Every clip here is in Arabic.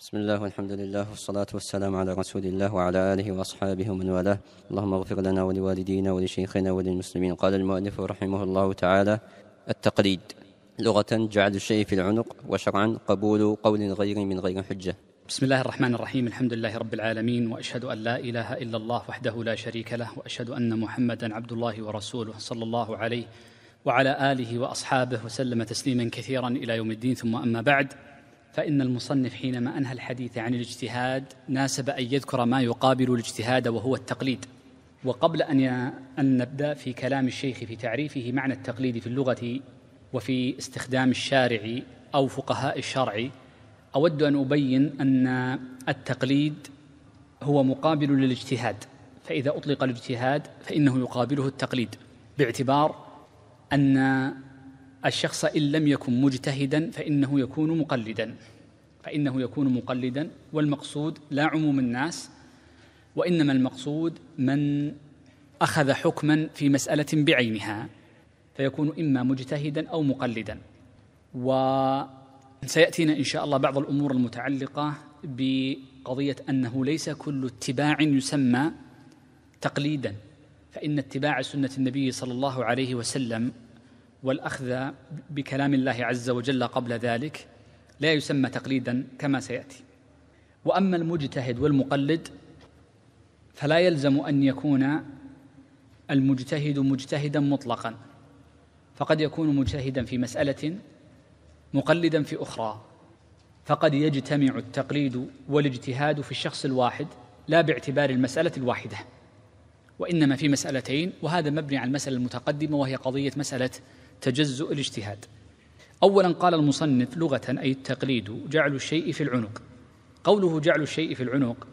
بسم الله والحمد لله والصلاة والسلام على رسول الله وعلى آله وأصحابه ومن والاه اللهم اغفر لنا ولوالدينا ولشيخنا وللمسلمين قال المؤلف رحمه الله تعالى التقليد لغة جعل الشيء في العنق وشرعا قبول قول غير من غير حجة بسم الله الرحمن الرحيم الحمد لله رب العالمين وأشهد أن لا إله إلا الله وحده لا شريك له وأشهد أن محمدا عبد الله ورسوله صلى الله عليه وعلى آله وأصحابه وسلم تسليما كثيرا إلى يوم الدين ثم أما بعد فإن المصنف حينما أنهى الحديث عن الاجتهاد ناسب أن يذكر ما يقابل الاجتهاد وهو التقليد وقبل أن أن نبدأ في كلام الشيخ في تعريفه معنى التقليد في اللغة وفي استخدام الشارع أو فقهاء الشرع أود أن أبين أن التقليد هو مقابل للاجتهاد فإذا أطلق الاجتهاد فإنه يقابله التقليد باعتبار أن الشخص إن لم يكن مجتهدا فإنه يكون مقلدا فإنه يكون مقلدا والمقصود لا عموم الناس وإنما المقصود من أخذ حكما في مسألة بعينها فيكون إما مجتهدا أو مقلدا وسيأتينا إن شاء الله بعض الأمور المتعلقة بقضية أنه ليس كل اتباع يسمى تقليدا فإن اتباع سنة النبي صلى الله عليه وسلم والاخذ بكلام الله عز وجل قبل ذلك لا يسمى تقليدا كما سياتي واما المجتهد والمقلد فلا يلزم ان يكون المجتهد مجتهدا مطلقا فقد يكون مجتهدا في مساله مقلدا في اخرى فقد يجتمع التقليد والاجتهاد في الشخص الواحد لا باعتبار المساله الواحده وانما في مسالتين وهذا مبني على المساله المتقدمه وهي قضيه مساله تجزؤ الاجتهاد أولا قال المصنف لغة أي التقليد جعل الشيء في العنق قوله جعل الشيء في العنق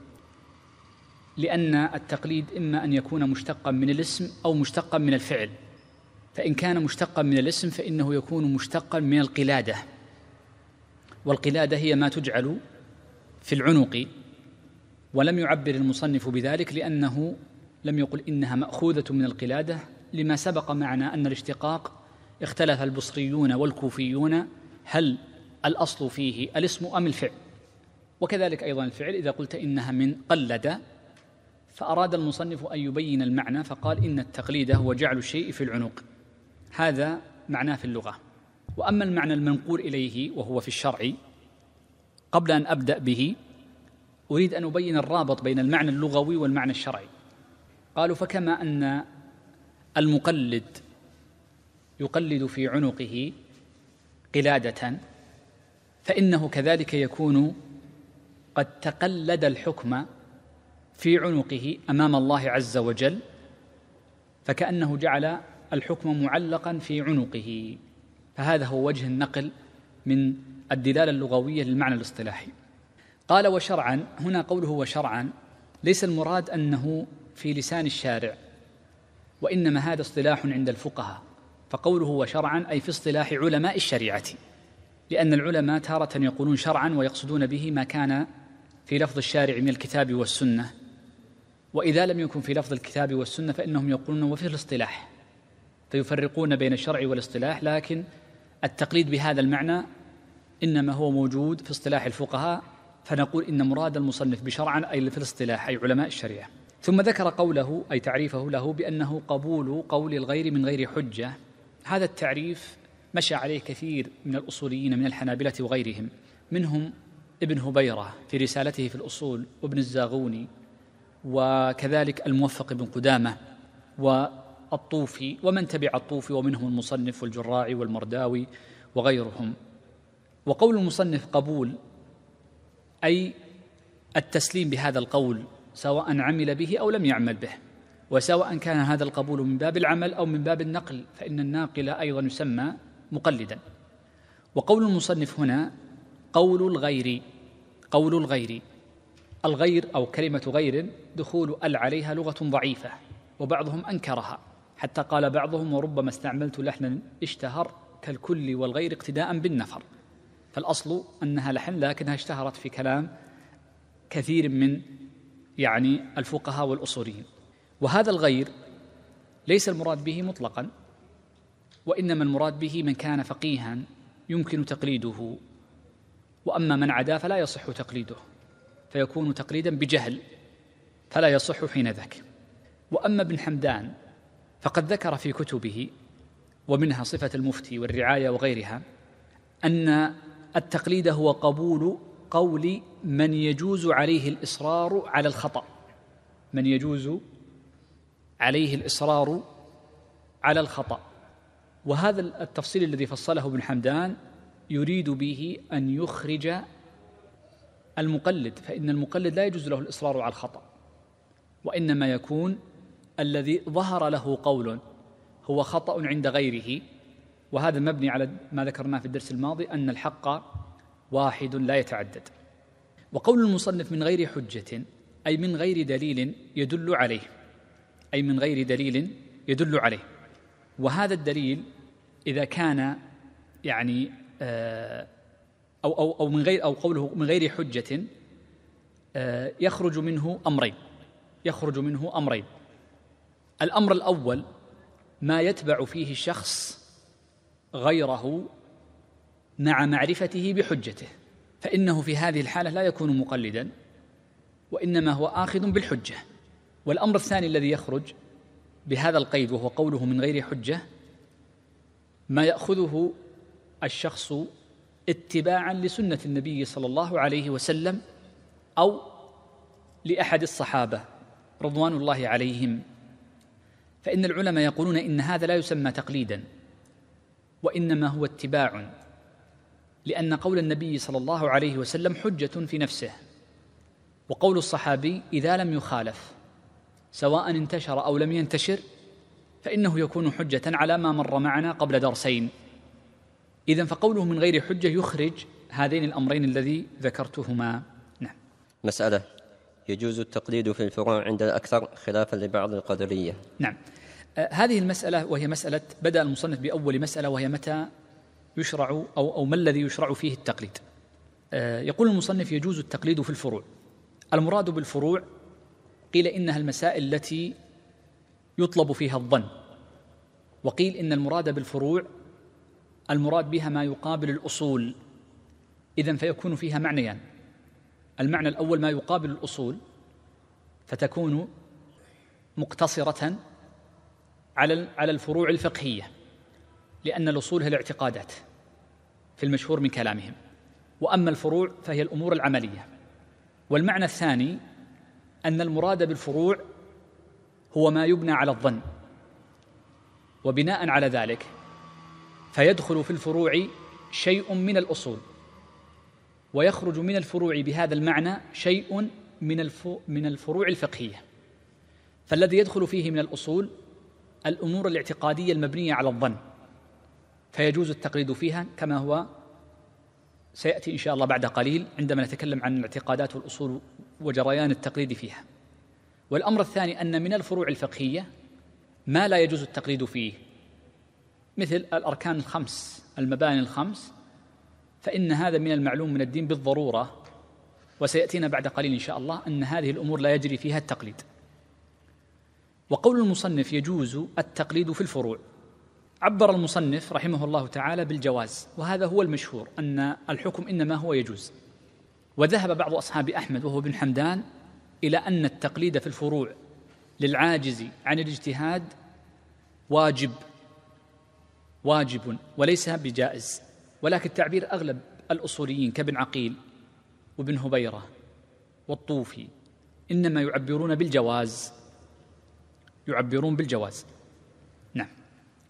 لأن التقليد إما أن يكون مشتقا من الاسم أو مشتقا من الفعل فإن كان مشتقا من الاسم فإنه يكون مشتقا من القلادة والقلادة هي ما تجعل في العنق ولم يعبر المصنف بذلك لأنه لم يقل إنها مأخوذة من القلادة لما سبق معنا أن الاشتقاق اختلف البصريون والكوفيون هل الأصل فيه الاسم أم الفعل وكذلك أيضا الفعل إذا قلت إنها من قلد فأراد المصنف أن يبين المعنى فقال إن التقليد هو جعل الشيء في العنق هذا معناه في اللغة وأما المعنى المنقول إليه وهو في الشرع قبل أن أبدأ به أريد أن أبين الرابط بين المعنى اللغوي والمعنى الشرعي قالوا فكما أن المقلد يقلد في عنقه قلاده فانه كذلك يكون قد تقلد الحكم في عنقه امام الله عز وجل فكانه جعل الحكم معلقا في عنقه فهذا هو وجه النقل من الدلاله اللغويه للمعنى الاصطلاحي قال وشرعا هنا قوله وشرعا ليس المراد انه في لسان الشارع وانما هذا اصطلاح عند الفقهاء فقوله وشرعا أي في اصطلاح علماء الشريعة لأن العلماء تارة يقولون شرعا ويقصدون به ما كان في لفظ الشارع من الكتاب والسنة وإذا لم يكن في لفظ الكتاب والسنة فإنهم يقولون وفي الاصطلاح فيفرقون بين الشرع والاصطلاح لكن التقليد بهذا المعنى إنما هو موجود في اصطلاح الفقهاء فنقول إن مراد المصنف بشرعا أي في الاصطلاح أي علماء الشريعة ثم ذكر قوله أي تعريفه له بأنه قبول قول الغير من غير حجة هذا التعريف مشى عليه كثير من الأصوليين من الحنابلة وغيرهم منهم ابن هبيرة في رسالته في الأصول وابن الزاغوني وكذلك الموفق بن قدامة والطوفي ومن تبع الطوفي ومنهم المصنف والجراعي والمرداوي وغيرهم وقول المصنف قبول أي التسليم بهذا القول سواء عمل به أو لم يعمل به وسواء كان هذا القبول من باب العمل أو من باب النقل فإن الناقل أيضا يسمى مقلدا وقول المصنف هنا قول الغير قول الغير الغير أو كلمة غير دخول ال عليها لغة ضعيفة وبعضهم أنكرها حتى قال بعضهم وربما استعملت لحنا اشتهر كالكل والغير اقتداء بالنفر فالأصل أنها لحن لكنها اشتهرت في كلام كثير من يعني الفقهاء والأصوليين وهذا الغير ليس المراد به مطلقا وانما المراد به من كان فقيها يمكن تقليده واما من عدا فلا يصح تقليده فيكون تقليدا بجهل فلا يصح حين ذاك واما ابن حمدان فقد ذكر في كتبه ومنها صفه المفتي والرعايه وغيرها ان التقليد هو قبول قول من يجوز عليه الاصرار على الخطا من يجوز عليه الإصرار على الخطأ وهذا التفصيل الذي فصله ابن حمدان يريد به أن يخرج المقلد فإن المقلد لا يجوز له الإصرار على الخطأ وإنما يكون الذي ظهر له قول هو خطأ عند غيره وهذا مبني على ما ذكرناه في الدرس الماضي أن الحق واحد لا يتعدد وقول المصنف من غير حجة أي من غير دليل يدل عليه أي من غير دليل يدل عليه وهذا الدليل إذا كان يعني آه، أو أو أو من غير أو قوله من غير حجة آه، يخرج منه أمرين يخرج منه أمرين الأمر الأول ما يتبع فيه الشخص غيره مع معرفته بحجته فإنه في هذه الحالة لا يكون مقلدا وإنما هو آخذ بالحجة والأمر الثاني الذي يخرج بهذا القيد وهو قوله من غير حجة ما يأخذه الشخص اتباعا لسنة النبي صلى الله عليه وسلم أو لأحد الصحابة رضوان الله عليهم فإن العلماء يقولون إن هذا لا يسمى تقليدا وإنما هو اتباع لأن قول النبي صلى الله عليه وسلم حجة في نفسه وقول الصحابي إذا لم يخالف سواء انتشر او لم ينتشر فانه يكون حجه على ما مر معنا قبل درسين اذا فقوله من غير حجه يخرج هذين الامرين الذي ذكرتهما نعم مساله يجوز التقليد في الفروع عند الاكثر خلافا لبعض القدريه نعم أه، هذه المساله وهي مساله بدا المصنف باول مساله وهي متى يشرع او او ما الذي يشرع فيه التقليد أه، يقول المصنف يجوز التقليد في الفروع المراد بالفروع قيل إنها المسائل التي يطلب فيها الظن وقيل إن المراد بالفروع المراد بها ما يقابل الأصول إذا فيكون فيها معنيان المعنى الأول ما يقابل الأصول فتكون مقتصرة على على الفروع الفقهية لأن الأصول هي الاعتقادات في المشهور من كلامهم وأما الفروع فهي الأمور العملية والمعنى الثاني أن المراد بالفروع هو ما يبنى على الظن وبناء على ذلك فيدخل في الفروع شيء من الأصول ويخرج من الفروع بهذا المعنى شيء من من الفروع الفقهية فالذي يدخل فيه من الأصول الأمور الاعتقادية المبنية على الظن فيجوز التقليد فيها كما هو سياتي ان شاء الله بعد قليل عندما نتكلم عن الاعتقادات والاصول وجريان التقليد فيها والأمر الثاني أن من الفروع الفقهية ما لا يجوز التقليد فيه مثل الأركان الخمس المباني الخمس فإن هذا من المعلوم من الدين بالضرورة وسيأتينا بعد قليل إن شاء الله أن هذه الأمور لا يجري فيها التقليد وقول المصنف يجوز التقليد في الفروع عبر المصنف رحمه الله تعالى بالجواز وهذا هو المشهور أن الحكم إنما هو يجوز وذهب بعض أصحاب أحمد وهو ابن حمدان إلى أن التقليد في الفروع للعاجز عن الاجتهاد واجب واجب وليس بجائز ولكن تعبير أغلب الأصوليين كابن عقيل وابن هبيرة والطوفي إنما يعبرون بالجواز يعبرون بالجواز نعم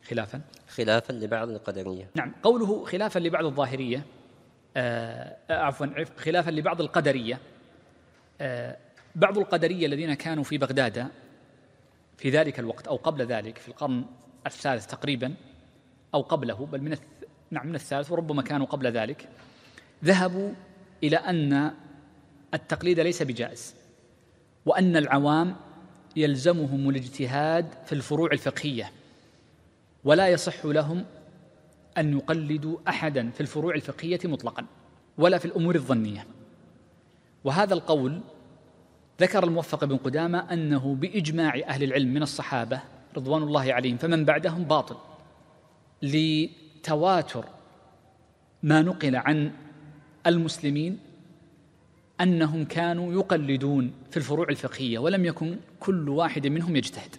خلافا خلافا لبعض القدرية نعم قوله خلافا لبعض الظاهرية آه، آه، عفوا خلافا لبعض القدرية آه، بعض القدرية الذين كانوا في بغداد في ذلك الوقت أو قبل ذلك في القرن الثالث تقريبا أو قبله بل من نعم من الثالث وربما كانوا قبل ذلك ذهبوا إلى أن التقليد ليس بجائز وأن العوام يلزمهم الاجتهاد في الفروع الفقهية ولا يصح لهم أن يقلدوا أحدا في الفروع الفقهية مطلقا ولا في الأمور الظنية وهذا القول ذكر الموفق بن قدامة أنه بإجماع أهل العلم من الصحابة رضوان الله عليهم فمن بعدهم باطل لتواتر ما نقل عن المسلمين انهم كانوا يقلدون في الفروع الفقهيه ولم يكن كل واحد منهم يجتهد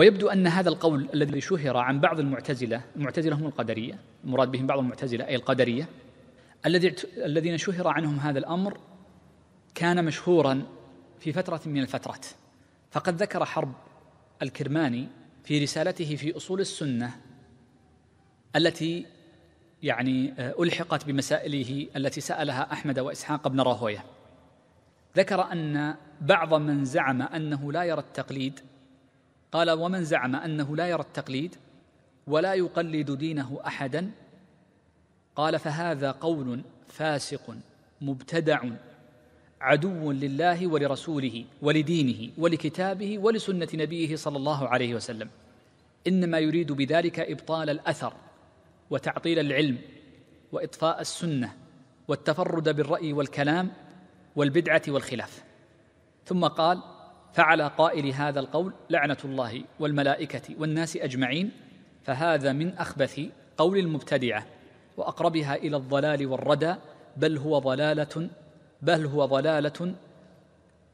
ويبدو أن هذا القول الذي شهر عن بعض المعتزلة المعتزلة هم القدرية المراد بهم بعض المعتزلة أي القدرية الذي الذين شهر عنهم هذا الأمر كان مشهورا في فترة من الفترات فقد ذكر حرب الكرماني في رسالته في أصول السنة التي يعني آه، ألحقت بمسائله التي سألها أحمد وإسحاق بن راهويه ذكر أن بعض من زعم أنه لا يرى التقليد قال ومن زعم انه لا يرى التقليد ولا يقلد دينه احدا قال فهذا قول فاسق مبتدع عدو لله ولرسوله ولدينه ولكتابه ولسنه نبيه صلى الله عليه وسلم انما يريد بذلك ابطال الاثر وتعطيل العلم واطفاء السنه والتفرد بالراي والكلام والبدعه والخلاف ثم قال فعلى قائل هذا القول لعنه الله والملائكه والناس اجمعين فهذا من اخبث قول المبتدعه واقربها الى الضلال والردى بل هو ضلاله بل هو ضلاله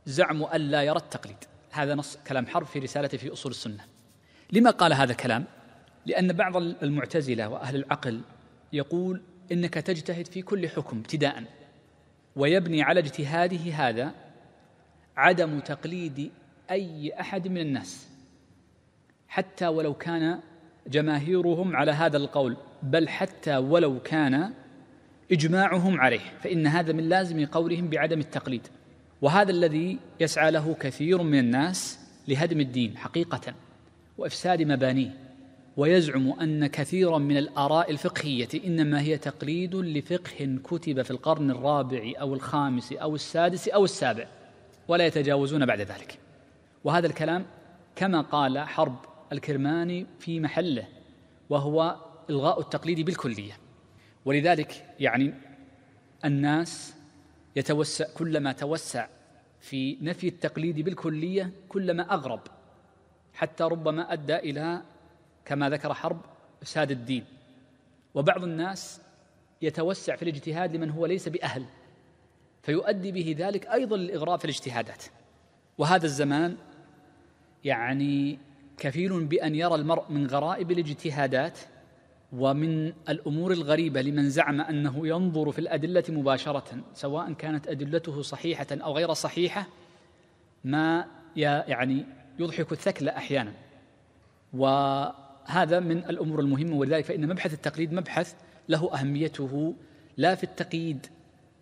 زعم أن لا يرى التقليد هذا نص كلام حرب في رسالته في اصول السنه لما قال هذا الكلام لان بعض المعتزله واهل العقل يقول انك تجتهد في كل حكم ابتداء ويبني على اجتهاده هذا عدم تقليد اي احد من الناس حتى ولو كان جماهيرهم على هذا القول بل حتى ولو كان اجماعهم عليه فان هذا من لازم قولهم بعدم التقليد وهذا الذي يسعى له كثير من الناس لهدم الدين حقيقه وافساد مبانيه ويزعم ان كثيرا من الاراء الفقهيه انما هي تقليد لفقه كتب في القرن الرابع او الخامس او السادس او السابع ولا يتجاوزون بعد ذلك وهذا الكلام كما قال حرب الكرماني في محله وهو الغاء التقليد بالكليه ولذلك يعني الناس يتوسع كلما توسع في نفي التقليد بالكليه كلما اغرب حتى ربما ادى الى كما ذكر حرب افساد الدين وبعض الناس يتوسع في الاجتهاد لمن هو ليس باهل فيؤدي به ذلك أيضا للإغراء في الاجتهادات وهذا الزمان يعني كفيل بأن يرى المرء من غرائب الاجتهادات ومن الامور الغريبه لمن زعم انه ينظر في الادله مباشره سواء كانت ادلته صحيحه او غير صحيحه ما يعني يضحك الثكل احيانا وهذا من الامور المهمه ولذلك فان مبحث التقليد مبحث له اهميته لا في التقييد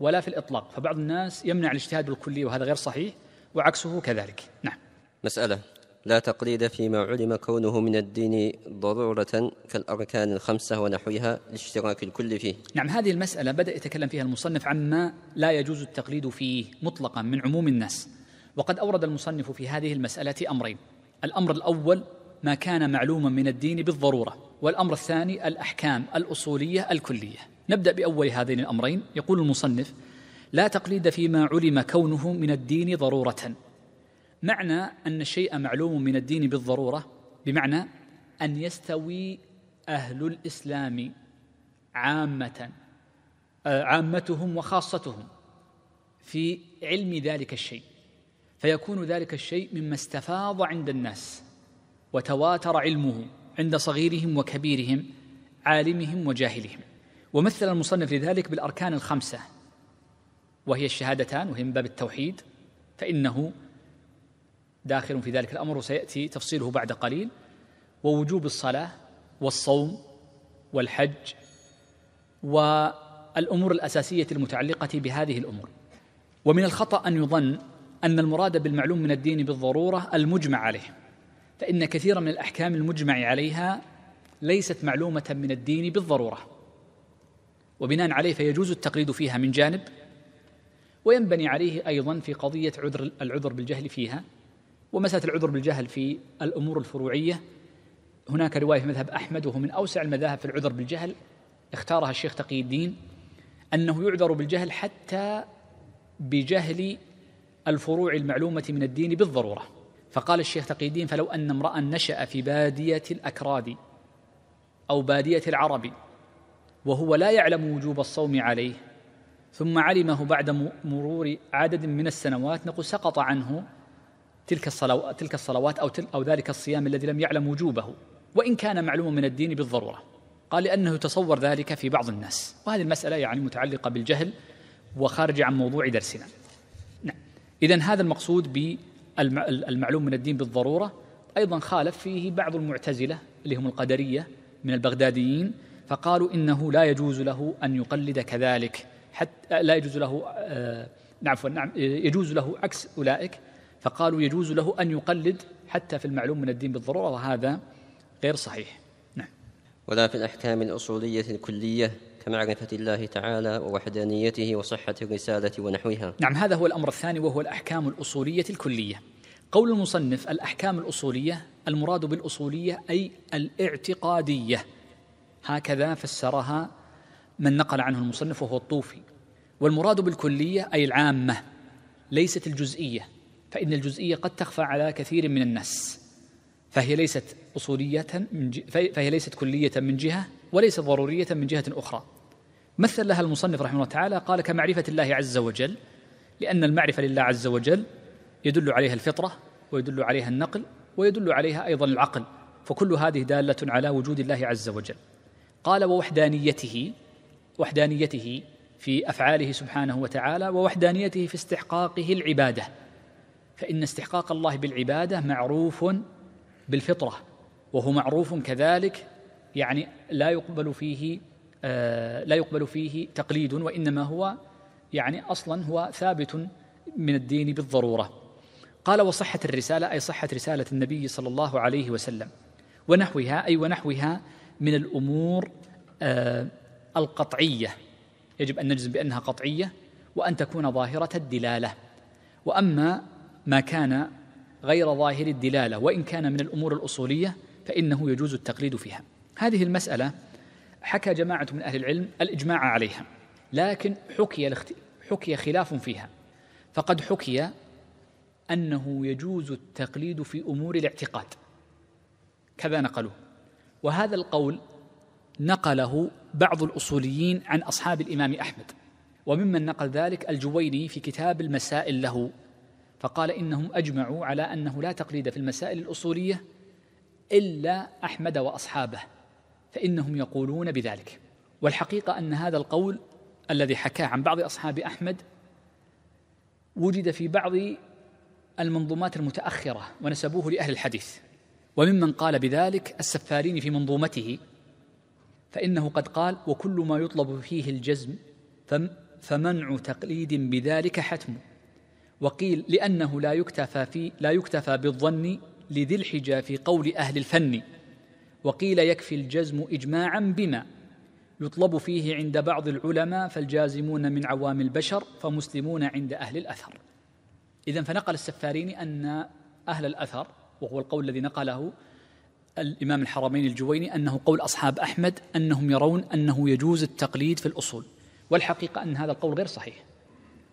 ولا في الإطلاق فبعض الناس يمنع الاجتهاد بالكلية وهذا غير صحيح وعكسه كذلك نعم مسألة لا تقليد فيما علم كونه من الدين ضرورة كالأركان الخمسة ونحوها لاشتراك الكل فيه نعم هذه المسألة بدأ يتكلم فيها المصنف عما لا يجوز التقليد فيه مطلقا من عموم الناس وقد أورد المصنف في هذه المسألة أمرين الأمر الأول ما كان معلوما من الدين بالضرورة والأمر الثاني الأحكام الأصولية الكلية نبدأ بأول هذين الأمرين يقول المصنف لا تقليد فيما علم كونه من الدين ضرورة معنى أن الشيء معلوم من الدين بالضرورة بمعنى أن يستوي أهل الإسلام عامة آه، عامتهم وخاصتهم في علم ذلك الشيء فيكون ذلك الشيء مما استفاض عند الناس وتواتر علمه عند صغيرهم وكبيرهم عالمهم وجاهلهم ومثل المصنف لذلك بالأركان الخمسة وهي الشهادتان وهي من باب التوحيد فإنه داخل في ذلك الأمر وسيأتي تفصيله بعد قليل ووجوب الصلاة والصوم والحج والأمور الأساسية المتعلقة بهذه الأمور ومن الخطأ أن يظن أن المراد بالمعلوم من الدين بالضرورة المجمع عليه فإن كثيرا من الأحكام المجمع عليها ليست معلومة من الدين بالضرورة وبناء عليه فيجوز التقليد فيها من جانب وينبني عليه أيضا في قضية عذر العذر بالجهل فيها ومسألة العذر بالجهل في الأمور الفروعية هناك رواية في مذهب أحمد وهو من أوسع المذاهب في العذر بالجهل اختارها الشيخ تقي الدين أنه يعذر بالجهل حتى بجهل الفروع المعلومة من الدين بالضرورة فقال الشيخ تقي الدين فلو أن امرأ نشأ في بادية الأكراد أو بادية العرب وهو لا يعلم وجوب الصوم عليه ثم علمه بعد مرور عدد من السنوات نقول سقط عنه تلك الصلوات تلك الصلوات او تل او ذلك الصيام الذي لم يعلم وجوبه وان كان معلوما من الدين بالضروره قال لانه يتصور ذلك في بعض الناس وهذه المساله يعني متعلقه بالجهل وخارجه عن موضوع درسنا نعم اذا هذا المقصود بالمعلوم من الدين بالضروره ايضا خالف فيه بعض المعتزله اللي هم القدريه من البغداديين فقالوا إنه لا يجوز له أن يقلد كذلك حتى لا يجوز له نعم نعم يجوز له عكس أولئك فقالوا يجوز له أن يقلد حتى في المعلوم من الدين بالضرورة وهذا غير صحيح نعم ولا في الأحكام الأصولية الكلية كمعرفة الله تعالى ووحدانيته وصحة الرسالة ونحوها نعم هذا هو الأمر الثاني وهو الأحكام الأصولية الكلية قول المصنف الأحكام الأصولية المراد بالأصولية أي الاعتقادية هكذا فسرها من نقل عنه المصنف وهو الطوفي والمراد بالكليه اي العامه ليست الجزئيه فان الجزئيه قد تخفى على كثير من الناس فهي ليست اصوليه من ج... فهي ليست كليه من جهه وليست ضروريه من جهه اخرى مثل لها المصنف رحمه الله تعالى قال كمعرفه الله عز وجل لان المعرفه لله عز وجل يدل عليها الفطره ويدل عليها النقل ويدل عليها ايضا العقل فكل هذه داله على وجود الله عز وجل قال ووحدانيته وحدانيته في افعاله سبحانه وتعالى ووحدانيته في استحقاقه العباده فان استحقاق الله بالعباده معروف بالفطره وهو معروف كذلك يعني لا يقبل فيه آه، لا يقبل فيه تقليد وانما هو يعني اصلا هو ثابت من الدين بالضروره قال وصحه الرساله اي صحه رساله النبي صلى الله عليه وسلم ونحوها اي ونحوها من الأمور آه، القطعية يجب أن نجزم بأنها قطعية وأن تكون ظاهرة الدلالة وأما ما كان غير ظاهر الدلالة وإن كان من الأمور الأصولية فإنه يجوز التقليد فيها هذه المسألة حكى جماعة من أهل العلم الإجماع عليها لكن حكي, حكي خلاف فيها فقد حكي أنه يجوز التقليد في أمور الاعتقاد كذا نقلوه وهذا القول نقله بعض الأصوليين عن أصحاب الإمام أحمد وممن نقل ذلك الجويني في كتاب المسائل له فقال إنهم أجمعوا على أنه لا تقليد في المسائل الأصولية إلا أحمد وأصحابه فإنهم يقولون بذلك والحقيقة أن هذا القول الذي حكاه عن بعض أصحاب أحمد وجد في بعض المنظومات المتأخرة ونسبوه لأهل الحديث وممن قال بذلك السفارين في منظومته فإنه قد قال وكل ما يطلب فيه الجزم فمنع تقليد بذلك حتم وقيل لأنه لا يكتفى في لا يكتفى بالظن لذي الحجة في قول أهل الفن وقيل يكفي الجزم إجماعا بما يطلب فيه عند بعض العلماء فالجازمون من عوام البشر فمسلمون عند أهل الأثر إذا فنقل السفاريني أن أهل الأثر وهو القول الذي نقله الإمام الحرمين الجويني أنه قول أصحاب أحمد أنهم يرون أنه يجوز التقليد في الأصول والحقيقة أن هذا القول غير صحيح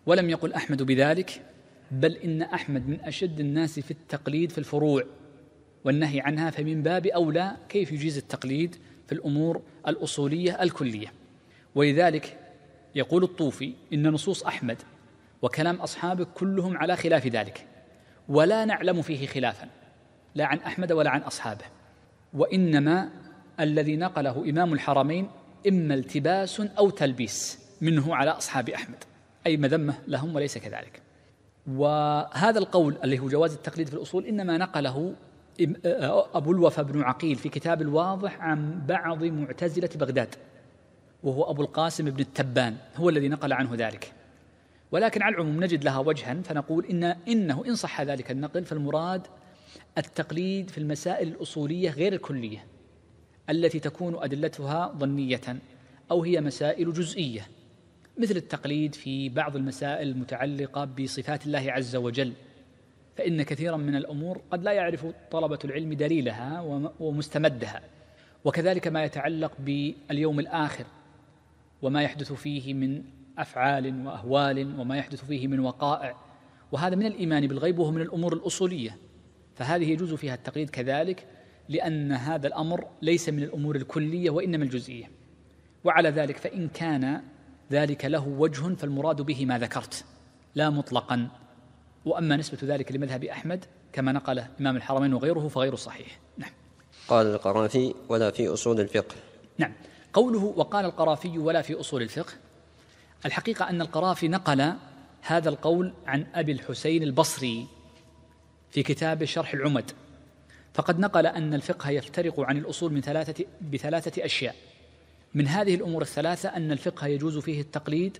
ولم يقل أحمد بذلك بل إن أحمد من أشد الناس في التقليد في الفروع والنهي عنها فمن باب أولى كيف يجيز التقليد في الأمور الأصولية الكلية ولذلك يقول الطوفي إن نصوص أحمد وكلام أصحابه كلهم على خلاف ذلك ولا نعلم فيه خلافا لا عن احمد ولا عن اصحابه وانما الذي نقله امام الحرمين اما التباس او تلبيس منه على اصحاب احمد اي مذمه لهم وليس كذلك وهذا القول اللي هو جواز التقليد في الاصول انما نقله ابو الوفا بن عقيل في كتاب الواضح عن بعض معتزله بغداد وهو ابو القاسم بن التبان هو الذي نقل عنه ذلك ولكن على العموم نجد لها وجها فنقول إن إنه إن صح ذلك النقل فالمراد التقليد في المسائل الأصولية غير الكلية التي تكون أدلتها ظنية أو هي مسائل جزئية مثل التقليد في بعض المسائل المتعلقة بصفات الله عز وجل فإن كثيرا من الأمور قد لا يعرف طلبة العلم دليلها ومستمدها وكذلك ما يتعلق باليوم الآخر وما يحدث فيه من أفعال وأهوال وما يحدث فيه من وقائع وهذا من الإيمان بالغيب وهو من الأمور الأصولية فهذه يجوز فيها التقليد كذلك لأن هذا الأمر ليس من الأمور الكلية وإنما الجزئية وعلى ذلك فإن كان ذلك له وجه فالمراد به ما ذكرت لا مطلقا وأما نسبة ذلك لمذهب أحمد كما نقله إمام الحرمين وغيره فغير صحيح نعم قال القرافي ولا في أصول الفقه نعم قوله وقال القرافي ولا في أصول الفقه الحقيقة أن القرافي نقل هذا القول عن أبي الحسين البصري في كتاب شرح العمد فقد نقل أن الفقه يفترق عن الأصول من ثلاثة بثلاثة أشياء من هذه الأمور الثلاثة أن الفقه يجوز فيه التقليد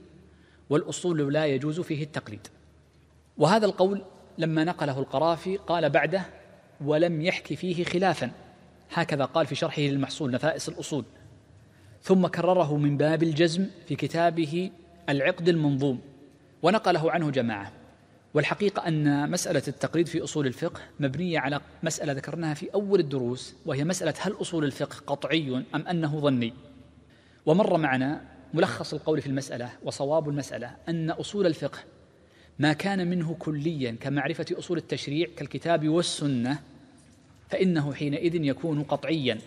والأصول لا يجوز فيه التقليد وهذا القول لما نقله القرافي قال بعده ولم يحكي فيه خلافا هكذا قال في شرحه للمحصول نفائس الأصول ثم كرره من باب الجزم في كتابه العقد المنظوم ونقله عنه جماعه والحقيقة أن مسألة التقليد في أصول الفقه مبنية على مسألة ذكرناها في أول الدروس وهي مسألة هل أصول الفقه قطعي أم أنه ظني ومر معنا ملخص القول في المسألة وصواب المسألة أن أصول الفقه ما كان منه كليا كمعرفة أصول التشريع كالكتاب والسنة فإنه حينئذ يكون قطعيا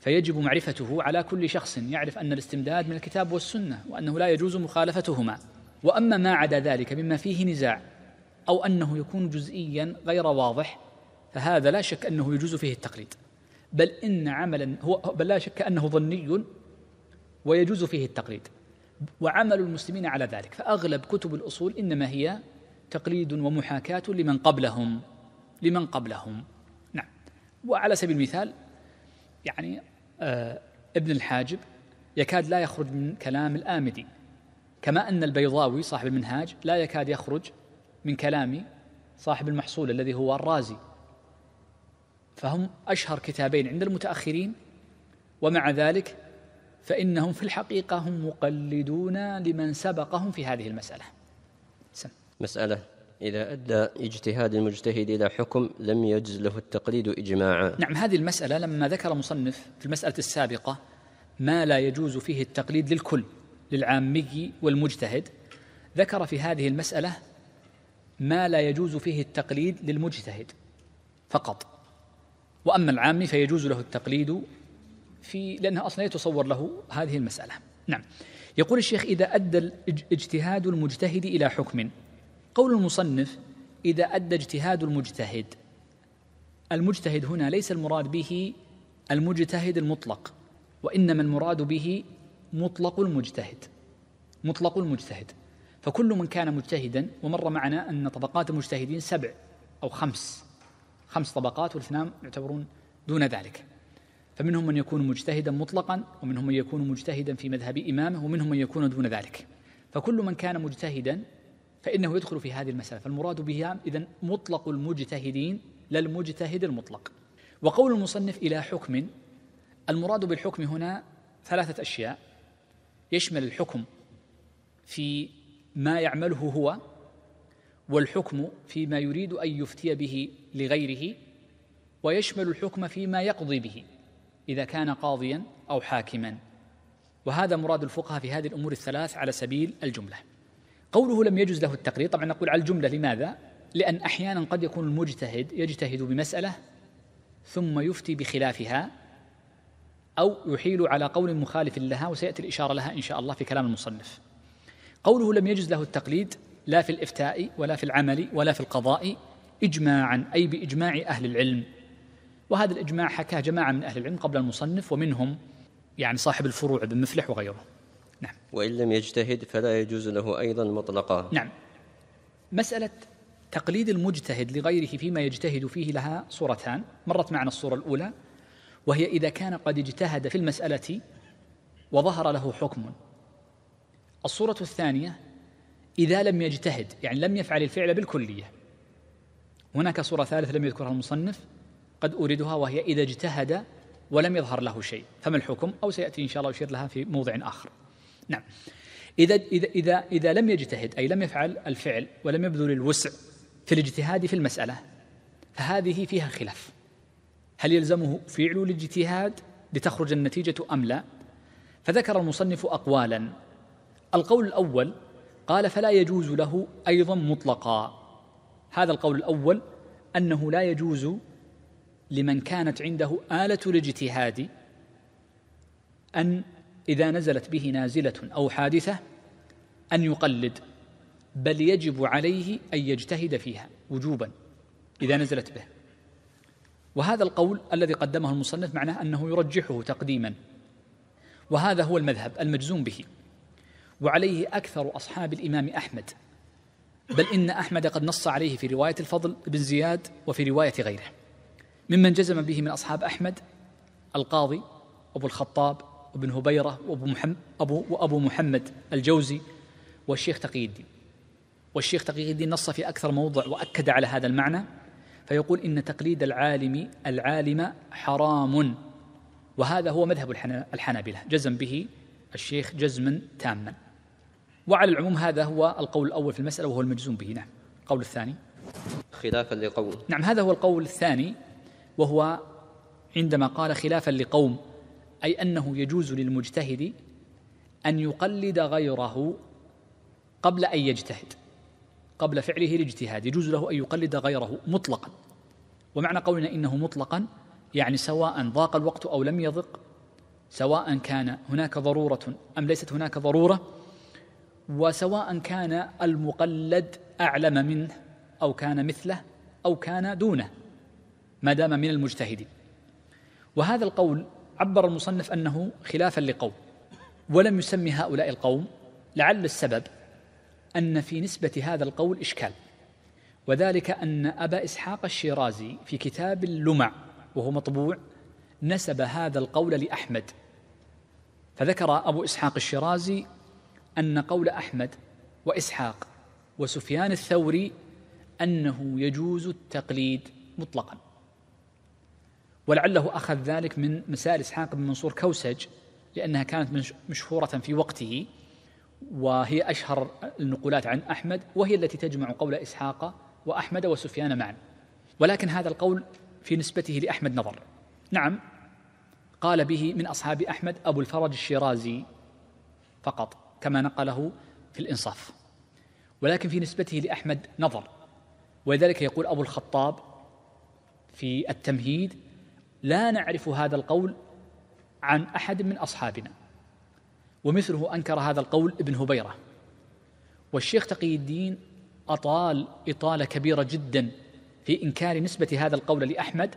فيجب معرفته على كل شخص يعرف أن الاستمداد من الكتاب والسنة وأنه لا يجوز مخالفتهما وأما ما عدا ذلك مما فيه نزاع أو أنه يكون جزئيا غير واضح فهذا لا شك أنه يجوز فيه التقليد بل إن عملا هو بل لا شك أنه ظني ويجوز فيه التقليد وعمل المسلمين على ذلك فأغلب كتب الأصول إنما هي تقليد ومحاكاة لمن قبلهم لمن قبلهم نعم وعلى سبيل المثال يعني آه ابن الحاجب يكاد لا يخرج من كلام الآمدي كما أن البيضاوي صاحب المنهاج لا يكاد يخرج من كلام صاحب المحصول الذي هو الرازي فهم أشهر كتابين عند المتأخرين ومع ذلك فإنهم في الحقيقة هم مقلدون لمن سبقهم في هذه المسألة سم. مسألة إذا أدى اجتهاد المجتهد إلى حكم لم يجز له التقليد إجماعا نعم هذه المسألة لما ذكر مصنف في المسألة السابقة ما لا يجوز فيه التقليد للكل للعامي والمجتهد ذكر في هذه المسألة ما لا يجوز فيه التقليد للمجتهد فقط وأما العامي فيجوز له التقليد في لأنه أصلا يتصور له هذه المسألة نعم يقول الشيخ إذا أدى اجتهاد المجتهد إلى حكم قول المصنف إذا أدى اجتهاد المجتهد المجتهد هنا ليس المراد به المجتهد المطلق وإنما المراد به مطلق المجتهد مطلق المجتهد فكل من كان مجتهدا ومر معنا أن طبقات المجتهدين سبع أو خمس خمس طبقات والاثنان يعتبرون دون ذلك فمنهم من يكون مجتهدا مطلقا ومنهم من يكون مجتهدا في مذهب إمامه ومنهم من يكون دون ذلك فكل من كان مجتهدا فإنه يدخل في هذه المسألة فالمراد بها إذا مطلق المجتهدين لا المجتهد المطلق وقول المصنف إلى حكم المراد بالحكم هنا ثلاثة أشياء يشمل الحكم في ما يعمله هو والحكم فيما يريد ان يفتي به لغيره ويشمل الحكم فيما يقضي به اذا كان قاضيا او حاكما وهذا مراد الفقهاء في هذه الامور الثلاث على سبيل الجمله قوله لم يجوز له التقرير طبعا نقول على الجمله لماذا لان احيانا قد يكون المجتهد يجتهد بمساله ثم يفتي بخلافها او يحيل على قول مخالف لها وسياتي الاشاره لها ان شاء الله في كلام المصنف قوله لم يجز له التقليد لا في الإفتاء ولا في العمل ولا في القضاء إجماعا أي بإجماع أهل العلم وهذا الإجماع حكاه جماعة من أهل العلم قبل المصنف ومنهم يعني صاحب الفروع بن مفلح وغيره نعم وإن لم يجتهد فلا يجوز له أيضا مطلقا نعم مسألة تقليد المجتهد لغيره فيما يجتهد فيه لها صورتان مرت معنا الصورة الأولى وهي إذا كان قد اجتهد في المسألة وظهر له حكم الصورة الثانية إذا لم يجتهد يعني لم يفعل الفعل بالكلية هناك صورة ثالثة لم يذكرها المصنف قد أريدها وهي إذا اجتهد ولم يظهر له شيء فما الحكم أو سيأتي إن شاء الله يشير لها في موضع آخر نعم إذا, إذا, إذا, إذا لم يجتهد أي لم يفعل الفعل ولم يبذل الوسع في الاجتهاد في المسألة فهذه فيها خلاف هل يلزمه فعل الاجتهاد لتخرج النتيجة أم لا فذكر المصنف أقوالا القول الأول قال فلا يجوز له أيضا مطلقا هذا القول الأول أنه لا يجوز لمن كانت عنده آلة الاجتهاد أن إذا نزلت به نازلة أو حادثة أن يقلد بل يجب عليه أن يجتهد فيها وجوبا إذا نزلت به وهذا القول الذي قدمه المصنف معناه أنه يرجحه تقديما وهذا هو المذهب المجزوم به وعليه أكثر أصحاب الإمام أحمد بل إن أحمد قد نص عليه في رواية الفضل بن زياد وفي رواية غيره ممن جزم به من أصحاب أحمد القاضي أبو الخطاب وابن هبيرة وأبو محمد, أبو وأبو محمد الجوزي والشيخ تقي الدين والشيخ تقي الدين نص في أكثر موضع وأكد على هذا المعنى فيقول إن تقليد العالم العالم حرام وهذا هو مذهب الحنابلة جزم به الشيخ جزما تاما وعلى العموم هذا هو القول الأول في المسألة وهو المجزوم به نعم القول الثاني خلافا لقوم نعم هذا هو القول الثاني وهو عندما قال خلافا لقوم أي أنه يجوز للمجتهد أن يقلد غيره قبل أن يجتهد قبل فعله الاجتهاد يجوز له أن يقلد غيره مطلقا ومعنى قولنا إنه مطلقا يعني سواء ضاق الوقت أو لم يضق سواء كان هناك ضرورة أم ليست هناك ضرورة وسواء كان المقلد أعلم منه أو كان مثله أو كان دونه ما دام من المجتهدين وهذا القول عبر المصنف أنه خلافا لقوم ولم يسمي هؤلاء القوم لعل السبب أن في نسبة هذا القول إشكال وذلك أن أبا إسحاق الشيرازي في كتاب اللمع وهو مطبوع نسب هذا القول لأحمد فذكر أبو إسحاق الشيرازي أن قول أحمد وإسحاق وسفيان الثوري أنه يجوز التقليد مطلقا ولعله أخذ ذلك من مسائل إسحاق بن منصور كوسج لأنها كانت مشهورة في وقته وهي أشهر النقولات عن أحمد وهي التي تجمع قول إسحاق وأحمد وسفيان معا ولكن هذا القول في نسبته لأحمد نظر نعم قال به من أصحاب أحمد أبو الفرج الشيرازي فقط كما نقله في الإنصاف ولكن في نسبته لأحمد نظر ولذلك يقول أبو الخطاب في التمهيد لا نعرف هذا القول عن أحد من أصحابنا ومثله أنكر هذا القول ابن هبيرة والشيخ تقي الدين أطال إطالة كبيرة جدا في إنكار نسبة هذا القول لأحمد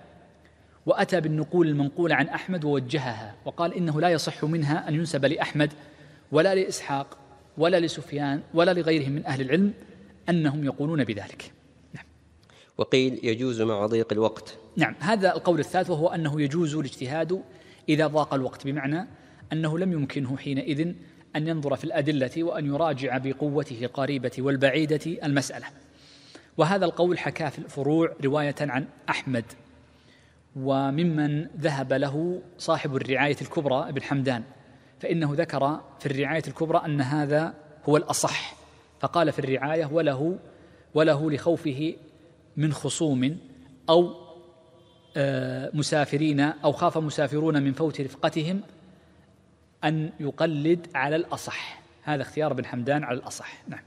وأتى بالنقول المنقولة عن أحمد ووجهها وقال إنه لا يصح منها أن ينسب لأحمد ولا لإسحاق ولا لسفيان ولا لغيرهم من أهل العلم أنهم يقولون بذلك نعم وقيل يجوز مع ضيق الوقت نعم هذا القول الثالث وهو أنه يجوز الاجتهاد إذا ضاق الوقت بمعنى أنه لم يمكنه حينئذ أن ينظر في الأدلة وأن يراجع بقوته القريبة والبعيدة المسألة وهذا القول حكاه في الفروع رواية عن أحمد وممن ذهب له صاحب الرعاية الكبرى ابن حمدان فإنه ذكر في الرعاية الكبرى أن هذا هو الأصح فقال في الرعاية وله وله لخوفه من خصوم أو آه، مسافرين أو خاف مسافرون من فوت رفقتهم أن يقلد على الأصح هذا اختيار بن حمدان على الأصح نعم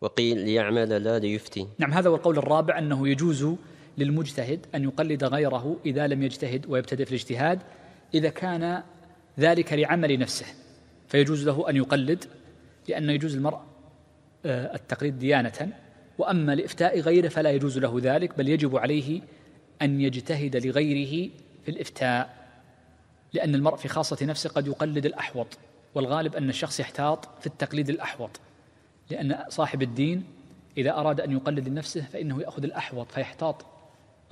وقيل ليعمل لا ليفتي نعم هذا هو القول الرابع أنه يجوز للمجتهد أن يقلد غيره إذا لم يجتهد ويبتدئ في الاجتهاد إذا كان ذلك لعمل نفسه فيجوز له أن يقلد لأنه يجوز المرء آه، التقليد ديانة وأما لإفتاء غيره فلا يجوز له ذلك بل يجب عليه أن يجتهد لغيره في الإفتاء لأن المرء في خاصة نفسه قد يقلد الأحوط والغالب أن الشخص يحتاط في التقليد الأحوط لأن صاحب الدين إذا أراد أن يقلد نفسه فإنه يأخذ الأحوط فيحتاط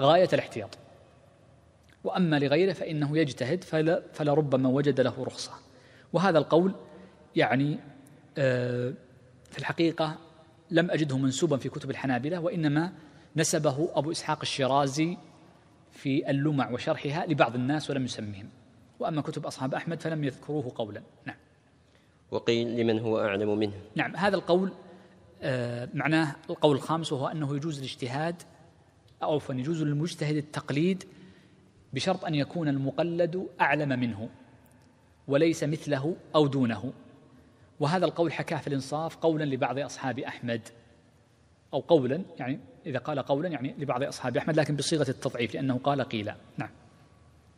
غاية الاحتياط وأما لغيره فإنه يجتهد فل فلربما وجد له رخصة وهذا القول يعني آه، في الحقيقة لم أجده منسوبا في كتب الحنابلة وإنما نسبه أبو إسحاق الشيرازي في اللمع وشرحها لبعض الناس ولم يسمهم وأما كتب أصحاب أحمد فلم يذكروه قولا نعم وقيل لمن هو أعلم منه نعم هذا القول آه، معناه القول الخامس وهو أنه يجوز الاجتهاد أو عفوا يجوز للمجتهد التقليد بشرط ان يكون المقلد اعلم منه وليس مثله او دونه وهذا القول حكاه في الانصاف قولا لبعض اصحاب احمد او قولا يعني اذا قال قولا يعني لبعض اصحاب احمد لكن بصيغه التضعيف لانه قال قيل نعم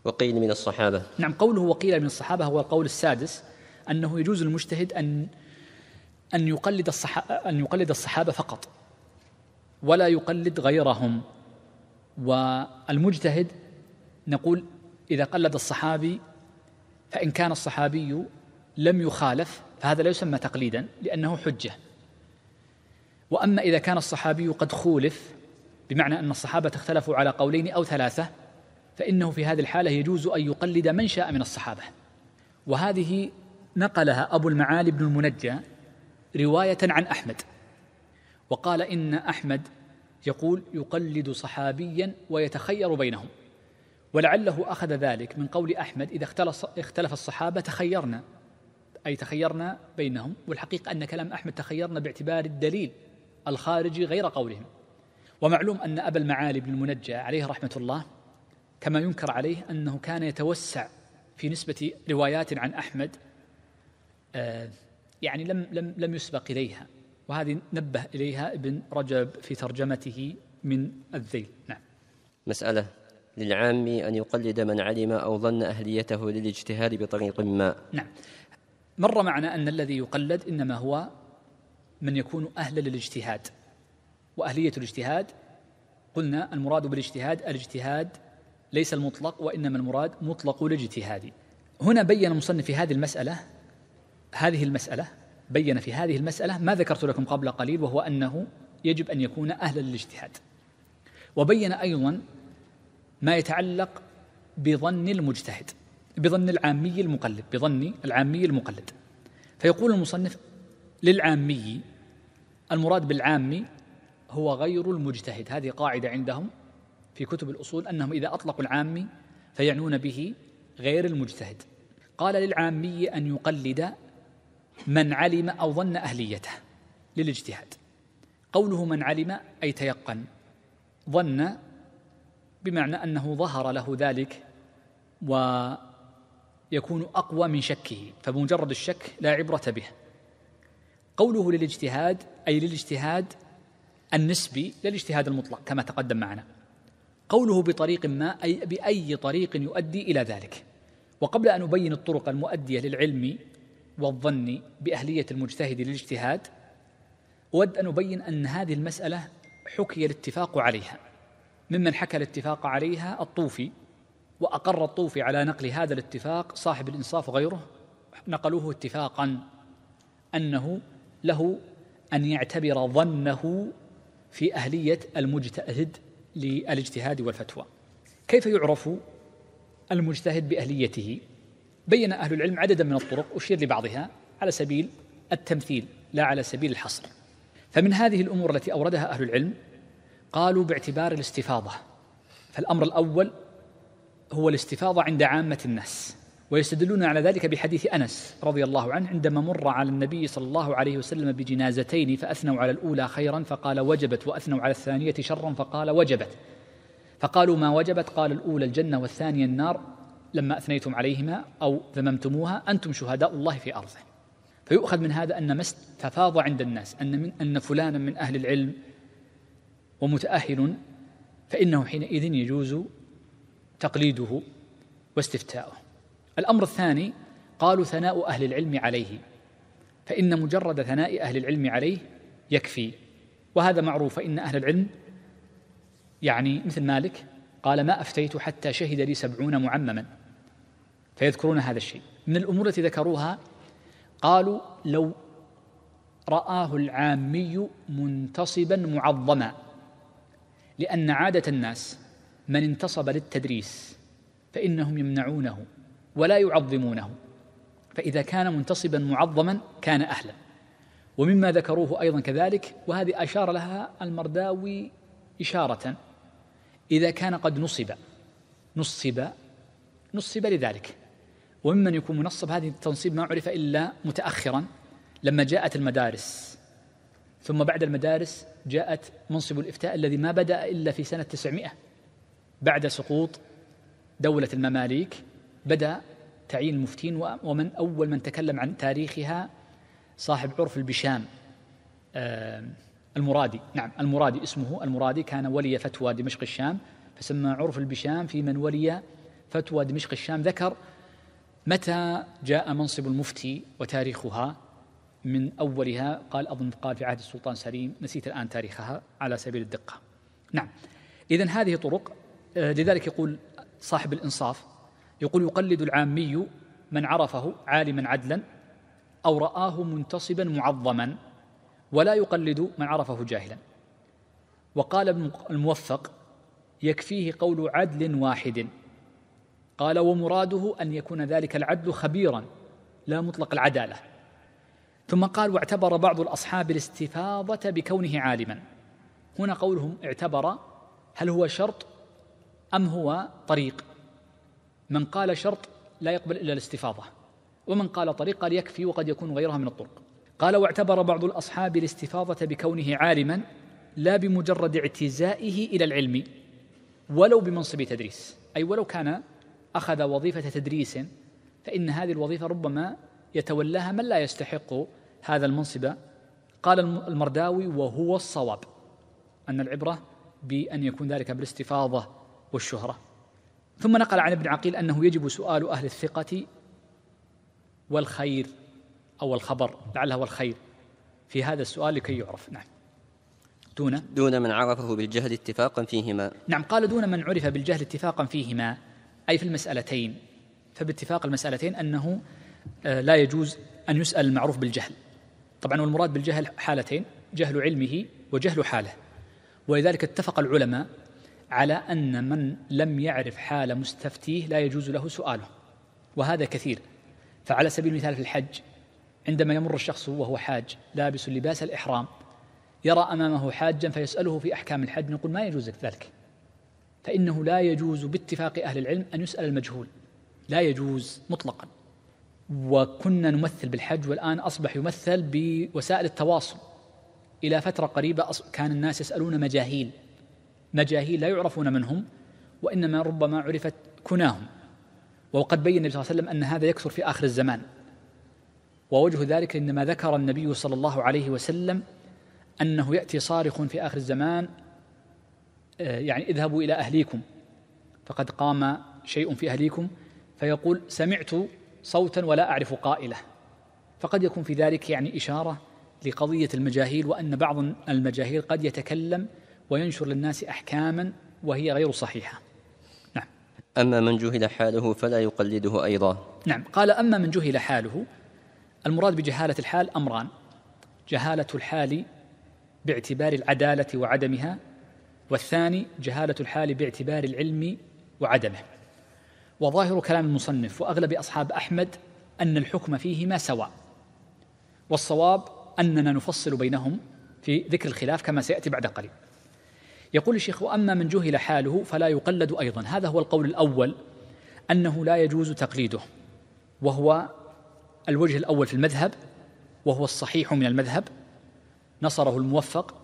وقيل من الصحابه نعم قوله وقيل من الصحابه هو القول السادس انه يجوز المجتهد ان ان يقلد الصحابه ان يقلد الصحابه فقط ولا يقلد غيرهم والمجتهد نقول إذا قلد الصحابي فإن كان الصحابي لم يخالف فهذا لا يسمى تقليدا لأنه حجة وأما إذا كان الصحابي قد خولف بمعنى أن الصحابة اختلفوا على قولين أو ثلاثة فإنه في هذه الحالة يجوز أن يقلد من شاء من الصحابة وهذه نقلها أبو المعالي بن المنجى رواية عن أحمد وقال إن أحمد يقول يقلد صحابيا ويتخير بينهم ولعله أخذ ذلك من قول أحمد إذا اختلف الصحابة تخيرنا أي تخيرنا بينهم والحقيقة أن كلام أحمد تخيرنا باعتبار الدليل الخارجي غير قولهم ومعلوم أن أبا المعالي بن المنجى عليه رحمة الله كما ينكر عليه أنه كان يتوسع في نسبة روايات عن أحمد آه، يعني لم لم لم يسبق إليها وهذه نبه إليها ابن رجب في ترجمته من الذيل نعم مسألة للعام أن يقلد من علم أو ظن أهليته للاجتهاد بطريق ما نعم مر معنا أن الذي يقلد إنما هو من يكون أهلا للاجتهاد وأهلية الاجتهاد قلنا المراد بالاجتهاد الاجتهاد ليس المطلق وإنما المراد مطلق الاجتهاد هنا بين المصنف في هذه المسألة هذه المسألة بين في هذه المسألة ما ذكرت لكم قبل قليل وهو أنه يجب أن يكون أهلا للاجتهاد وبين أيضا ما يتعلق بظن المجتهد بظن العامي المقلد بظن العامي المقلد فيقول المصنف للعامي المراد بالعامي هو غير المجتهد هذه قاعدة عندهم في كتب الأصول أنهم إذا أطلقوا العامي فيعنون به غير المجتهد قال للعامي أن يقلد من علم أو ظن أهليته للاجتهاد قوله من علم أي تيقن ظن بمعنى انه ظهر له ذلك ويكون اقوى من شكه فمجرد الشك لا عبره به قوله للاجتهاد اي للاجتهاد النسبي لا الاجتهاد المطلق كما تقدم معنا قوله بطريق ما اي باي طريق يؤدي الى ذلك وقبل ان ابين الطرق المؤديه للعلم والظن باهليه المجتهد للاجتهاد اود ان ابين ان هذه المساله حكي الاتفاق عليها ممن حكى الاتفاق عليها الطوفي وأقر الطوفي على نقل هذا الاتفاق صاحب الإنصاف وغيره نقلوه اتفاقا أنه له أن يعتبر ظنه في أهلية المجتهد للاجتهاد والفتوى كيف يعرف المجتهد بأهليته بين أهل العلم عددا من الطرق أشير لبعضها على سبيل التمثيل لا على سبيل الحصر فمن هذه الأمور التي أوردها أهل العلم قالوا باعتبار الاستفاضة فالأمر الأول هو الاستفاضة عند عامة الناس ويستدلون على ذلك بحديث أنس رضي الله عنه عندما مر على النبي صلى الله عليه وسلم بجنازتين فأثنوا على الأولى خيرا فقال وجبت وأثنوا على الثانية شرا فقال وجبت فقالوا ما وجبت قال الأولى الجنة والثانية النار لما أثنيتم عليهما أو ذممتموها أنتم شهداء الله في أرضه فيؤخذ من هذا أن ما استفاض عند الناس أن من أن فلانا من أهل العلم ومتأهل فإنه حينئذ يجوز تقليده واستفتاؤه الأمر الثاني قالوا ثناء أهل العلم عليه فإن مجرد ثناء أهل العلم عليه يكفي وهذا معروف فإن أهل العلم يعني مثل مالك قال ما أفتيت حتى شهد لي سبعون معمما فيذكرون هذا الشيء من الأمور التي ذكروها قالوا لو رآه العامي منتصبا معظما لأن عادة الناس من انتصب للتدريس فإنهم يمنعونه ولا يعظمونه فإذا كان منتصبا معظما كان أهلا ومما ذكروه أيضا كذلك وهذه أشار لها المرداوي إشارة إذا كان قد نصب نصب نصب لذلك وممن يكون منصب هذه التنصيب ما عرف إلا متأخرا لما جاءت المدارس ثم بعد المدارس جاءت منصب الإفتاء الذي ما بدأ إلا في سنة 900 بعد سقوط دولة المماليك بدأ تعيين المفتين ومن أول من تكلم عن تاريخها صاحب عرف البشام آه، المرادي نعم المرادي اسمه المرادي كان ولي فتوى دمشق الشام فسمى عرف البشام في من ولي فتوى دمشق الشام ذكر متى جاء منصب المفتي وتاريخها من أولها قال أظن قال في عهد السلطان سليم نسيت الآن تاريخها على سبيل الدقة نعم إذا هذه طرق آه، لذلك يقول صاحب الإنصاف يقول يقلد العامي من عرفه عالما عدلا أو رآه منتصبا معظما ولا يقلد من عرفه جاهلا وقال ابن الموفق يكفيه قول عدل واحد قال ومراده أن يكون ذلك العدل خبيرا لا مطلق العدالة ثم قال واعتبر بعض الأصحاب الاستفاضة بكونه عالما هنا قولهم اعتبر هل هو شرط أم هو طريق من قال شرط لا يقبل إلا الاستفاضة ومن قال طريق قال يكفي وقد يكون غيرها من الطرق قال واعتبر بعض الأصحاب الاستفاضة بكونه عالما لا بمجرد اعتزائه إلى العلم ولو بمنصب تدريس أي ولو كان أخذ وظيفة تدريس فإن هذه الوظيفة ربما يتولاها من لا يستحق هذا المنصب قال المرداوي وهو الصواب أن العبرة بأن يكون ذلك بالاستفاضة والشهرة ثم نقل عن ابن عقيل أنه يجب سؤال أهل الثقة والخير أو الخبر لعلها والخير في هذا السؤال لكي يعرف نعم دون دون من عرفه بالجهل اتفاقا فيهما نعم قال دون من عرف بالجهل اتفاقا فيهما أي في المسألتين فباتفاق المسألتين أنه آه، لا يجوز أن يسأل المعروف بالجهل طبعا والمراد بالجهل حالتين جهل علمه وجهل حاله ولذلك اتفق العلماء على أن من لم يعرف حال مستفتيه لا يجوز له سؤاله وهذا كثير فعلى سبيل المثال في الحج عندما يمر الشخص وهو حاج لابس لباس الإحرام يرى أمامه حاجا فيسأله في أحكام الحج نقول ما يجوز لك ذلك فإنه لا يجوز باتفاق أهل العلم أن يسأل المجهول لا يجوز مطلقا وكنا نمثل بالحج والآن أصبح يمثل بوسائل التواصل إلى فترة قريبة كان الناس يسألون مجاهيل مجاهيل لا يعرفون منهم وإنما ربما عرفت كناهم وقد بين النبي صلى الله عليه وسلم أن هذا يكثر في آخر الزمان ووجه ذلك إنما ذكر النبي صلى الله عليه وسلم أنه يأتي صارخ في آخر الزمان آه، يعني اذهبوا إلى أهليكم فقد قام شيء في أهليكم فيقول سمعت صوتا ولا اعرف قائله فقد يكون في ذلك يعني اشاره لقضيه المجاهيل وان بعض المجاهيل قد يتكلم وينشر للناس احكاما وهي غير صحيحه نعم اما من جهل حاله فلا يقلده ايضا نعم قال اما من جهل حاله المراد بجهاله الحال امران جهاله الحال باعتبار العداله وعدمها والثاني جهاله الحال باعتبار العلم وعدمه وظاهر كلام المصنف واغلب اصحاب احمد ان الحكم فيهما سواء والصواب اننا نفصل بينهم في ذكر الخلاف كما سياتي بعد قليل يقول الشيخ واما من جهل حاله فلا يقلد ايضا هذا هو القول الاول انه لا يجوز تقليده وهو الوجه الاول في المذهب وهو الصحيح من المذهب نصره الموفق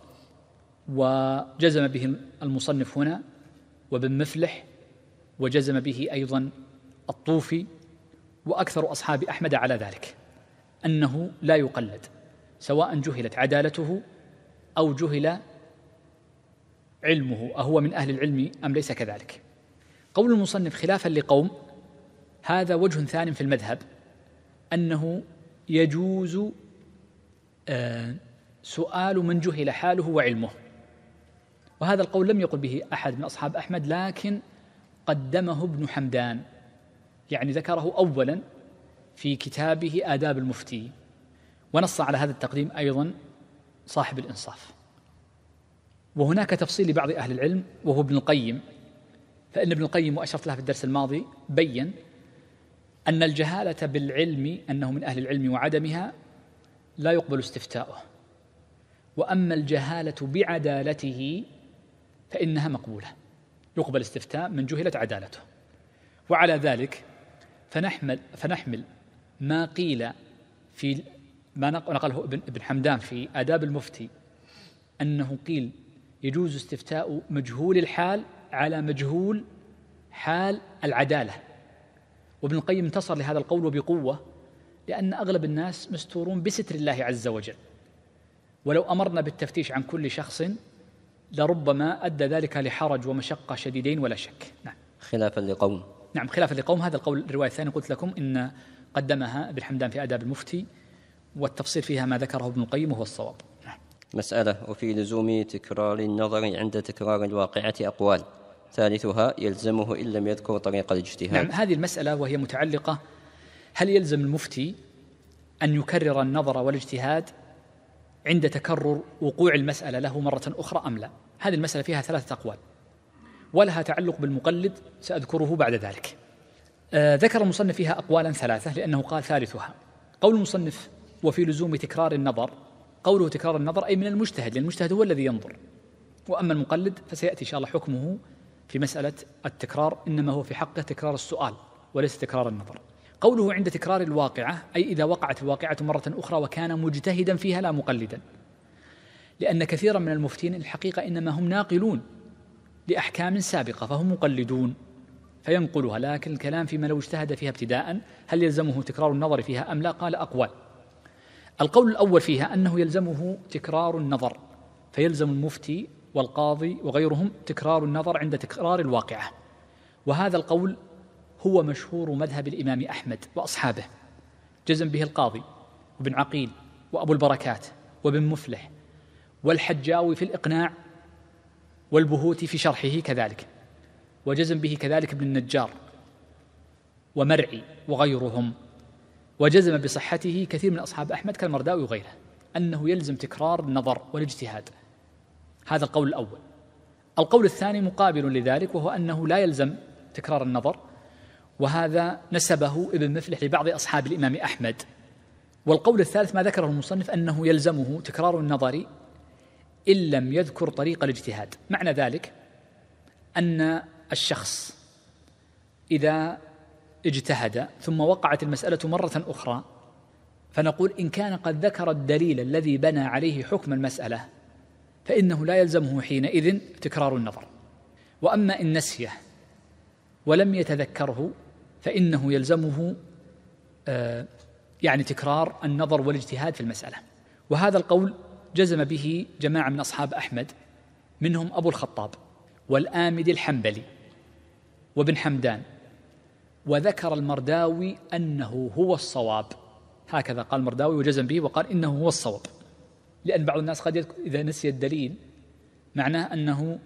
وجزم به المصنف هنا وابن مفلح وجزم به أيضا الطوفي وأكثر أصحاب أحمد على ذلك أنه لا يقلد سواء جهلت عدالته أو جهل علمه أهو من أهل العلم أم ليس كذلك قول المصنف خلافا لقوم هذا وجه ثان في المذهب أنه يجوز آه، سؤال من جهل حاله وعلمه وهذا القول لم يقل به أحد من أصحاب أحمد لكن قدمه ابن حمدان يعني ذكره اولا في كتابه آداب المفتي ونص على هذا التقديم ايضا صاحب الانصاف وهناك تفصيل لبعض اهل العلم وهو ابن القيم فان ابن القيم واشرت لها في الدرس الماضي بين ان الجهاله بالعلم انه من اهل العلم وعدمها لا يقبل استفتاؤه واما الجهاله بعدالته فانها مقبوله يقبل استفتاء من جهلت عدالته وعلى ذلك فنحمل فنحمل ما قيل في ما نقله ابن ابن حمدان في آداب المفتي أنه قيل يجوز استفتاء مجهول الحال على مجهول حال العدالة وابن القيم انتصر لهذا القول وبقوة لأن أغلب الناس مستورون بستر الله عز وجل ولو أمرنا بالتفتيش عن كل شخص لربما أدى ذلك لحرج ومشقة شديدين ولا شك نعم خلافا لقوم نعم خلافا لقوم هذا القول الرواية الثانية قلت لكم إن قدمها ابن حمدان في آداب المفتي والتفصيل فيها ما ذكره ابن القيم وهو الصواب نعم. مسألة وفي لزوم تكرار النظر عند تكرار الواقعة أقوال ثالثها يلزمه إن لم يذكر طريق الاجتهاد نعم هذه المسألة وهي متعلقة هل يلزم المفتي أن يكرر النظر والاجتهاد عند تكرر وقوع المسألة له مرة أخرى أم لا هذه المسألة فيها ثلاثة أقوال ولها تعلق بالمقلد سأذكره بعد ذلك آه، ذكر المصنف فيها أقوالا ثلاثة لأنه قال ثالثها قول المصنف وفي لزوم تكرار النظر قوله تكرار النظر أي من المجتهد لأن المجتهد هو الذي ينظر وأما المقلد فسيأتي إن شاء الله حكمه في مسألة التكرار إنما هو في حقه تكرار السؤال وليس تكرار النظر قوله عند تكرار الواقعة أي إذا وقعت الواقعة مرة أخرى وكان مجتهدا فيها لا مقلدا لأن كثيرا من المفتين الحقيقة إنما هم ناقلون لأحكام سابقة فهم مقلدون فينقلها لكن الكلام فيما لو اجتهد فيها ابتداء هل يلزمه تكرار النظر فيها أم لا قال أقوال القول الأول فيها أنه يلزمه تكرار النظر فيلزم المفتي والقاضي وغيرهم تكرار النظر عند تكرار الواقعة وهذا القول هو مشهور مذهب الإمام أحمد وأصحابه جزم به القاضي وابن عقيل وأبو البركات وابن مفلح والحجاوي في الإقناع والبهوتي في شرحه كذلك وجزم به كذلك ابن النجار ومرعي وغيرهم وجزم بصحته كثير من أصحاب أحمد كالمرداوي وغيره أنه يلزم تكرار النظر والاجتهاد هذا القول الأول القول الثاني مقابل لذلك وهو أنه لا يلزم تكرار النظر وهذا نسبه ابن مفلح لبعض أصحاب الإمام أحمد والقول الثالث ما ذكره المصنف أنه يلزمه تكرار النظر إن لم يذكر طريق الاجتهاد معنى ذلك أن الشخص إذا اجتهد ثم وقعت المسألة مرة أخرى فنقول إن كان قد ذكر الدليل الذي بنى عليه حكم المسألة فإنه لا يلزمه حينئذ تكرار النظر وأما إن نسيه ولم يتذكره فإنه يلزمه آه، يعني تكرار النظر والاجتهاد في المسألة وهذا القول جزم به جماعة من أصحاب أحمد منهم أبو الخطاب والآمد الحنبلي وابن حمدان وذكر المرداوي أنه هو الصواب هكذا قال المرداوي وجزم به وقال إنه هو الصواب لأن بعض الناس قد إذا نسي الدليل معناه أنه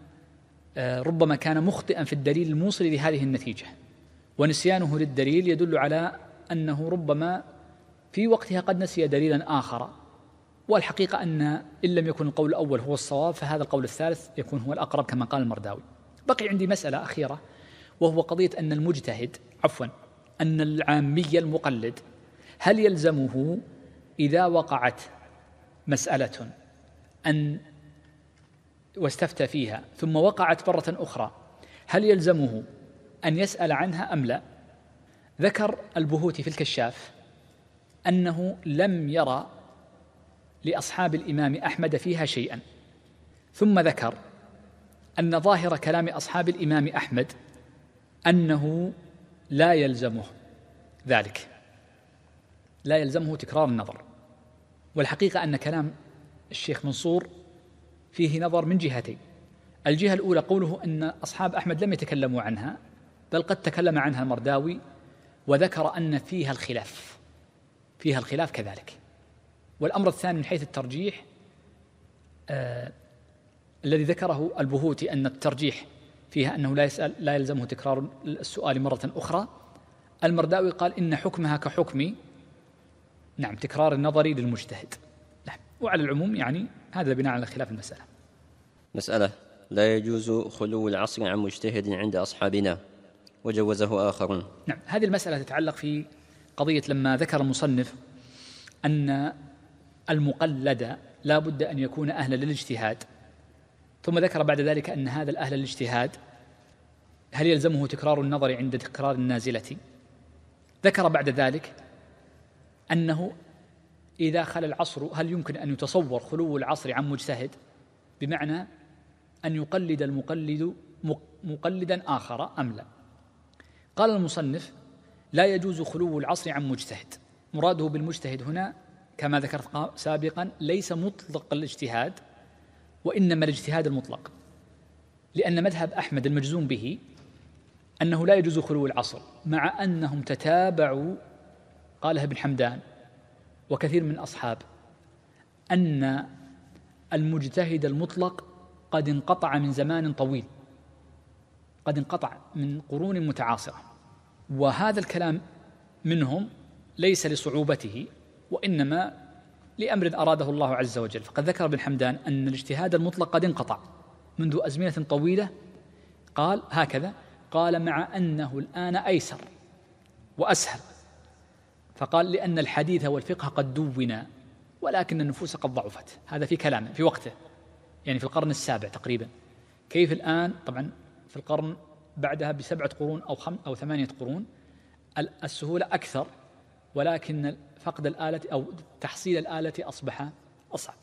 آه، ربما كان مخطئا في الدليل الموصل لهذه النتيجة ونسيانه للدليل يدل على أنه ربما في وقتها قد نسي دليلا آخر والحقيقة أن إن لم يكن القول الأول هو الصواب فهذا القول الثالث يكون هو الأقرب كما قال المرداوي بقي عندي مسألة أخيرة وهو قضية أن المجتهد عفوا أن العامي المقلد هل يلزمه إذا وقعت مسألة أن واستفتى فيها ثم وقعت مرة أخرى هل يلزمه أن يسأل عنها أم لا؟ ذكر البهوتي في الكشاف أنه لم يرى لاصحاب الامام احمد فيها شيئا ثم ذكر ان ظاهر كلام اصحاب الامام احمد انه لا يلزمه ذلك لا يلزمه تكرار النظر والحقيقه ان كلام الشيخ منصور فيه نظر من جهتين الجهه الاولى قوله ان اصحاب احمد لم يتكلموا عنها بل قد تكلم عنها المرداوي وذكر ان فيها الخلاف فيها الخلاف كذلك والأمر الثاني من حيث الترجيح آه الذي ذكره البهوتي أن الترجيح فيها أنه لا, يسأل لا يلزمه تكرار السؤال مرة أخرى المرداوي قال إن حكمها كحكم نعم تكرار النظري للمجتهد نعم وعلى العموم يعني هذا بناء على خلاف المسألة مسألة لا يجوز خلو العصر عن مجتهد عند أصحابنا وجوزه آخرون نعم هذه المسألة تتعلق في قضية لما ذكر المصنف أن المقلد لا بد أن يكون أهلا للاجتهاد ثم ذكر بعد ذلك أن هذا الأهل للاجتهاد هل يلزمه تكرار النظر عند تكرار النازلة ذكر بعد ذلك أنه إذا خلا العصر هل يمكن أن يتصور خلو العصر عن مجتهد بمعنى أن يقلد المقلد مقلدا آخر أم لا قال المصنف لا يجوز خلو العصر عن مجتهد مراده بالمجتهد هنا كما ذكرت سابقا ليس مطلق الاجتهاد وإنما الاجتهاد المطلق لأن مذهب أحمد المجزوم به أنه لا يجوز خلو العصر مع أنهم تتابعوا قالها ابن حمدان وكثير من أصحاب أن المجتهد المطلق قد انقطع من زمان طويل قد انقطع من قرون متعاصرة وهذا الكلام منهم ليس لصعوبته وإنما لأمر أراده الله عز وجل فقد ذكر ابن حمدان أن الاجتهاد المطلق قد انقطع منذ أزمنة طويلة قال هكذا قال مع أنه الآن أيسر وأسهل فقال لأن الحديث والفقه قد دونا ولكن النفوس قد ضعفت هذا في كلامه في وقته يعني في القرن السابع تقريبا كيف الآن طبعا في القرن بعدها بسبعة قرون أو خم أو ثمانية قرون السهولة أكثر ولكن فقد الآلة أو تحصيل الآلة أصبح أصعب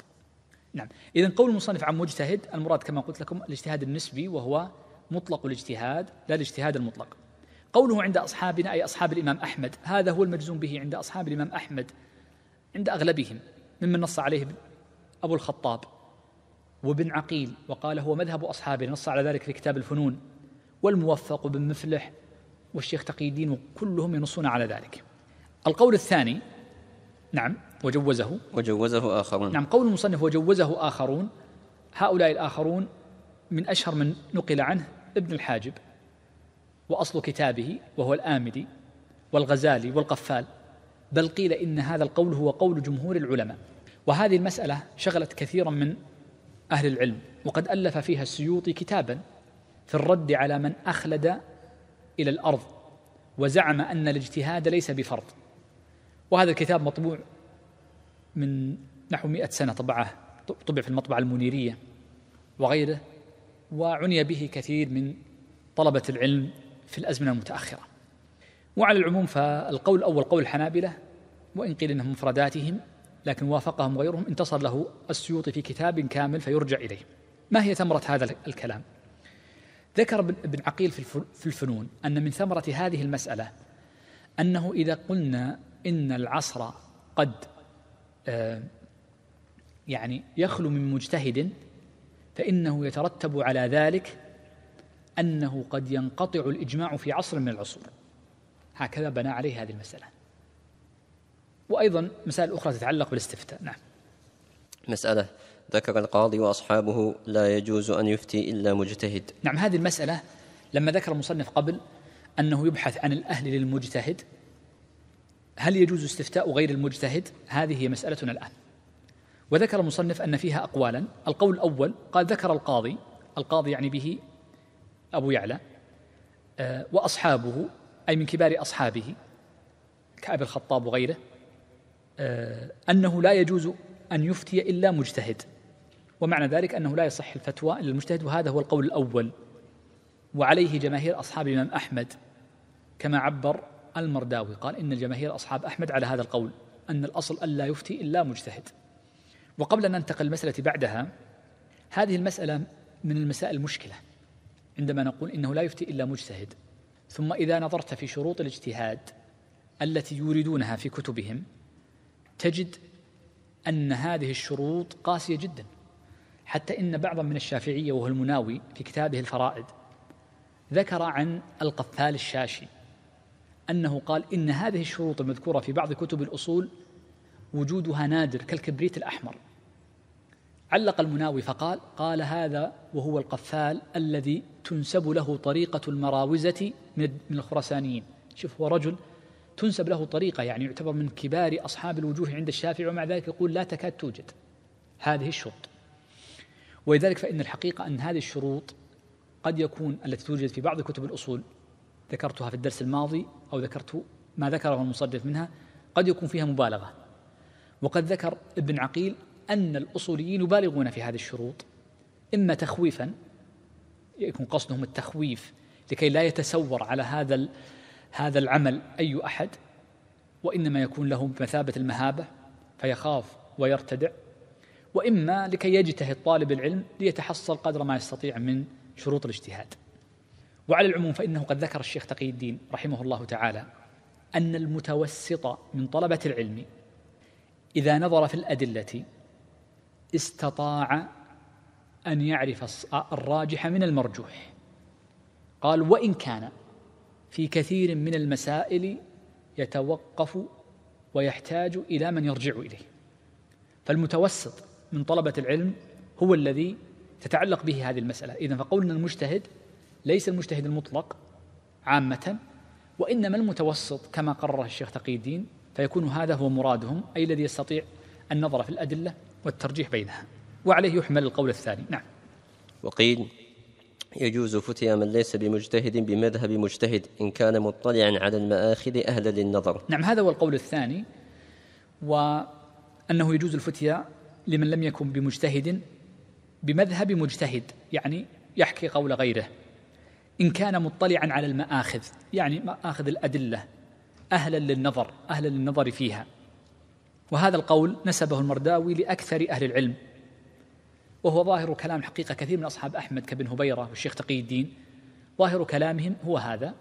نعم إذا قول المصنف عن مجتهد المراد كما قلت لكم الاجتهاد النسبي وهو مطلق الاجتهاد لا الاجتهاد المطلق قوله عند أصحابنا أي أصحاب الإمام أحمد هذا هو المجزوم به عند أصحاب الإمام أحمد عند أغلبهم ممن نص عليه أبو الخطاب وابن عقيل وقال هو مذهب أصحابه نص على ذلك في كتاب الفنون والموفق وابن مفلح والشيخ تقي الدين وكلهم ينصون على ذلك القول الثاني نعم وجوزه وجوزه آخرون نعم قول المصنف وجوزه آخرون هؤلاء الآخرون من أشهر من نقل عنه ابن الحاجب وأصل كتابه وهو الآمدي والغزالي والقفال بل قيل إن هذا القول هو قول جمهور العلماء وهذه المسألة شغلت كثيرا من أهل العلم وقد ألف فيها السيوطي كتابا في الرد على من أخلد إلى الأرض وزعم أن الاجتهاد ليس بفرض وهذا الكتاب مطبوع من نحو مئة سنة طبعه طبع في المطبعة المنيرية وغيره وعني به كثير من طلبة العلم في الأزمنة المتأخرة وعلى العموم فالقول الأول قول الحنابلة وإن قيل إنهم مفرداتهم لكن وافقهم غيرهم انتصر له السيوطي في كتاب كامل فيرجع إليه ما هي ثمرة هذا الكلام ذكر ابن عقيل في الفنون أن من ثمرة هذه المسألة أنه إذا قلنا إن العصر قد آه، يعني يخلو من مجتهد فإنه يترتب على ذلك أنه قد ينقطع الإجماع في عصر من العصور هكذا بنى عليه هذه المسألة وأيضا مسائل أخرى تتعلق بالاستفتاء نعم مسألة ذكر القاضي وأصحابه لا يجوز أن يفتي إلا مجتهد نعم هذه المسألة لما ذكر المصنف قبل أنه يبحث عن الأهل للمجتهد هل يجوز استفتاء غير المجتهد؟ هذه هي مسألتنا الآن وذكر المصنف أن فيها أقوالا القول الأول قال ذكر القاضي القاضي يعني به أبو يعلى آه، وأصحابه أي من كبار أصحابه كأبي الخطاب وغيره آه، أنه لا يجوز أن يفتي إلا مجتهد ومعنى ذلك أنه لا يصح الفتوى إلا المجتهد وهذا هو القول الأول وعليه جماهير أصحاب الإمام أحمد كما عبر المرداوي قال إن الجماهير أصحاب أحمد على هذا القول أن الأصل ألا يفتي إلا مجتهد وقبل أن ننتقل المسألة بعدها هذه المسألة من المسائل المشكلة عندما نقول إنه لا يفتي إلا مجتهد ثم إذا نظرت في شروط الاجتهاد التي يوردونها في كتبهم تجد أن هذه الشروط قاسية جدا حتى إن بعضا من الشافعية وهو المناوي في كتابه الفرائد ذكر عن القفال الشاشي أنه قال إن هذه الشروط المذكورة في بعض كتب الأصول وجودها نادر كالكبريت الأحمر علق المناوي فقال قال هذا وهو القفال الذي تنسب له طريقة المراوزة من الخرسانيين شوف هو رجل تنسب له طريقة يعني يعتبر من كبار أصحاب الوجوه عند الشافعي ومع ذلك يقول لا تكاد توجد هذه الشروط ولذلك فإن الحقيقة أن هذه الشروط قد يكون التي توجد في بعض كتب الأصول ذكرتها في الدرس الماضي أو ذكرت ما ذكره المصدف منها قد يكون فيها مبالغة وقد ذكر ابن عقيل أن الأصوليين يبالغون في هذه الشروط إما تخويفا يكون قصدهم التخويف لكي لا يتسور على هذا هذا العمل أي أحد وإنما يكون له بمثابة المهابة فيخاف ويرتدع وإما لكي يجتهد طالب العلم ليتحصل قدر ما يستطيع من شروط الاجتهاد وعلى العموم فإنه قد ذكر الشيخ تقي الدين رحمه الله تعالى أن المتوسط من طلبة العلم إذا نظر في الأدلة استطاع أن يعرف الراجح من المرجوح قال وإن كان في كثير من المسائل يتوقف ويحتاج إلى من يرجع إليه فالمتوسط من طلبة العلم هو الذي تتعلق به هذه المسألة إذا فقولنا المجتهد ليس المجتهد المطلق عامة وإنما المتوسط كما قرره الشيخ تقي الدين فيكون هذا هو مرادهم أي الذي يستطيع النظر في الأدلة والترجيح بينها وعليه يحمل القول الثاني نعم وقيل يجوز فتيا من ليس بمجتهد بمذهب مجتهد إن كان مطلعا على المآخذ أهلا للنظر نعم هذا هو القول الثاني وأنه يجوز الفتيا لمن لم يكن بمجتهد بمذهب مجتهد يعني يحكي قول غيره إن كان مطلعا على المآخذ يعني مآخذ الأدلة أهلا للنظر أهلا للنظر فيها وهذا القول نسبه المرداوي لأكثر أهل العلم وهو ظاهر كلام حقيقة كثير من أصحاب أحمد كابن هبيرة والشيخ تقي الدين ظاهر كلامهم هو هذا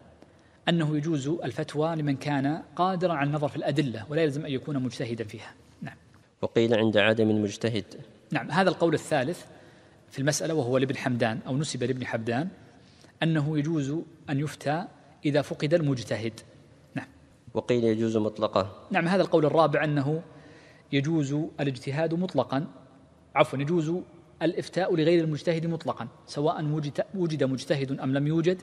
أنه يجوز الفتوى لمن كان قادرا على النظر في الأدلة ولا يلزم أن يكون مجتهدا فيها نعم وقيل عند عدم المجتهد نعم هذا القول الثالث في المسألة وهو لابن حمدان أو نسب لابن حمدان أنه يجوز أن يفتى إذا فقد المجتهد نعم وقيل يجوز مطلقة نعم هذا القول الرابع أنه يجوز الاجتهاد مطلقا عفوا يجوز الافتاء لغير المجتهد مطلقا سواء وجد مجتهد ام لم يوجد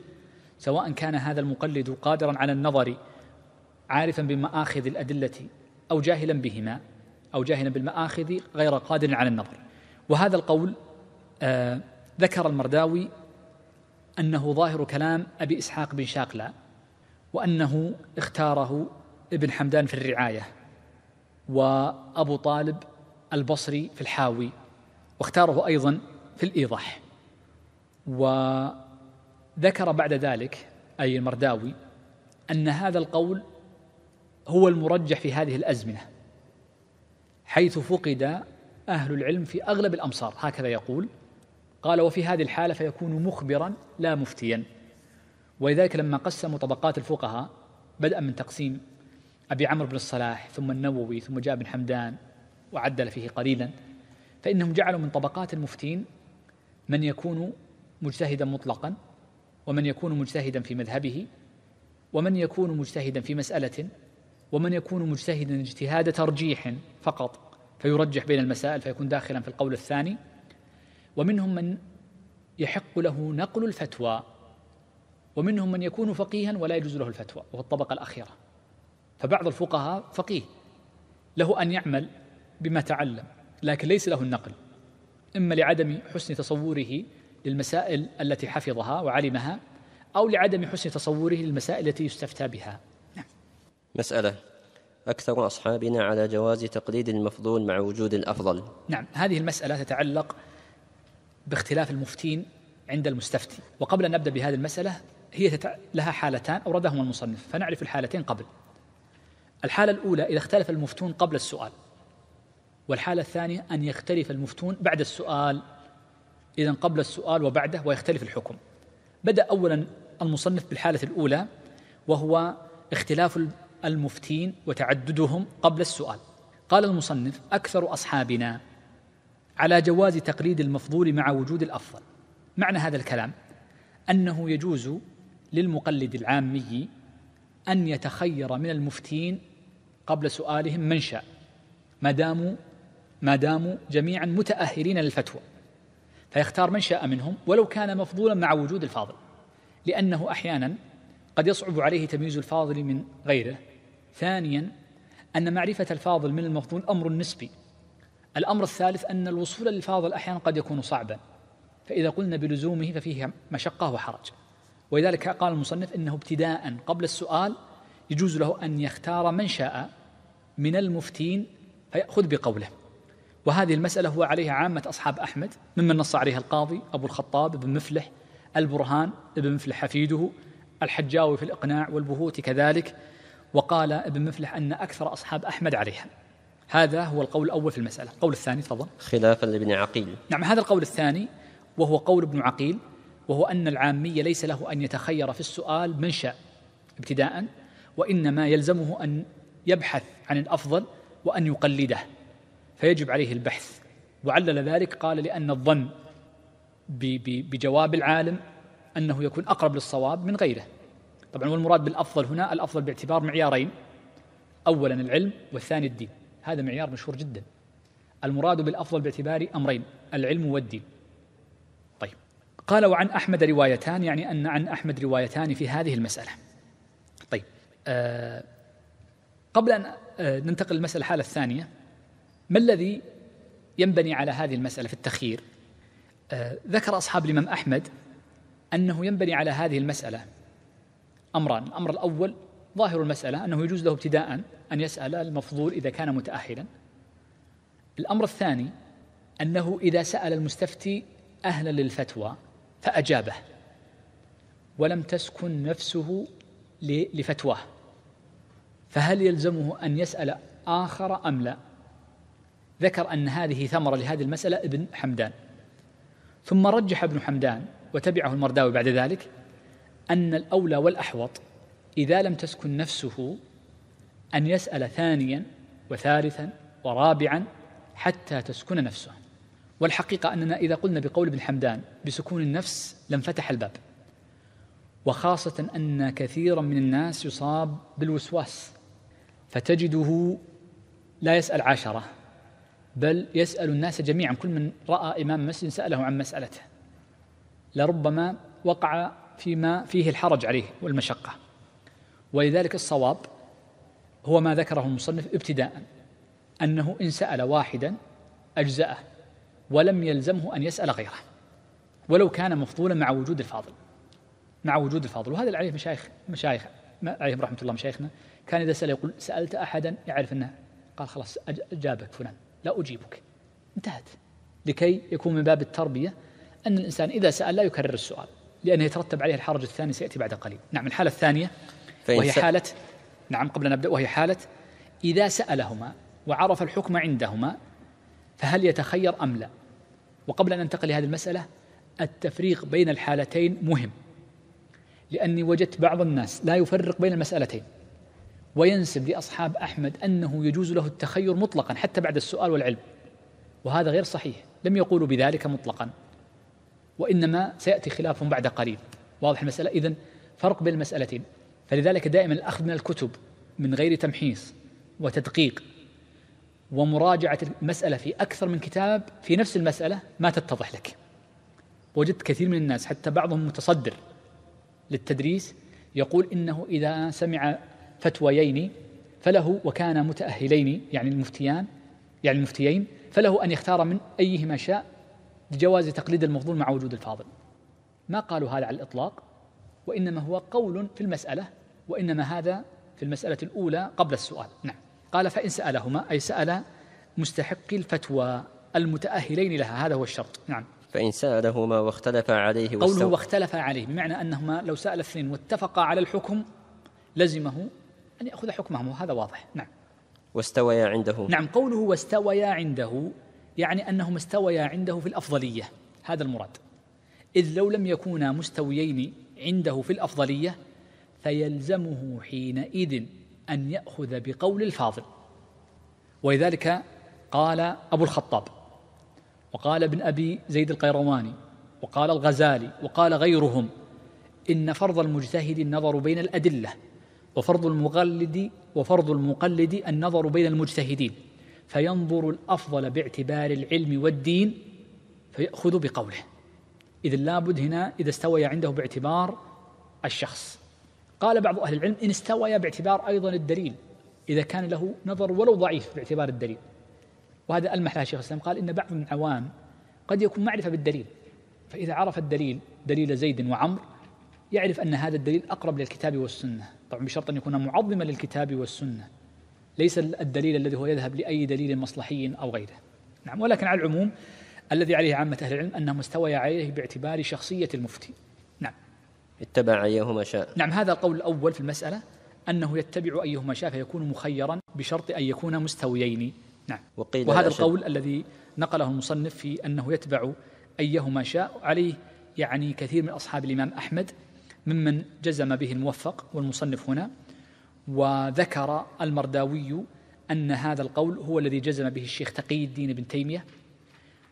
سواء كان هذا المقلد قادرا على النظر عارفا بمآخذ الادله او جاهلا بهما او جاهلا بالمآخذ غير قادر على النظر وهذا القول آه ذكر المرداوي أنه ظاهر كلام أبي إسحاق بن شاقلة وأنه اختاره ابن حمدان في الرعاية وأبو طالب البصري في الحاوي واختاره أيضا في الإيضاح وذكر بعد ذلك أي المرداوي أن هذا القول هو المرجح في هذه الأزمنة حيث فقد أهل العلم في أغلب الأمصار هكذا يقول قال وفي هذه الحالة فيكون مخبرا لا مفتيا ولذلك لما قسموا طبقات الفقهاء بدءا من تقسيم أبي عمرو بن الصلاح ثم النووي ثم جاء بن حمدان وعدل فيه قليلا فإنهم جعلوا من طبقات المفتين من يكون مجتهدا مطلقا ومن يكون مجتهدا في مذهبه ومن يكون مجتهدا في مسألة ومن يكون مجتهدا اجتهاد ترجيح فقط فيرجح بين المسائل فيكون داخلا في القول الثاني ومنهم من يحق له نقل الفتوى ومنهم من يكون فقيها ولا يجوز له الفتوى وهو الطبقة الأخيرة فبعض الفقهاء فقيه له أن يعمل بما تعلم لكن ليس له النقل إما لعدم حسن تصوره للمسائل التي حفظها وعلمها أو لعدم حسن تصوره للمسائل التي يستفتى بها نعم. مسألة أكثر أصحابنا على جواز تقليد المفضول مع وجود الأفضل نعم هذه المسألة تتعلق باختلاف المفتين عند المستفتي وقبل أن نبدأ بهذه المسألة هي لها حالتان أوردهما المصنف فنعرف الحالتين قبل الحالة الأولى إذا اختلف المفتون قبل السؤال والحالة الثانية أن يختلف المفتون بعد السؤال إذا قبل السؤال وبعده ويختلف الحكم بدأ أولا المصنف بالحالة الأولى وهو اختلاف المفتين وتعددهم قبل السؤال قال المصنف أكثر أصحابنا على جواز تقليد المفضول مع وجود الافضل معنى هذا الكلام انه يجوز للمقلد العامي ان يتخير من المفتين قبل سؤالهم من شاء ما داموا ما داموا جميعا متاهلين للفتوى فيختار من شاء منهم ولو كان مفضولا مع وجود الفاضل لانه احيانا قد يصعب عليه تمييز الفاضل من غيره ثانيا ان معرفه الفاضل من المفضول امر نسبي الأمر الثالث أن الوصول للفاضل أحيانا قد يكون صعبا فإذا قلنا بلزومه ففيه مشقة وحرج ولذلك قال المصنف إنه ابتداء قبل السؤال يجوز له أن يختار من شاء من المفتين فيأخذ بقوله وهذه المسألة هو عليها عامة أصحاب أحمد ممن نص عليها القاضي أبو الخطاب بن مفلح البرهان ابن مفلح حفيده الحجاوي في الإقناع والبهوت كذلك وقال ابن مفلح أن أكثر أصحاب أحمد عليها هذا هو القول الأول في المسألة القول الثاني تفضل خلافا لابن عقيل نعم هذا القول الثاني وهو قول ابن عقيل وهو أن العامية ليس له أن يتخير في السؤال من شاء ابتداء وإنما يلزمه أن يبحث عن الأفضل وأن يقلده فيجب عليه البحث وعلل ذلك قال لأن الظن بجواب العالم أنه يكون أقرب للصواب من غيره طبعا والمراد بالأفضل هنا الأفضل باعتبار معيارين أولا العلم والثاني الدين هذا معيار مشهور جدا المراد بالافضل باعتبار امرين العلم والدين طيب قال وعن احمد روايتان يعني ان عن احمد روايتان في هذه المساله طيب آه قبل ان آه ننتقل للمساله الحاله الثانيه ما الذي ينبني على هذه المساله في التخيير آه ذكر اصحاب الامام احمد انه ينبني على هذه المساله امران الامر الاول ظاهر المساله انه يجوز له ابتداء أن يسأل المفضول إذا كان متأهلا الأمر الثاني أنه إذا سأل المستفتي أهلا للفتوى فأجابه ولم تسكن نفسه لفتواه فهل يلزمه أن يسأل آخر أم لا ذكر أن هذه ثمرة لهذه المسألة ابن حمدان ثم رجح ابن حمدان وتبعه المرداوي بعد ذلك أن الأولى والأحوط إذا لم تسكن نفسه أن يسأل ثانيا وثالثا ورابعا حتى تسكن نفسه والحقيقة أننا إذا قلنا بقول ابن حمدان بسكون النفس لانفتح الباب وخاصة أن كثيرا من الناس يصاب بالوسواس فتجده لا يسأل عشرة بل يسأل الناس جميعا كل من رأى إمام مسجد سأله عن مسألته لربما وقع فيما فيه الحرج عليه والمشقة ولذلك الصواب هو ما ذكره المصنف ابتداء أنه إن سأل واحدا أجزأه ولم يلزمه أن يسأل غيره ولو كان مفضولا مع وجود الفاضل مع وجود الفاضل وهذا اللي عليه مشايخ مشايخ عليهم رحمة الله مشايخنا كان إذا سأل يقول سألت أحدا يعرف أنه قال خلاص أجابك فلان لا أجيبك انتهت لكي يكون من باب التربية أن الإنسان إذا سأل لا يكرر السؤال لأنه يترتب عليه الحرج الثاني سيأتي بعد قليل نعم الحالة الثانية وهي حالة نعم قبل أن أبدأ وهي حالة إذا سألهما وعرف الحكم عندهما فهل يتخير أم لا وقبل أن أنتقل لهذه المسألة التفريق بين الحالتين مهم لأني وجدت بعض الناس لا يفرق بين المسألتين وينسب لأصحاب أحمد أنه يجوز له التخير مطلقا حتى بعد السؤال والعلم وهذا غير صحيح لم يقولوا بذلك مطلقا وإنما سيأتي خلافهم بعد قليل واضح المسألة إذن فرق بين المسألتين فلذلك دائما الأخذ من الكتب من غير تمحيص وتدقيق ومراجعة المسألة في أكثر من كتاب في نفس المسألة ما تتضح لك وجدت كثير من الناس حتى بعضهم متصدر للتدريس يقول إنه إذا سمع فتويين فله وكان متأهلين يعني المفتيان يعني المفتيين فله أن يختار من أيهما شاء لجواز تقليد المفضول مع وجود الفاضل ما قالوا هذا على الإطلاق وإنما هو قول في المسألة وإنما هذا في المسألة الأولى قبل السؤال نعم قال فإن سألهما أي سأل مستحق الفتوى المتأهلين لها هذا هو الشرط نعم فإن سألهما واختلف عليه قوله واختلف عليه بمعنى أنهما لو سأل اثنين واتفقا على الحكم لزمه أن يأخذ حكمهما هذا واضح نعم واستويا عنده نعم قوله واستويا عنده يعني أنهما استويا عنده في الأفضلية هذا المراد إذ لو لم يكونا مستويين عنده في الأفضلية فيلزمه حينئذ أن يأخذ بقول الفاضل ولذلك قال أبو الخطاب وقال ابن أبي زيد القيرواني وقال الغزالي وقال غيرهم إن فرض المجتهد النظر بين الأدلة وفرض المقلد وفرض المقلد النظر بين المجتهدين فينظر الأفضل باعتبار العلم والدين فيأخذ بقوله إذ لابد هنا إذا استوي عنده باعتبار الشخص قال بعض أهل العلم إن استويا باعتبار أيضا الدليل إذا كان له نظر ولو ضعيف باعتبار الدليل وهذا ألمح لها شيخ الإسلام قال إن بعض العوام قد يكون معرفة بالدليل فإذا عرف الدليل دليل زيد وعمر يعرف أن هذا الدليل أقرب للكتاب والسنة طبعا بشرط أن يكون معظما للكتاب والسنة ليس الدليل الذي هو يذهب لأي دليل مصلحي أو غيره نعم ولكن على العموم الذي عليه عامة أهل العلم أنه مستوى عليه باعتبار شخصية المفتي اتبع أيهما شاء نعم هذا القول الأول في المسألة أنه يتبع أيهما شاء فيكون مخيرا بشرط أن يكون مستويين نعم وقيل وهذا الأشد. القول الذي نقله المصنف في أنه يتبع أيهما شاء عليه يعني كثير من أصحاب الإمام أحمد ممن جزم به الموفق والمصنف هنا وذكر المرداوي أن هذا القول هو الذي جزم به الشيخ تقي الدين بن تيمية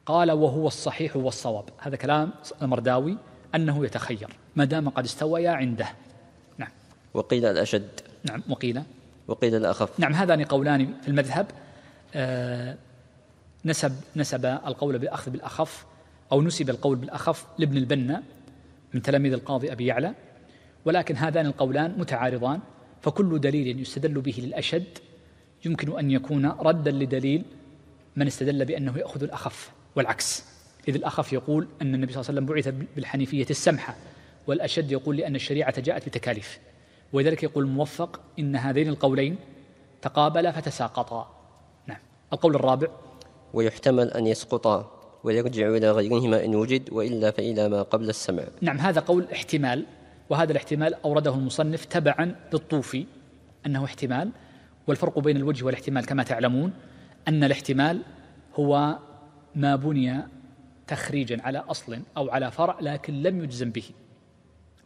قال وهو الصحيح والصواب هذا كلام المرداوي أنه يتخير ما دام قد استويا عنده نعم وقيل الأشد نعم وقيل وقيل الأخف نعم هذان قولان في المذهب آه نسب نسب القول بالأخذ بالأخف أو نسب القول بالأخف لابن البنا من تلاميذ القاضي أبي يعلى ولكن هذان القولان متعارضان فكل دليل يستدل به للأشد يمكن أن يكون ردا لدليل من استدل بأنه يأخذ الأخف والعكس إذ الأخف يقول أن النبي صلى الله عليه وسلم بعث بالحنيفية السمحة والأشد يقول لأن الشريعة جاءت بتكاليف ولذلك يقول الموفق إن هذين القولين تقابلا فتساقطا نعم القول الرابع ويحتمل أن يسقطا ويرجع إلى غيرهما إن وجد وإلا فإلى ما قبل السمع نعم هذا قول احتمال وهذا الاحتمال أورده المصنف تبعا للطوفي أنه احتمال والفرق بين الوجه والاحتمال كما تعلمون أن الاحتمال هو ما بني تخريجا على أصل أو على فرع لكن لم يجزم به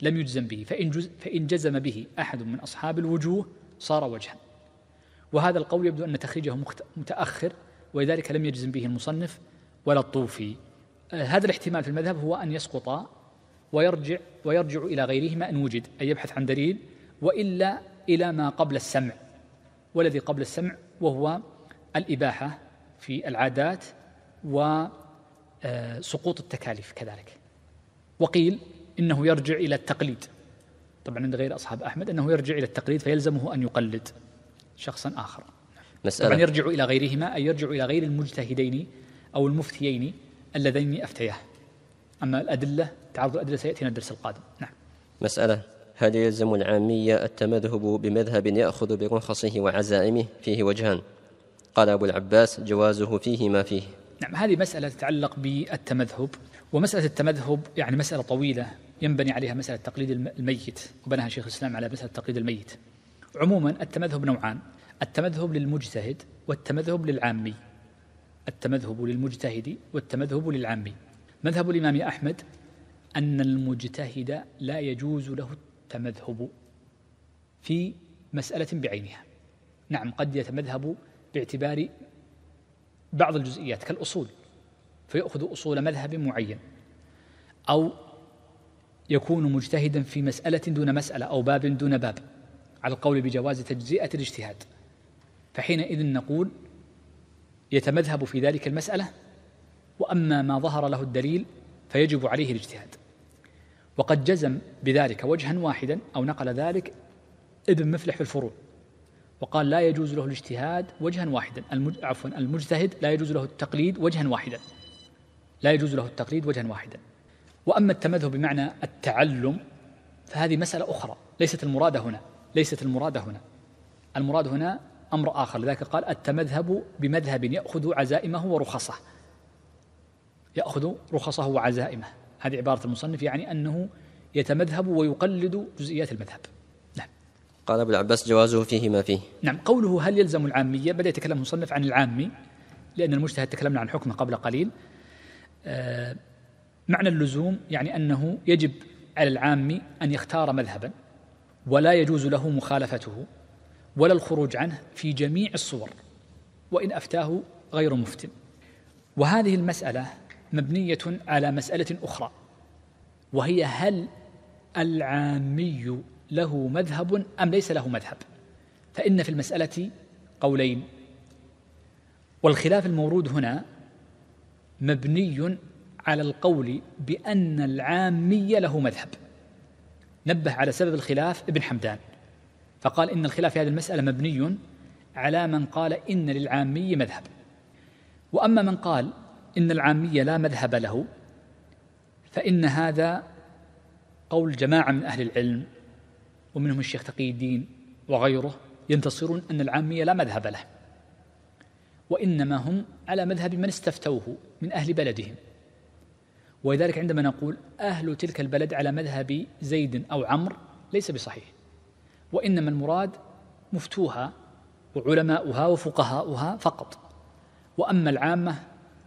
لم يجزم به فإن, جز فإن جزم به أحد من أصحاب الوجوه صار وجها وهذا القول يبدو أن تخريجه متأخر ولذلك لم يجزم به المصنف ولا الطوفي آه، هذا الاحتمال في المذهب هو أن يسقط ويرجع ويرجع إلى غيرهما إن وجد أي يبحث عن دليل وإلا إلى ما قبل السمع والذي قبل السمع وهو الإباحة في العادات و آه، سقوط التكاليف كذلك وقيل إنه يرجع إلى التقليد طبعا عند غير أصحاب أحمد أنه يرجع إلى التقليد فيلزمه أن يقلد شخصا آخر مسألة طبعا يرجع إلى غيرهما أي يرجع إلى غير المجتهدين أو المفتيين اللذين أفتياه أما الأدلة تعرض الأدلة سيأتينا الدرس القادم نعم مسألة هل يلزم العامية التمذهب بمذهب يأخذ برخصه وعزائمه فيه وجهان قال أبو العباس جوازه فيه ما فيه نعم هذه مسألة تتعلق بالتمذهب ومسألة التمذهب يعني مسألة طويلة ينبني عليها مسألة تقليد الميت وبناها شيخ الإسلام على مسألة تقليد الميت عموما التمذهب نوعان التمذهب للمجتهد والتمذهب للعامي التمذهب للمجتهد والتمذهب للعامي مذهب الإمام أحمد أن المجتهد لا يجوز له التمذهب في مسألة بعينها نعم قد يتمذهب باعتبار بعض الجزئيات كالأصول فيأخذ أصول مذهب معين أو يكون مجتهدا في مسألة دون مسألة أو باب دون باب على القول بجواز تجزئة الاجتهاد فحينئذ نقول يتمذهب في ذلك المسألة وأما ما ظهر له الدليل فيجب عليه الاجتهاد وقد جزم بذلك وجها واحدا أو نقل ذلك ابن مفلح في الفروع وقال لا يجوز له الاجتهاد وجها واحدا المج... عفوا المجتهد لا يجوز له التقليد وجها واحدا لا يجوز له التقليد وجها واحدا وأما التمذهب بمعنى التعلم فهذه مسألة أخرى ليست المراد هنا ليست المراد هنا المراد هنا أمر آخر لذلك قال التمذهب بمذهب يأخذ عزائمه ورخصه يأخذ رخصه وعزائمه هذه عبارة المصنف يعني أنه يتمذهب ويقلد جزئيات المذهب قال أبو العباس جوازه فيه ما فيه نعم قوله هل يلزم العامية بدأ يتكلم المصنف عن العامي لأن المجتهد تكلمنا عن حكمه قبل قليل آه معنى اللزوم يعني أنه يجب على العامي أن يختار مذهبا ولا يجوز له مخالفته ولا الخروج عنه في جميع الصور وإن أفتاه غير مفتن وهذه المسألة مبنية على مسألة أخرى وهي هل العامي له مذهب أم ليس له مذهب فإن في المسألة قولين والخلاف المورود هنا مبني على القول بأن العامي له مذهب نبه على سبب الخلاف ابن حمدان فقال إن الخلاف في هذه المسألة مبني على من قال إن للعامي مذهب وأما من قال إن العامي لا مذهب له فإن هذا قول جماعة من أهل العلم ومنهم الشيخ تقي الدين وغيره ينتصرون أن العامية لا مذهب له وإنما هم على مذهب من استفتوه من أهل بلدهم ولذلك عندما نقول أهل تلك البلد على مذهب زيد أو عمرو ليس بصحيح وإنما المراد مفتوها وعلماؤها وفقهاؤها فقط وأما العامة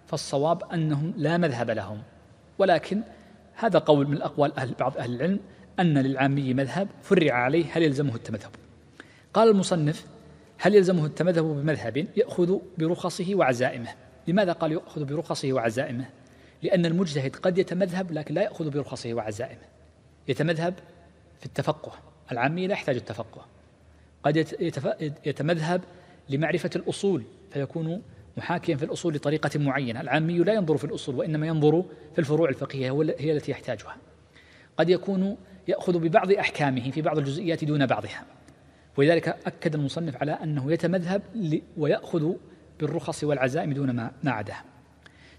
فالصواب أنهم لا مذهب لهم ولكن هذا قول من أقوال أهل بعض أهل العلم أن للعامي مذهب فرع عليه هل يلزمه التمذهب قال المصنف هل يلزمه التمذهب بمذهب يأخذ برخصه وعزائمه لماذا قال يأخذ برخصه وعزائمه لأن المجتهد قد يتمذهب لكن لا يأخذ برخصه وعزائمه يتمذهب في التفقه العامي لا يحتاج التفقه قد يتمذهب لمعرفة الأصول فيكون محاكيا في الأصول لطريقة معينة العامي لا ينظر في الأصول وإنما ينظر في الفروع الفقهية هي التي يحتاجها قد يكون يأخذ ببعض أحكامه في بعض الجزئيات دون بعضها ولذلك أكد المصنف على أنه يتمذهب ويأخذ بالرخص والعزائم دون ما, ما عداها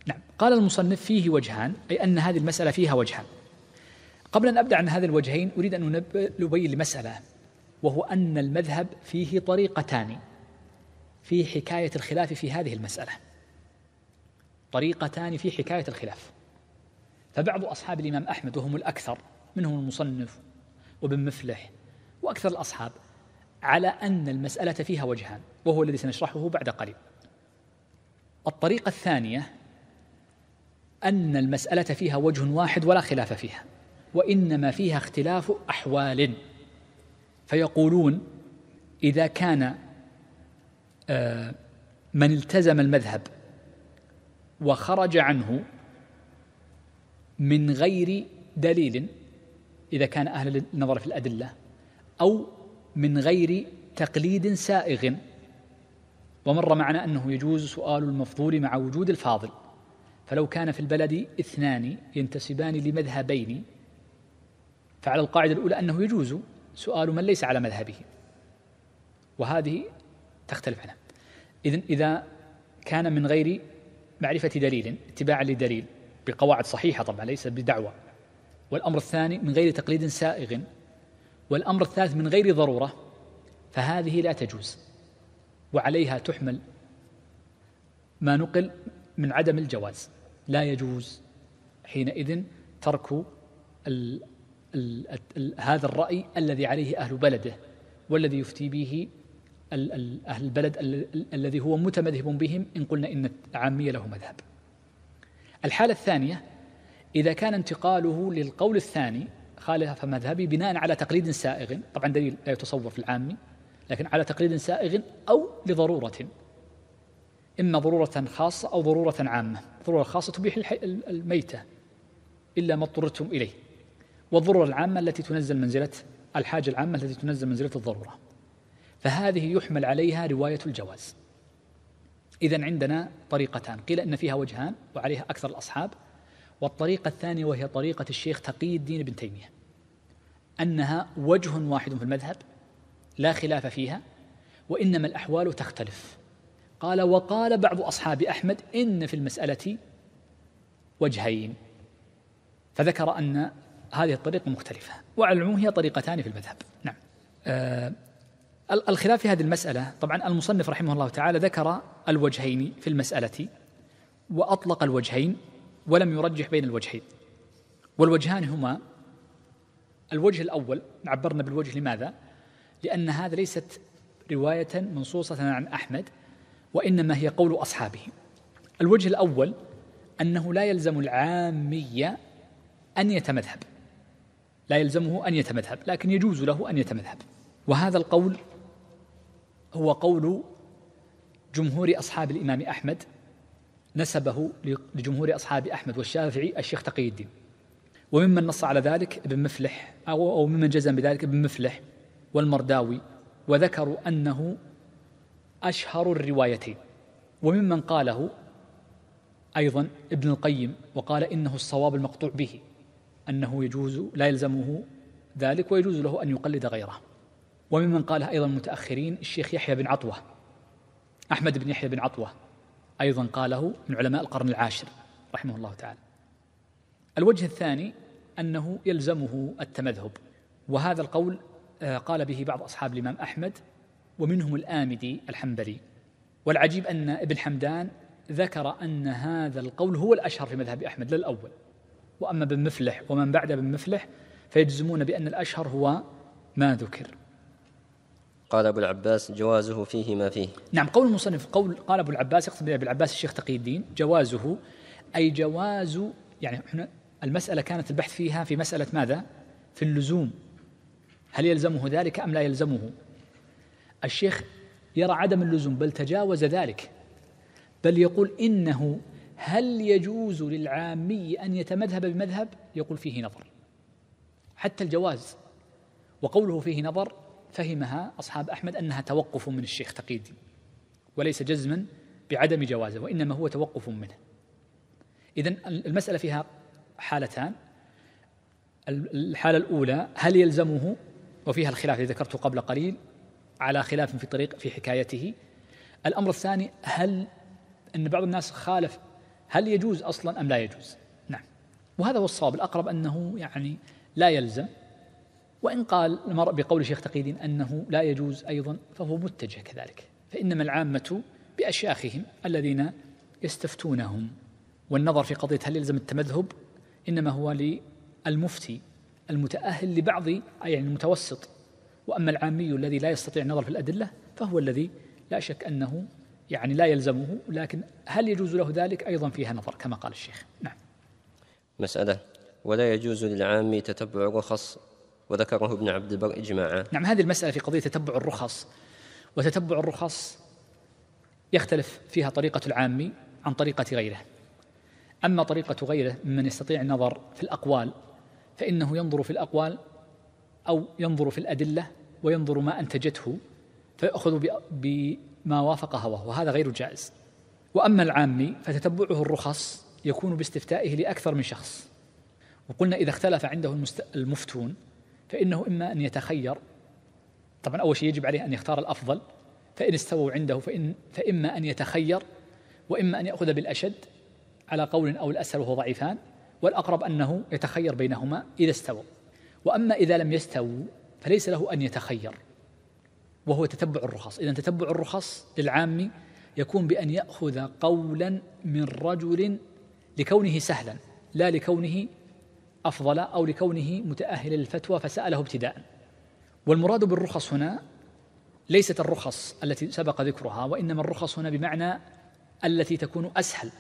نعم قال المصنف فيه وجهان أي أن هذه المسألة فيها وجهان قبل أن أبدأ عن هذا الوجهين أريد أن ابين لمسألة وهو أن المذهب فيه طريقتان في حكاية الخلاف في هذه المسألة طريقتان في حكاية الخلاف فبعض أصحاب الإمام أحمد وهم الأكثر منهم المصنف وابن مفلح وأكثر الأصحاب على أن المسألة فيها وجهان وهو الذي سنشرحه بعد قليل الطريقة الثانية أن المسألة فيها وجه واحد ولا خلاف فيها وإنما فيها اختلاف أحوال فيقولون إذا كان آه، من التزم المذهب وخرج عنه من غير دليل إذا كان أهل النظر في الأدلة أو من غير تقليد سائغ ومر معنا أنه يجوز سؤال المفضول مع وجود الفاضل فلو كان في البلد اثنان ينتسبان لمذهبين فعلى القاعدة الأولى أنه يجوز سؤال من ليس على مذهبه وهذه تختلف عنها إذن إذا كان من غير معرفة دليل اتباعا لدليل بقواعد صحيحة طبعا ليس بدعوة والأمر الثاني من غير تقليد سائغ والأمر الثالث من غير ضرورة فهذه لا تجوز وعليها تحمل ما نقل من عدم الجواز لا يجوز حينئذ ترك ال ال ال هذا الرأي الذي عليه أهل بلده والذي يفتي به ال ال أهل البلد ال الذي هو متمذهب بهم إن قلنا إن العامية له مذهب الحالة الثانية إذا كان انتقاله للقول الثاني خالف مذهبي بناء على تقليد سائغ طبعا دليل لا يتصور في العام لكن على تقليد سائغ أو لضرورة إما ضرورة خاصة أو ضرورة عامة الضرورة الخاصة تبيح الميتة إلا ما اضطررتم إليه والضرورة العامة التي تنزل منزلة الحاجة العامة التي تنزل منزلة الضرورة فهذه يحمل عليها رواية الجواز إذا عندنا طريقتان قيل إن فيها وجهان وعليها أكثر الأصحاب والطريقة الثانية وهي طريقة الشيخ تقي الدين ابن تيمية أنها وجه واحد في المذهب لا خلاف فيها وإنما الأحوال تختلف قال وقال بعض أصحاب أحمد إن في المسألة وجهين فذكر أن هذه الطريقة مختلفة وعلى العموم هي طريقتان في المذهب نعم آه الخلاف في هذه المسألة طبعا المصنف رحمه الله تعالى ذكر الوجهين في المسألة وأطلق الوجهين ولم يرجح بين الوجهين والوجهان هما الوجه الأول عبرنا بالوجه لماذا؟ لأن هذا ليست رواية منصوصة عن أحمد وإنما هي قول أصحابه الوجه الأول أنه لا يلزم العامي أن يتمذهب لا يلزمه أن يتمذهب لكن يجوز له أن يتمذهب وهذا القول هو قول جمهور أصحاب الإمام أحمد نسبه لجمهور أصحاب أحمد والشافعي الشيخ تقي الدين وممن نص على ذلك ابن مفلح أو, أو ممن جزم بذلك ابن مفلح والمرداوي وذكروا أنه أشهر الروايتين وممن قاله أيضا ابن القيم وقال إنه الصواب المقطوع به أنه يجوز لا يلزمه ذلك ويجوز له أن يقلد غيره وممن قاله أيضا المتأخرين الشيخ يحيى بن عطوة أحمد بن يحيى بن عطوة أيضا قاله من علماء القرن العاشر رحمه الله تعالى الوجه الثاني أنه يلزمه التمذهب وهذا القول آه، قال به بعض أصحاب الإمام أحمد ومنهم الآمدي الحنبلي والعجيب أن ابن حمدان ذكر أن هذا القول هو الأشهر في مذهب أحمد لا الأول وأما بن مفلح ومن بعد بن مفلح فيجزمون بأن الأشهر هو ما ذكر قال أبو العباس جوازه فيه ما فيه نعم قول المصنف قول قال أبو العباس يقصد أبو العباس الشيخ تقي الدين جوازه أي جواز يعني احنا المسألة كانت البحث فيها في مسألة ماذا؟ في اللزوم هل يلزمه ذلك أم لا يلزمه؟ الشيخ يرى عدم اللزوم بل تجاوز ذلك بل يقول إنه هل يجوز للعامي أن يتمذهب بمذهب؟ يقول فيه نظر حتى الجواز وقوله فيه نظر فهمها أصحاب أحمد أنها توقف من الشيخ تقيدي وليس جزما بعدم جوازه وإنما هو توقف منه إذا المسألة فيها حالتان الحالة الأولى هل يلزمه وفيها الخلاف الذي ذكرته قبل قليل على خلاف في طريق في حكايته الأمر الثاني هل أن بعض الناس خالف هل يجوز أصلا أم لا يجوز نعم وهذا هو الصواب الأقرب أنه يعني لا يلزم وإن قال المرء بقول شيخ تقيدين أنه لا يجوز أيضا فهو متجه كذلك فإنما العامة بأشياخهم الذين يستفتونهم والنظر في قضية هل يلزم التمذهب إنما هو للمفتي المتأهل لبعض أي يعني المتوسط وأما العامي الذي لا يستطيع النظر في الأدلة فهو الذي لا شك أنه يعني لا يلزمه لكن هل يجوز له ذلك أيضا فيها نظر كما قال الشيخ نعم مسألة ولا يجوز للعامي تتبع رخص وذكره ابن عبد البر إجماعا نعم هذه المسألة في قضية تتبع الرخص وتتبع الرخص يختلف فيها طريقة العامي عن طريقة غيره أما طريقة غيره ممن يستطيع النظر في الأقوال فإنه ينظر في الأقوال أو ينظر في الأدلة وينظر ما أنتجته فيأخذ بما وافق هواه وهذا غير جائز وأما العامي فتتبعه الرخص يكون باستفتائه لأكثر من شخص وقلنا إذا اختلف عنده المفتون فإنه إما أن يتخير طبعا أول شيء يجب عليه أن يختار الأفضل فإن استووا عنده فإن فإما أن يتخير وإما أن يأخذ بالأشد على قول أو الأسهل وهو ضعيفان والأقرب أنه يتخير بينهما إذا استووا وأما إذا لم يستووا فليس له أن يتخير وهو تتبع الرخص إذا تتبع الرخص للعام يكون بأن يأخذ قولا من رجل لكونه سهلا لا لكونه أفضل أو لكونه متأهل للفتوى فسأله ابتداء والمراد بالرخص هنا ليست الرخص التي سبق ذكرها وإنما الرخص هنا بمعنى التي تكون أسهل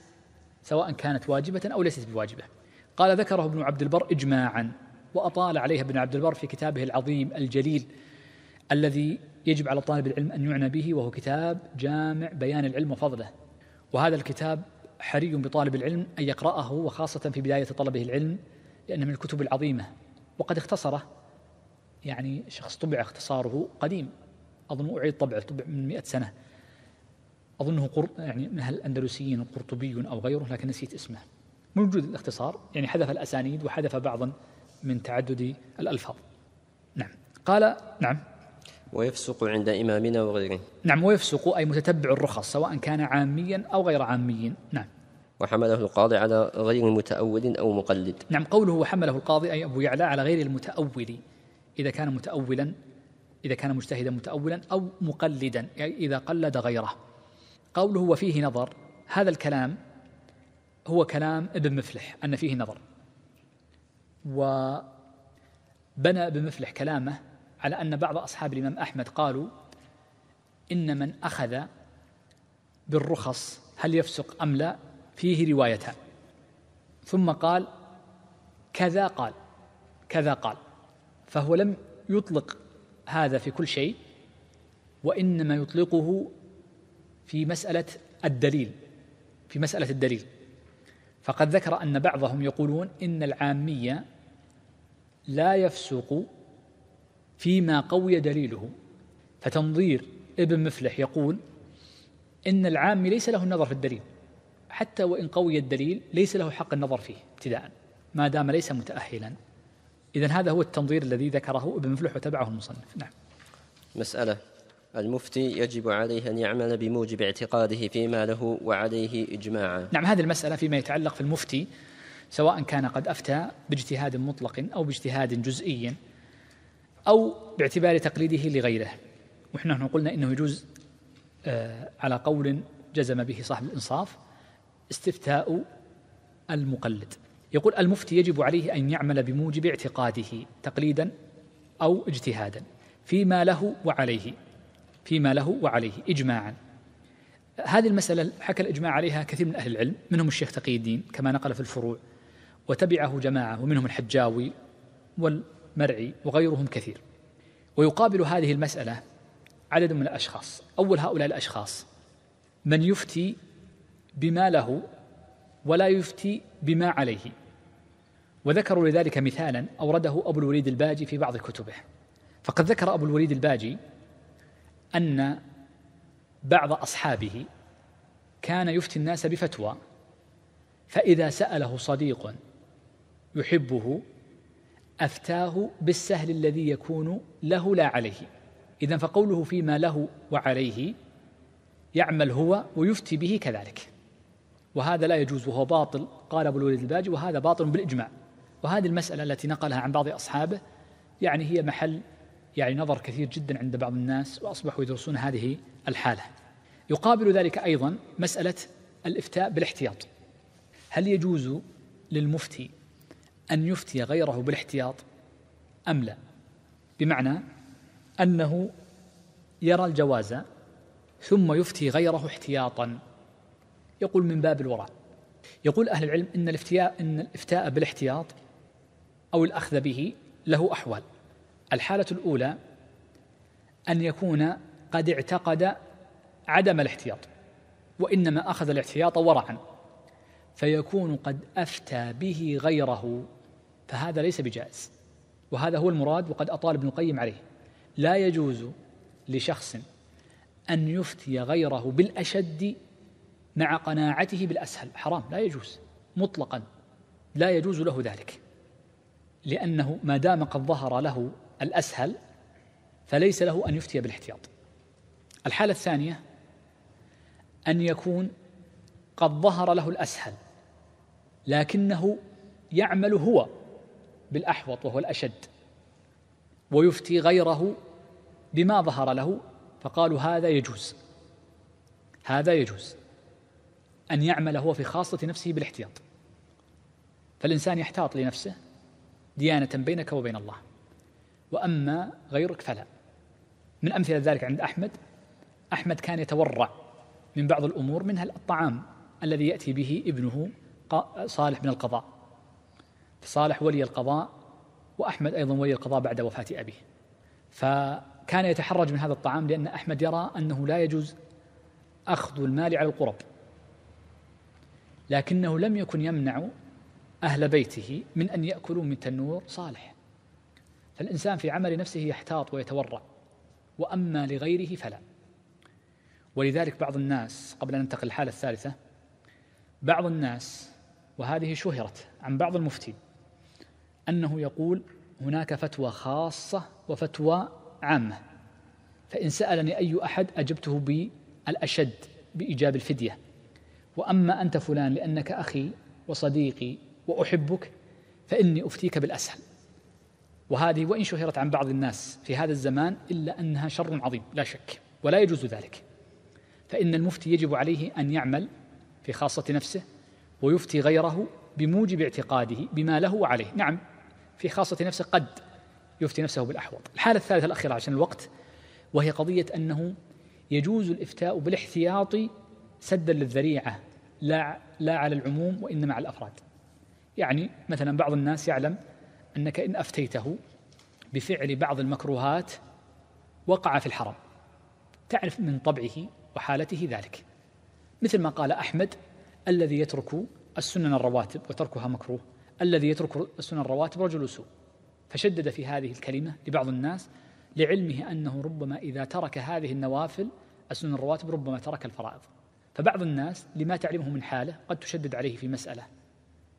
سواء كانت واجبة أو ليست بواجبة قال ذكره ابن عبد البر إجماعا وأطال عليها ابن عبد البر في كتابه العظيم الجليل الذي يجب على طالب العلم أن يعنى به وهو كتاب جامع بيان العلم وفضله وهذا الكتاب حري بطالب العلم أن يقرأه وخاصة في بداية طلبه العلم لأنه من الكتب العظيمة وقد اختصره يعني شخص طبع اختصاره قديم أظن أعيد طبعه طبع من مئة سنة أظنه يعني من الأندلسيين قرطبي أو غيره لكن نسيت اسمه موجود الاختصار يعني حذف الأسانيد وحذف بعضا من تعدد الألفاظ نعم قال نعم ويفسق عند إمامنا وغيره نعم ويفسق أي متتبع الرخص سواء كان عاميا أو غير عاميا نعم وحمله القاضي على غير متأول أو مقلد نعم قوله وحمله القاضي أي أبو يعلى على غير المتأول إذا كان متأولا إذا كان مجتهدا متأولا أو مقلدا يعني إذا قلد غيره قوله وفيه نظر هذا الكلام هو كلام ابن مفلح أن فيه نظر وبنى ابن مفلح كلامه على أن بعض أصحاب الإمام أحمد قالوا إن من أخذ بالرخص هل يفسق أم لا فيه روايتان ثم قال كذا قال كذا قال فهو لم يطلق هذا في كل شيء وإنما يطلقه في مسألة الدليل في مسألة الدليل فقد ذكر أن بعضهم يقولون إن العامية لا يفسق فيما قوي دليله فتنظير ابن مفلح يقول إن العامي ليس له النظر في الدليل حتى وإن قوي الدليل ليس له حق النظر فيه ابتداء ما دام ليس متأهلا إذا هذا هو التنظير الذي ذكره ابن مفلح وتبعه المصنف نعم مسألة المفتي يجب عليه أن يعمل بموجب اعتقاده فيما له وعليه إجماعا نعم هذه المسألة فيما يتعلق في المفتي سواء كان قد أفتى باجتهاد مطلق أو باجتهاد جزئي أو باعتبار تقليده لغيره ونحن قلنا إنه يجوز آه، على قول جزم به صاحب الإنصاف استفتاء المقلد يقول المفتي يجب عليه أن يعمل بموجب اعتقاده تقليدا أو اجتهادا فيما له وعليه فيما له وعليه إجماعا هذه المسألة حكى الإجماع عليها كثير من أهل العلم منهم الشيخ تقي الدين كما نقل في الفروع وتبعه جماعة ومنهم الحجاوي والمرعي وغيرهم كثير ويقابل هذه المسألة عدد من الأشخاص أول هؤلاء الأشخاص من يفتي بما له ولا يفتي بما عليه وذكروا لذلك مثالا أورده أبو الوليد الباجي في بعض كتبه فقد ذكر أبو الوليد الباجي أن بعض أصحابه كان يفتي الناس بفتوى فإذا سأله صديق يحبه أفتاه بالسهل الذي يكون له لا عليه إذا فقوله فيما له وعليه يعمل هو ويفتي به كذلك وهذا لا يجوز وهو باطل قال أبو الوليد الباجي وهذا باطل بالإجماع وهذه المسألة التي نقلها عن بعض أصحابه يعني هي محل يعني نظر كثير جدا عند بعض الناس وأصبحوا يدرسون هذه الحالة يقابل ذلك أيضا مسألة الإفتاء بالاحتياط هل يجوز للمفتي أن يفتي غيره بالاحتياط أم لا بمعنى أنه يرى الجواز ثم يفتي غيره احتياطا يقول من باب الورع يقول أهل العلم إن الافتياء, إن الافتاء بالاحتياط أو الأخذ به له أحوال الحالة الأولى أن يكون قد اعتقد عدم الاحتياط وإنما أخذ الاحتياط ورعا فيكون قد أفتى به غيره فهذا ليس بجائز وهذا هو المراد وقد أطال ابن القيم عليه لا يجوز لشخص أن يفتي غيره بالأشد مع قناعته بالأسهل حرام لا يجوز مطلقا لا يجوز له ذلك لأنه ما دام قد ظهر له الأسهل فليس له أن يفتي بالاحتياط الحالة الثانية أن يكون قد ظهر له الأسهل لكنه يعمل هو بالأحوط وهو الأشد ويفتي غيره بما ظهر له فقالوا هذا يجوز هذا يجوز أن يعمل هو في خاصة نفسه بالاحتياط فالإنسان يحتاط لنفسه ديانة بينك وبين الله وأما غيرك فلا من أمثلة ذلك عند أحمد أحمد كان يتورع من بعض الأمور منها الطعام الذي يأتي به ابنه صالح من القضاء فصالح ولي القضاء وأحمد أيضا ولي القضاء بعد وفاة أبيه فكان يتحرج من هذا الطعام لأن أحمد يرى أنه لا يجوز أخذ المال على القرب لكنه لم يكن يمنع أهل بيته من أن يأكلوا من تنور صالح فالإنسان في عمل نفسه يحتاط ويتورع وأما لغيره فلا ولذلك بعض الناس قبل أن ننتقل الحالة الثالثة بعض الناس وهذه شهرت عن بعض المفتين أنه يقول هناك فتوى خاصة وفتوى عامة فإن سألني أي أحد أجبته بالأشد بإيجاب الفدية واما انت فلان لانك اخي وصديقي واحبك فاني افتيك بالاسهل وهذه وان شهرت عن بعض الناس في هذا الزمان الا انها شر عظيم لا شك ولا يجوز ذلك فان المفتي يجب عليه ان يعمل في خاصه نفسه ويفتي غيره بموجب اعتقاده بما له وعليه نعم في خاصه نفسه قد يفتي نفسه بالاحوط الحاله الثالثه الاخيره عشان الوقت وهي قضيه انه يجوز الافتاء بالاحتياط سدا للذريعه لا لا على العموم وانما على الافراد. يعني مثلا بعض الناس يعلم انك ان افتيته بفعل بعض المكروهات وقع في الحرم. تعرف من طبعه وحالته ذلك. مثل ما قال احمد الذي يترك السنن الرواتب وتركها مكروه، الذي يترك السنن الرواتب رجل سوء. فشدد في هذه الكلمه لبعض الناس لعلمه انه ربما اذا ترك هذه النوافل السنن الرواتب ربما ترك الفرائض. فبعض الناس لما تعلمه من حاله قد تشدد عليه في مسألة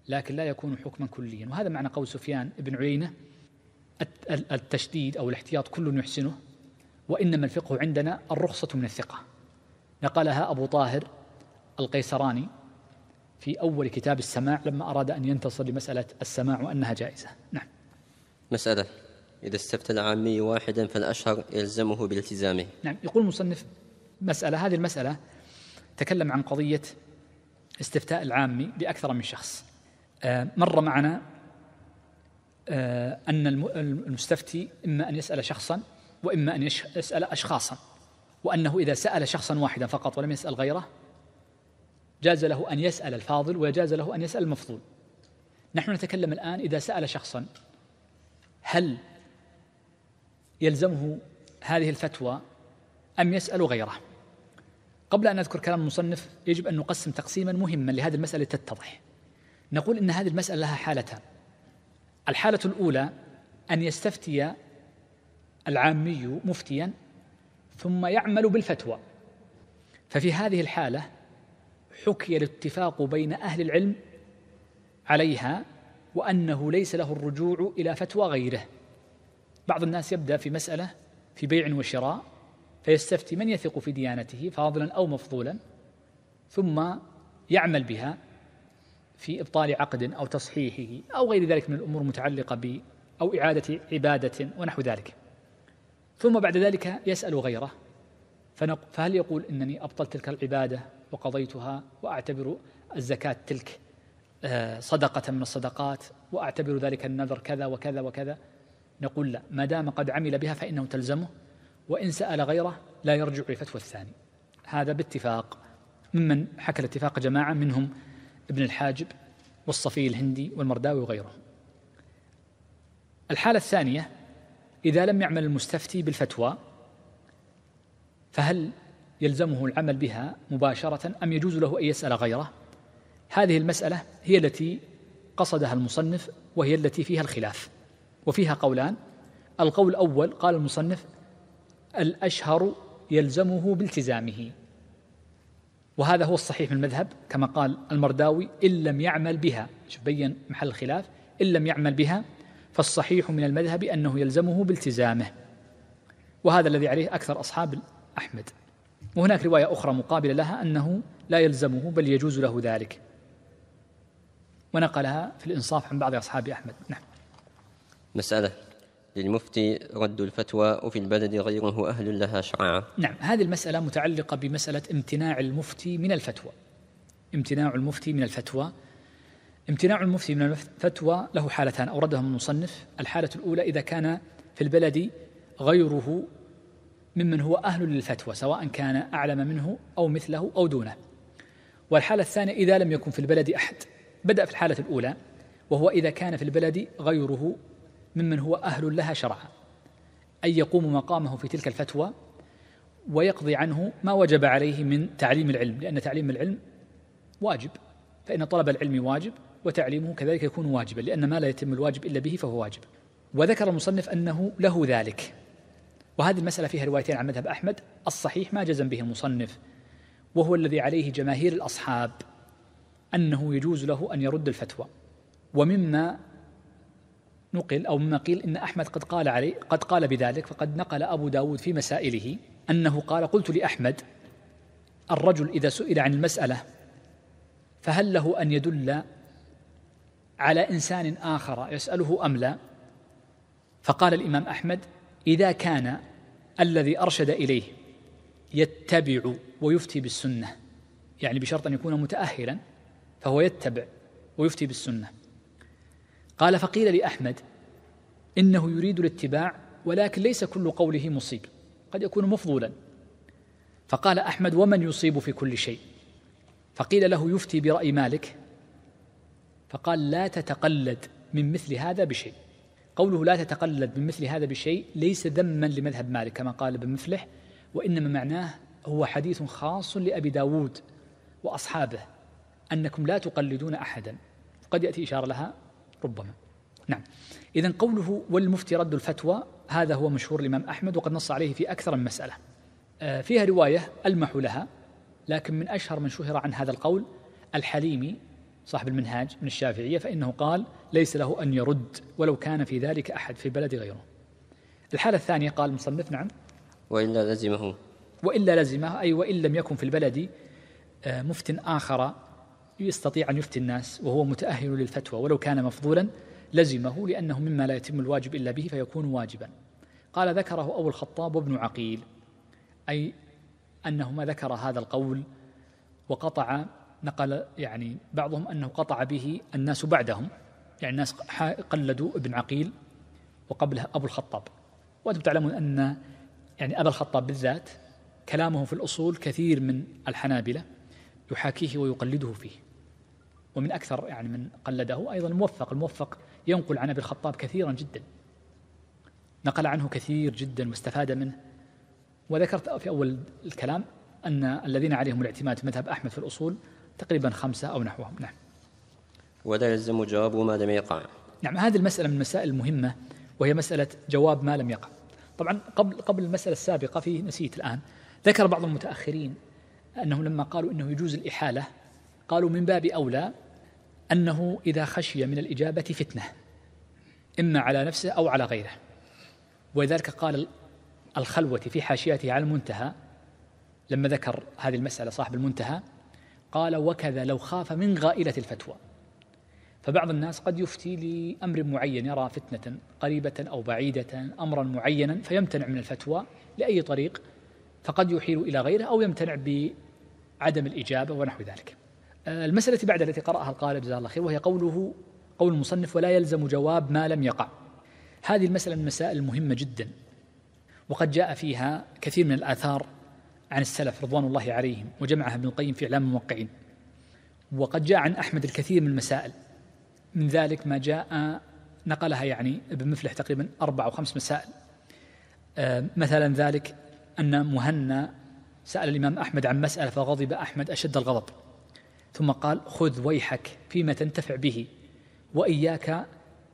لكن لا يكون حكما كليا وهذا معنى قول سفيان بن عيينة التشديد أو الاحتياط كل يحسنه وإنما الفقه عندنا الرخصة من الثقة نقلها أبو طاهر القيسراني في أول كتاب السماع لما أراد أن ينتصر لمسألة السماع وأنها جائزة نعم مسألة إذا استفتى العامي واحدا فالأشهر يلزمه بالتزامه نعم يقول المصنف مسألة هذه المسألة تكلم عن قضية استفتاء العامي لأكثر من شخص آه، مر معنا آه، أن المستفتي إما أن يسأل شخصا وإما أن يسأل أشخاصا وأنه إذا سأل شخصا واحدا فقط ولم يسأل غيره جاز له أن يسأل الفاضل وجاز له أن يسأل المفضول نحن نتكلم الآن إذا سأل شخصا هل يلزمه هذه الفتوى أم يسأل غيره قبل أن أذكر كلام المصنف يجب أن نقسم تقسيما مهما لهذه المسألة تتضح نقول إن هذه المسألة لها حالتان الحالة الأولى أن يستفتي العامي مفتيا ثم يعمل بالفتوى ففي هذه الحالة حكي الاتفاق بين أهل العلم عليها وأنه ليس له الرجوع إلى فتوى غيره بعض الناس يبدأ في مسألة في بيع وشراء فيستفتي من يثق في ديانته فاضلا أو مفضولا ثم يعمل بها في إبطال عقد أو تصحيحه أو غير ذلك من الأمور المتعلقة ب أو إعادة عبادة ونحو ذلك ثم بعد ذلك يسأل غيره فهل يقول إنني أبطلت تلك العبادة وقضيتها وأعتبر الزكاة تلك آه، صدقة من الصدقات وأعتبر ذلك النذر كذا وكذا وكذا نقول لا ما دام قد عمل بها فإنه تلزمه وإن سأل غيره لا يرجع لفتوى الثاني هذا باتفاق ممن حكى الاتفاق جماعة منهم ابن الحاجب والصفي الهندي والمرداوي وغيرهم الحالة الثانية إذا لم يعمل المستفتي بالفتوى فهل يلزمه العمل بها مباشرة أم يجوز له أن يسأل غيره هذه المسألة هي التي قصدها المصنف وهي التي فيها الخلاف وفيها قولان القول الأول قال المصنف الأشهر يلزمه بالتزامه وهذا هو الصحيح من المذهب كما قال المرداوي إن لم يعمل بها شوف بين محل الخلاف إن لم يعمل بها فالصحيح من المذهب أنه يلزمه بالتزامه وهذا الذي عليه أكثر أصحاب أحمد وهناك رواية أخرى مقابلة لها أنه لا يلزمه بل يجوز له ذلك ونقلها في الإنصاف عن بعض أصحاب أحمد نعم مسألة للمفتي رد الفتوى وفي البلد غيره أهل لها شرعا نعم هذه المسألة متعلقة بمسألة امتناع المفتي من الفتوى امتناع المفتي من الفتوى امتناع المفتي من الفتوى له حالتان من المصنف الحالة الأولى إذا كان في البلد غيره ممن هو أهل للفتوى سواء كان أعلم منه أو مثله أو دونه والحالة الثانية إذا لم يكن في البلد أحد بدأ في الحالة الأولى وهو إذا كان في البلد غيره ممن هو أهل لها شرعا أن يقوم مقامه في تلك الفتوى ويقضي عنه ما وجب عليه من تعليم العلم لأن تعليم العلم واجب فإن طلب العلم واجب وتعليمه كذلك يكون واجبا لأن ما لا يتم الواجب إلا به فهو واجب وذكر المصنف أنه له ذلك وهذه المسألة فيها روايتين عن مذهب أحمد الصحيح ما جزم به المصنف وهو الذي عليه جماهير الأصحاب أنه يجوز له أن يرد الفتوى ومما نقل أو مما قيل إن أحمد قد قال عليه قد قال بذلك فقد نقل أبو داود في مسائله أنه قال قلت لأحمد الرجل إذا سئل عن المسألة فهل له أن يدل على إنسان آخر يسأله أم لا فقال الإمام أحمد إذا كان الذي أرشد إليه يتبع ويفتي بالسنة يعني بشرط أن يكون متأهلا فهو يتبع ويفتي بالسنه قال فقيل لأحمد إنه يريد الاتباع ولكن ليس كل قوله مصيب قد يكون مفضولا فقال أحمد ومن يصيب في كل شيء فقيل له يفتي برأي مالك فقال لا تتقلد من مثل هذا بشيء قوله لا تتقلد من مثل هذا بشيء ليس ذما لمذهب مالك كما قال ابن مفلح وإنما معناه هو حديث خاص لأبي داود وأصحابه أنكم لا تقلدون أحدا قد يأتي إشارة لها ربما نعم إذا قوله والمفتي رد الفتوى هذا هو مشهور الإمام أحمد وقد نص عليه في أكثر من مسألة آه، فيها رواية ألمح لها لكن من أشهر من شهر عن هذا القول الحليمي صاحب المنهاج من الشافعية فإنه قال ليس له أن يرد ولو كان في ذلك أحد في بلد غيره الحالة الثانية قال المصنف نعم وإلا لزمه وإلا لزمه أي وإن لم يكن في البلد آه، مفت آخر يستطيع أن يفتي الناس وهو متأهل للفتوى ولو كان مفضولا لزمه لأنه مما لا يتم الواجب إلا به فيكون واجبا قال ذكره أبو الخطاب وابن عقيل أي أنهما ذكر هذا القول وقطع نقل يعني بعضهم أنه قطع به الناس بعدهم يعني الناس قلدوا ابن عقيل وقبله أبو الخطاب وأنتم تعلمون أن يعني أبا الخطاب بالذات كلامه في الأصول كثير من الحنابلة يحاكيه ويقلده فيه ومن أكثر يعني من قلده أيضا الموفق الموفق ينقل عن أبي الخطاب كثيرا جدا نقل عنه كثير جدا واستفاد منه وذكرت في أول الكلام أن الذين عليهم الاعتماد في مذهب أحمد في الأصول تقريبا خمسة أو نحوهم نعم ولا يلزم جوابه ما لم يقع نعم هذه المسألة من المسائل المهمة وهي مسألة جواب ما لم يقع طبعا قبل قبل المسألة السابقة في نسيت الآن ذكر بعض المتأخرين أنهم لما قالوا أنه يجوز الإحالة قالوا من باب أولى أنه إذا خشي من الإجابة فتنة إما على نفسه أو على غيره ولذلك قال الخلوة في حاشيته على المنتهى لما ذكر هذه المسألة صاحب المنتهى قال وكذا لو خاف من غائلة الفتوى فبعض الناس قد يفتي لأمر معين يرى فتنة قريبة أو بعيدة أمرا معينا فيمتنع من الفتوى لأي طريق فقد يحيل إلى غيره أو يمتنع بعدم الإجابة ونحو ذلك المسألة بعد التي قرأها القارئ جزاه الله خير وهي قوله قول المصنف ولا يلزم جواب ما لم يقع هذه المسألة من المسائل المهمة جدا وقد جاء فيها كثير من الآثار عن السلف رضوان الله عليهم وجمعها ابن القيم في إعلام الموقعين وقد جاء عن أحمد الكثير من المسائل من ذلك ما جاء نقلها يعني ابن مفلح تقريبا أربع أو خمس مسائل آه، مثلا ذلك أن مهنا سأل الإمام أحمد عن مسألة فغضب أحمد أشد الغضب ثم قال خذ ويحك فيما تنتفع به وإياك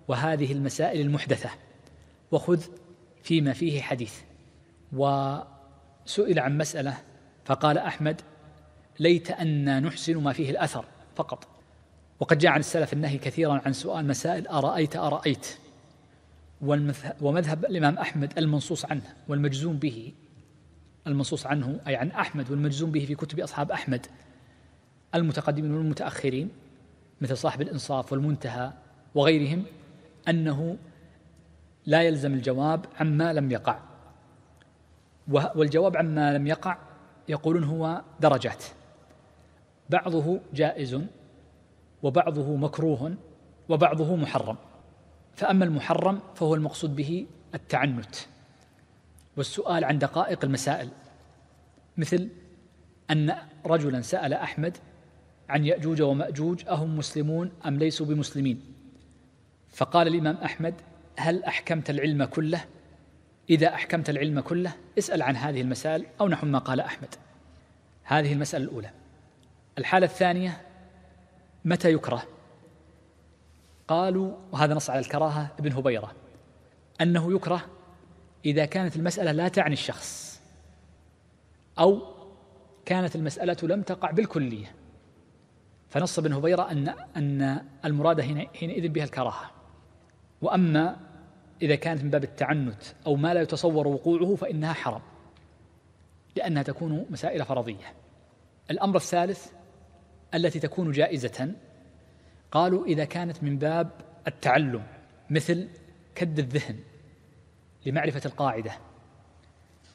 وهذه المسائل المحدثة وخذ فيما فيه حديث وسئل عن مسألة فقال أحمد ليت أن نحسن ما فيه الأثر فقط وقد جاء عن السلف النهي كثيرا عن سؤال مسائل أرأيت أرأيت ومذهب الإمام أحمد المنصوص عنه والمجزوم به المنصوص عنه أي عن أحمد والمجزوم به في كتب أصحاب أحمد المتقدمين والمتأخرين مثل صاحب الإنصاف والمنتهى وغيرهم أنه لا يلزم الجواب عما لم يقع والجواب عما لم يقع يقولون هو درجات بعضه جائز وبعضه مكروه وبعضه محرم فأما المحرم فهو المقصود به التعنت والسؤال عن دقائق المسائل مثل أن رجلا سأل أحمد عن يأجوج ومأجوج أهم مسلمون أم ليسوا بمسلمين فقال الإمام أحمد هل أحكمت العلم كله إذا أحكمت العلم كله اسأل عن هذه المسائل أو نحو ما قال أحمد هذه المسألة الأولى الحالة الثانية متى يكره قالوا وهذا نص على الكراهة ابن هبيرة أنه يكره إذا كانت المسألة لا تعني الشخص أو كانت المسألة لم تقع بالكلية فنص ابن هبيرة أن أن المراد هنا حينئذ بها الكراهة وأما إذا كانت من باب التعنت أو ما لا يتصور وقوعه فإنها حرام لأنها تكون مسائل فرضية الأمر الثالث التي تكون جائزة قالوا إذا كانت من باب التعلم مثل كد الذهن لمعرفة القاعدة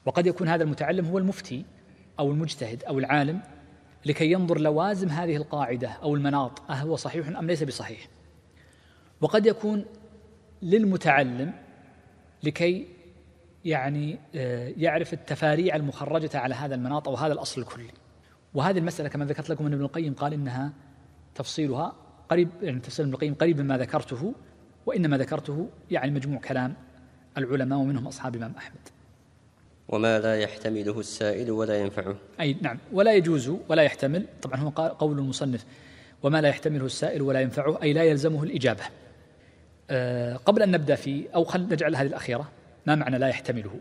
وقد يكون هذا المتعلم هو المفتي أو المجتهد أو العالم لكي ينظر لوازم هذه القاعدة أو المناط أهو صحيح أم ليس بصحيح وقد يكون للمتعلم لكي يعني آه، يعرف التفاريع المخرجة على هذا المناط أو هذا الأصل الكلي وهذه المسألة كما ذكرت لكم أن ابن القيم قال إنها تفصيلها قريب يعني تفصيل ابن القيم قريب مما ذكرته وإنما ذكرته يعني مجموع كلام العلماء ومنهم أصحاب الإمام أحمد وما لا يحتمله السائل ولا ينفعه أي نعم ولا يجوز ولا يحتمل طبعا هو قول المصنف وما لا يحتمله السائل ولا ينفعه أي لا يلزمه الإجابة آه، قبل أن نبدأ في أو خل نجعل هذه الأخيرة ما معنى لا يحتمله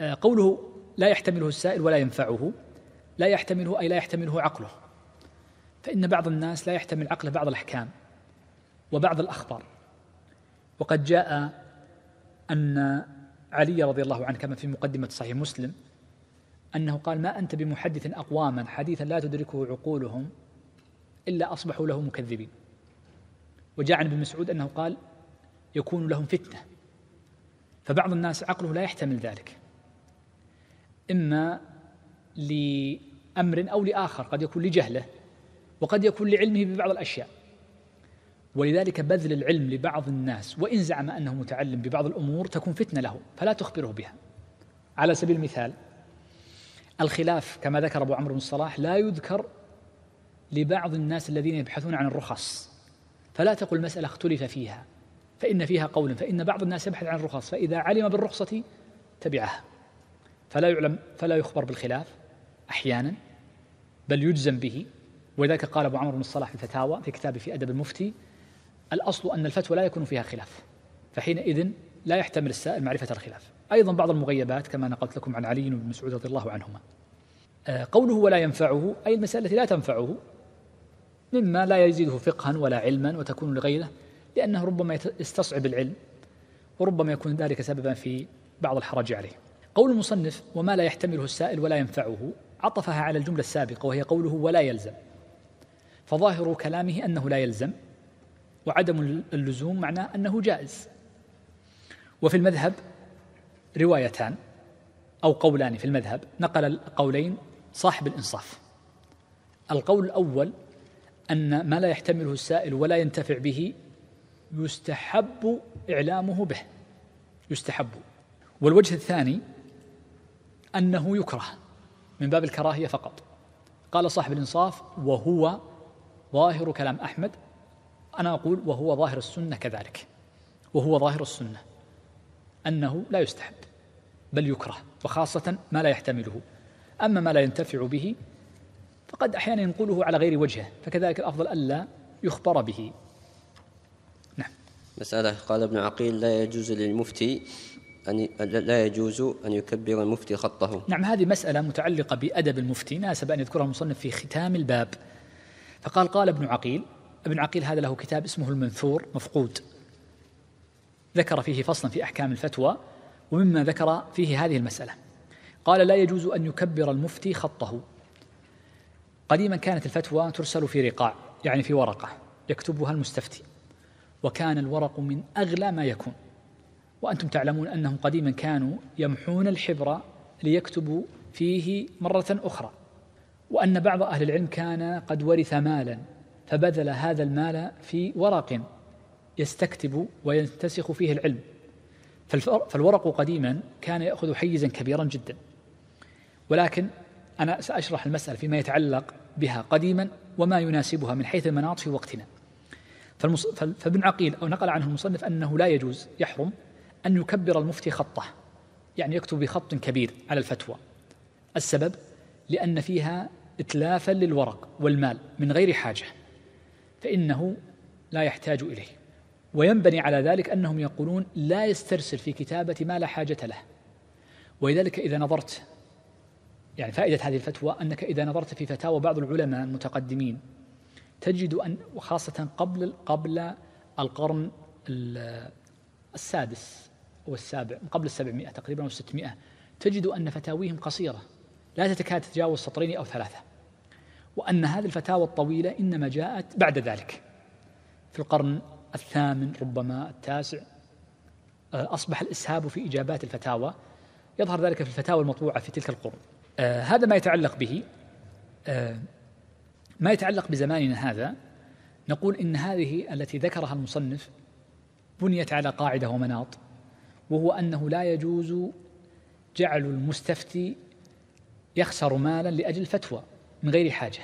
آه، قوله لا يحتمله السائل ولا ينفعه لا يحتمله أي لا يحتمله عقله فإن بعض الناس لا يحتمل عقله بعض الأحكام وبعض الأخبار وقد جاء أن علي رضي الله عنه كما في مقدمة صحيح مسلم أنه قال ما أنت بمحدث أقواما حديثا لا تدركه عقولهم إلا أصبحوا له مكذبين وجاء عن ابن مسعود أنه قال يكون لهم فتنة فبعض الناس عقله لا يحتمل ذلك إما لأمر أو لآخر قد يكون لجهله وقد يكون لعلمه ببعض الأشياء ولذلك بذل العلم لبعض الناس وإن زعم أنه متعلم ببعض الأمور تكون فتنة له فلا تخبره بها على سبيل المثال الخلاف كما ذكر أبو عمرو بن الصلاح لا يذكر لبعض الناس الذين يبحثون عن الرخص فلا تقل مسألة اختلف فيها فإن فيها قول فإن بعض الناس يبحث عن الرخص فإذا علم بالرخصة تبعها فلا يعلم فلا يخبر بالخلاف أحيانا بل يجزم به ولذلك قال أبو عمرو بن الصلاح في الفتاوى في كتابه في أدب المفتي الأصل أن الفتوى لا يكون فيها خلاف فحينئذ لا يحتمل السائل معرفة الخلاف أيضا بعض المغيبات كما نقلت لكم عن علي بن مسعود رضي الله عنهما آه، قوله ولا ينفعه أي المسألة التي لا تنفعه مما لا يزيده فقها ولا علما وتكون لغيره لأنه ربما يستصعب العلم وربما يكون ذلك سببا في بعض الحرج عليه قول المصنف وما لا يحتمله السائل ولا ينفعه عطفها على الجملة السابقة وهي قوله ولا يلزم فظاهر كلامه أنه لا يلزم وعدم اللزوم معناه أنه جائز وفي المذهب روايتان أو قولان في المذهب نقل القولين صاحب الإنصاف القول الأول أن ما لا يحتمله السائل ولا ينتفع به يستحب إعلامه به يستحب والوجه الثاني أنه يكره من باب الكراهية فقط قال صاحب الإنصاف وهو ظاهر كلام أحمد أنا أقول وهو ظاهر السنة كذلك وهو ظاهر السنة أنه لا يستحب بل يكره وخاصة ما لا يحتمله أما ما لا ينتفع به فقد أحيانا ينقله على غير وجهه فكذلك الأفضل ألا يخبر به نعم مسألة قال ابن عقيل لا يجوز للمفتي أن لا يجوز أن يكبر المفتي خطه نعم هذه مسألة متعلقة بأدب المفتي ناسب أن يذكرها المصنف في ختام الباب فقال قال ابن عقيل ابن عقيل هذا له كتاب اسمه المنثور مفقود ذكر فيه فصلا في أحكام الفتوى ومما ذكر فيه هذه المسألة قال لا يجوز أن يكبر المفتي خطه قديما كانت الفتوى ترسل في رقاع يعني في ورقة يكتبها المستفتي وكان الورق من أغلى ما يكون وأنتم تعلمون أنهم قديما كانوا يمحون الحبر ليكتبوا فيه مرة أخرى وأن بعض أهل العلم كان قد ورث مالا فبذل هذا المال في ورق يستكتب وينتسخ فيه العلم فالورق قديما كان يأخذ حيزا كبيرا جدا ولكن أنا سأشرح المسألة فيما يتعلق بها قديما وما يناسبها من حيث المناط في وقتنا فابن عقيل أو نقل عنه المصنف أنه لا يجوز يحرم أن يكبر المفتي خطه يعني يكتب بخط كبير على الفتوى السبب لأن فيها إتلافا للورق والمال من غير حاجة فإنه لا يحتاج إليه وينبني على ذلك أنهم يقولون لا يسترسل في كتابة ما لا حاجة له ولذلك إذا نظرت يعني فائدة هذه الفتوى أنك إذا نظرت في فتاوى بعض العلماء المتقدمين تجد أن وخاصة قبل قبل القرن السادس أو السابع قبل السبعمائة تقريبا أو الستمائة تجد أن فتاويهم قصيرة لا تتكاد تتجاوز سطرين أو ثلاثة وأن هذه الفتاوى الطويلة إنما جاءت بعد ذلك في القرن الثامن ربما التاسع آه، أصبح الإسهاب في إجابات الفتاوى يظهر ذلك في الفتاوى المطبوعة في تلك القرون آه، هذا ما يتعلق به آه، ما يتعلق بزماننا هذا نقول إن هذه التي ذكرها المصنف بنيت على قاعدة ومناط وهو أنه لا يجوز جعل المستفتي يخسر مالا لأجل فتوى من غير حاجة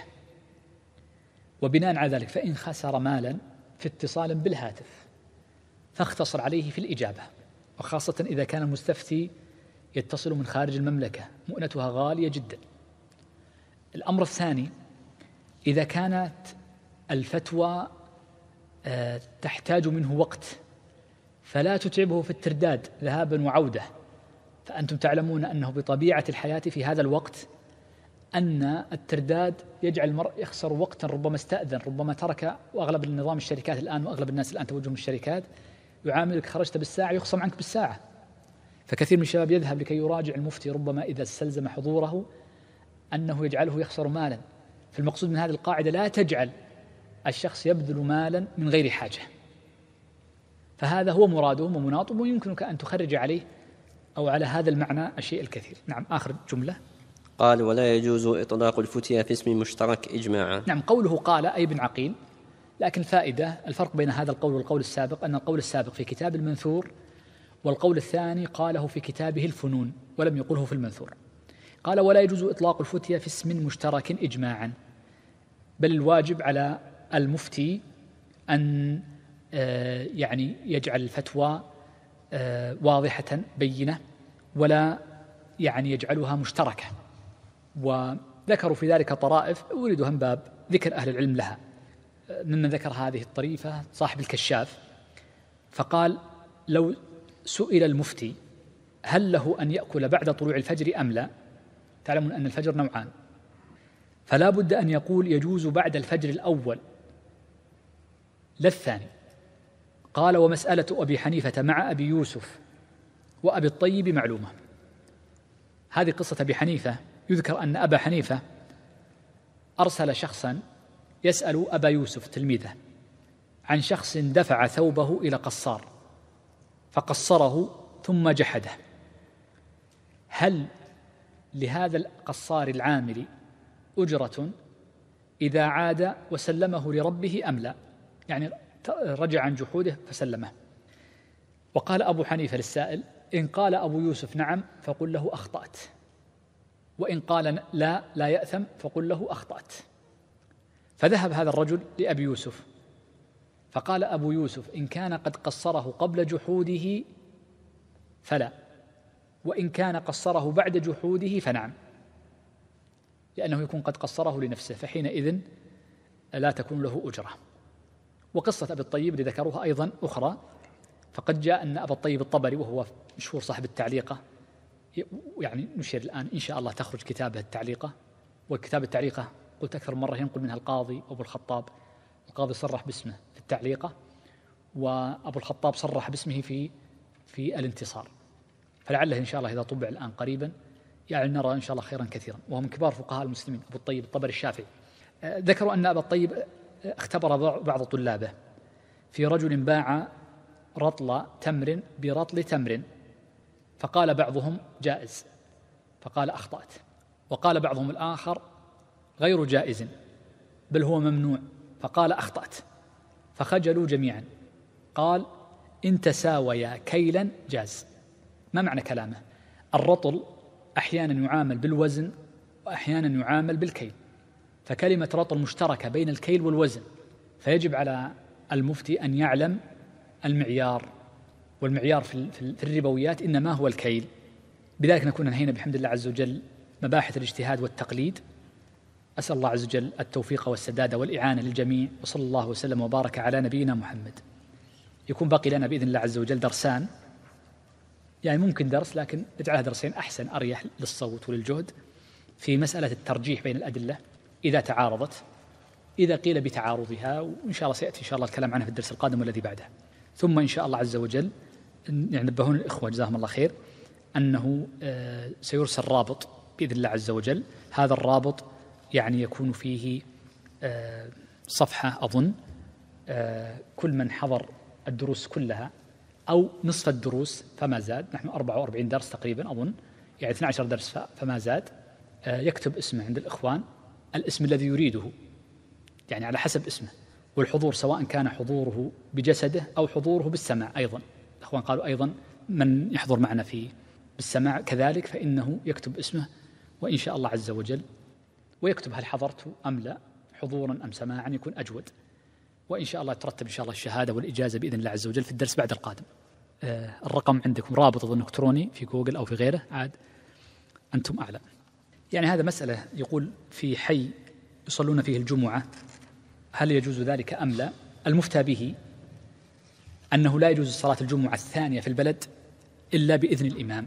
وبناء على ذلك فإن خسر مالا في اتصال بالهاتف فاختصر عليه في الإجابة وخاصة إذا كان المستفتي يتصل من خارج المملكة مؤنتها غالية جدا الأمر الثاني إذا كانت الفتوى آه، تحتاج منه وقت فلا تتعبه في الترداد ذهابا وعوده فأنتم تعلمون أنه بطبيعة الحياة في هذا الوقت أن الترداد يجعل المرء يخسر وقتا ربما استأذن ربما ترك وأغلب النظام الشركات الآن وأغلب الناس الآن توجههم للشركات يعاملك خرجت بالساعة يخصم عنك بالساعة فكثير من الشباب يذهب لكي يراجع المفتي ربما إذا استلزم حضوره أنه يجعله يخسر مالا فالمقصود من هذه القاعدة لا تجعل الشخص يبذل مالا من غير حاجة فهذا هو مرادهم ومناطب ويمكنك أن تخرج عليه أو على هذا المعنى الشيء الكثير نعم آخر جملة قال ولا يجوز إطلاق الفتيا في اسم مشترك إجماعا نعم قوله قال أي بن عقيل لكن الفائدة الفرق بين هذا القول والقول السابق أن القول السابق في كتاب المنثور والقول الثاني قاله في كتابه الفنون ولم يقله في المنثور قال ولا يجوز إطلاق الفتيا في اسم مشترك إجماعا بل الواجب على المفتي أن آه، يعني يجعل الفتوى آه، واضحة بينة ولا يعني يجعلها مشتركة وذكروا في ذلك طرائف أريد هم باب ذكر أهل العلم لها ممن ذكر هذه الطريفة صاحب الكشاف فقال لو سئل المفتي هل له أن يأكل بعد طلوع الفجر أم لا تعلمون أن الفجر نوعان فلا بد أن يقول يجوز بعد الفجر الأول لا الثاني قال ومسألة أبي حنيفة مع أبي يوسف وأبي الطيب معلومة هذه قصة أبي حنيفة يذكر أن أبا حنيفة أرسل شخصا يسأل أبا يوسف تلميذه عن شخص دفع ثوبه إلى قصار فقصره ثم جحده هل لهذا القصار العامل أجرة إذا عاد وسلمه لربه أم لا يعني رجع عن جحوده فسلمه وقال أبو حنيفة للسائل إن قال أبو يوسف نعم فقل له أخطأت وإن قال لا لا يأثم فقل له أخطأت فذهب هذا الرجل لأبي يوسف فقال أبو يوسف إن كان قد قصره قبل جحوده فلا وإن كان قصره بعد جحوده فنعم لأنه يكون قد قصره لنفسه فحينئذ لا تكون له أجرة وقصة أبي الطيب اللي ذكروها أيضا أخرى فقد جاء أن أبا الطيب الطبري وهو مشهور صاحب التعليقة يعني نشير الآن إن شاء الله تخرج كتابه التعليقة وكتاب التعليقة قلت أكثر مرة ينقل منها القاضي أبو الخطاب القاضي صرح باسمه في التعليقة وأبو الخطاب صرح باسمه في في الانتصار فلعله إن شاء الله إذا طبع الآن قريبا يعني نرى إن شاء الله خيرا كثيرا وهو من كبار فقهاء المسلمين أبو الطيب الطبري الشافعي ذكروا أن أبا الطيب اختبر بعض طلابه في رجل باع رطل تمر برطل تمر فقال بعضهم جائز فقال اخطات وقال بعضهم الاخر غير جائز بل هو ممنوع فقال اخطات فخجلوا جميعا قال ان تساويا كيلا جاز ما معنى كلامه الرطل احيانا يعامل بالوزن واحيانا يعامل بالكيل فكلمه رطل مشتركه بين الكيل والوزن فيجب على المفتي ان يعلم المعيار والمعيار في, في الربويات إنما هو الكيل بذلك نكون انهينا بحمد الله عز وجل مباحث الاجتهاد والتقليد أسأل الله عز وجل التوفيق والسداد والإعانة للجميع وصلى الله وسلم وبارك على نبينا محمد يكون باقي لنا بإذن الله عز وجل درسان يعني ممكن درس لكن نجعلها درسين أحسن أريح للصوت وللجهد في مسألة الترجيح بين الأدلة إذا تعارضت إذا قيل بتعارضها وإن شاء الله سيأتي إن شاء الله الكلام عنها في الدرس القادم والذي بعده ثم إن شاء الله عز وجل يعني نبهون الإخوة جزاهم الله خير أنه آه، سيرسل رابط بإذن الله عز وجل هذا الرابط يعني يكون فيه آه، صفحة أظن آه، كل من حضر الدروس كلها أو نصف الدروس فما زاد نحن 44 درس تقريبا أظن يعني 12 درس فما زاد يكتب اسمه عند الإخوان الاسم الذي يريده يعني على حسب اسمه والحضور سواء كان حضوره بجسده أو حضوره بالسمع أيضا الأخوان قالوا أيضا من يحضر معنا في بالسماع كذلك فإنه يكتب اسمه وإن شاء الله عز وجل ويكتب هل حضرت أم لا حضورا أم سماعا يكون أجود وإن شاء الله ترتب إن شاء الله الشهادة والإجازة بإذن الله عز وجل في الدرس بعد القادم آه، الرقم عندكم رابط أظن إلكتروني في جوجل أو في غيره عاد أنتم أعلم يعني هذا مسألة يقول في حي يصلون فيه الجمعة هل يجوز ذلك أم لا المفتى به أنه لا يجوز صلاة الجمعة الثانية في البلد إلا بإذن الإمام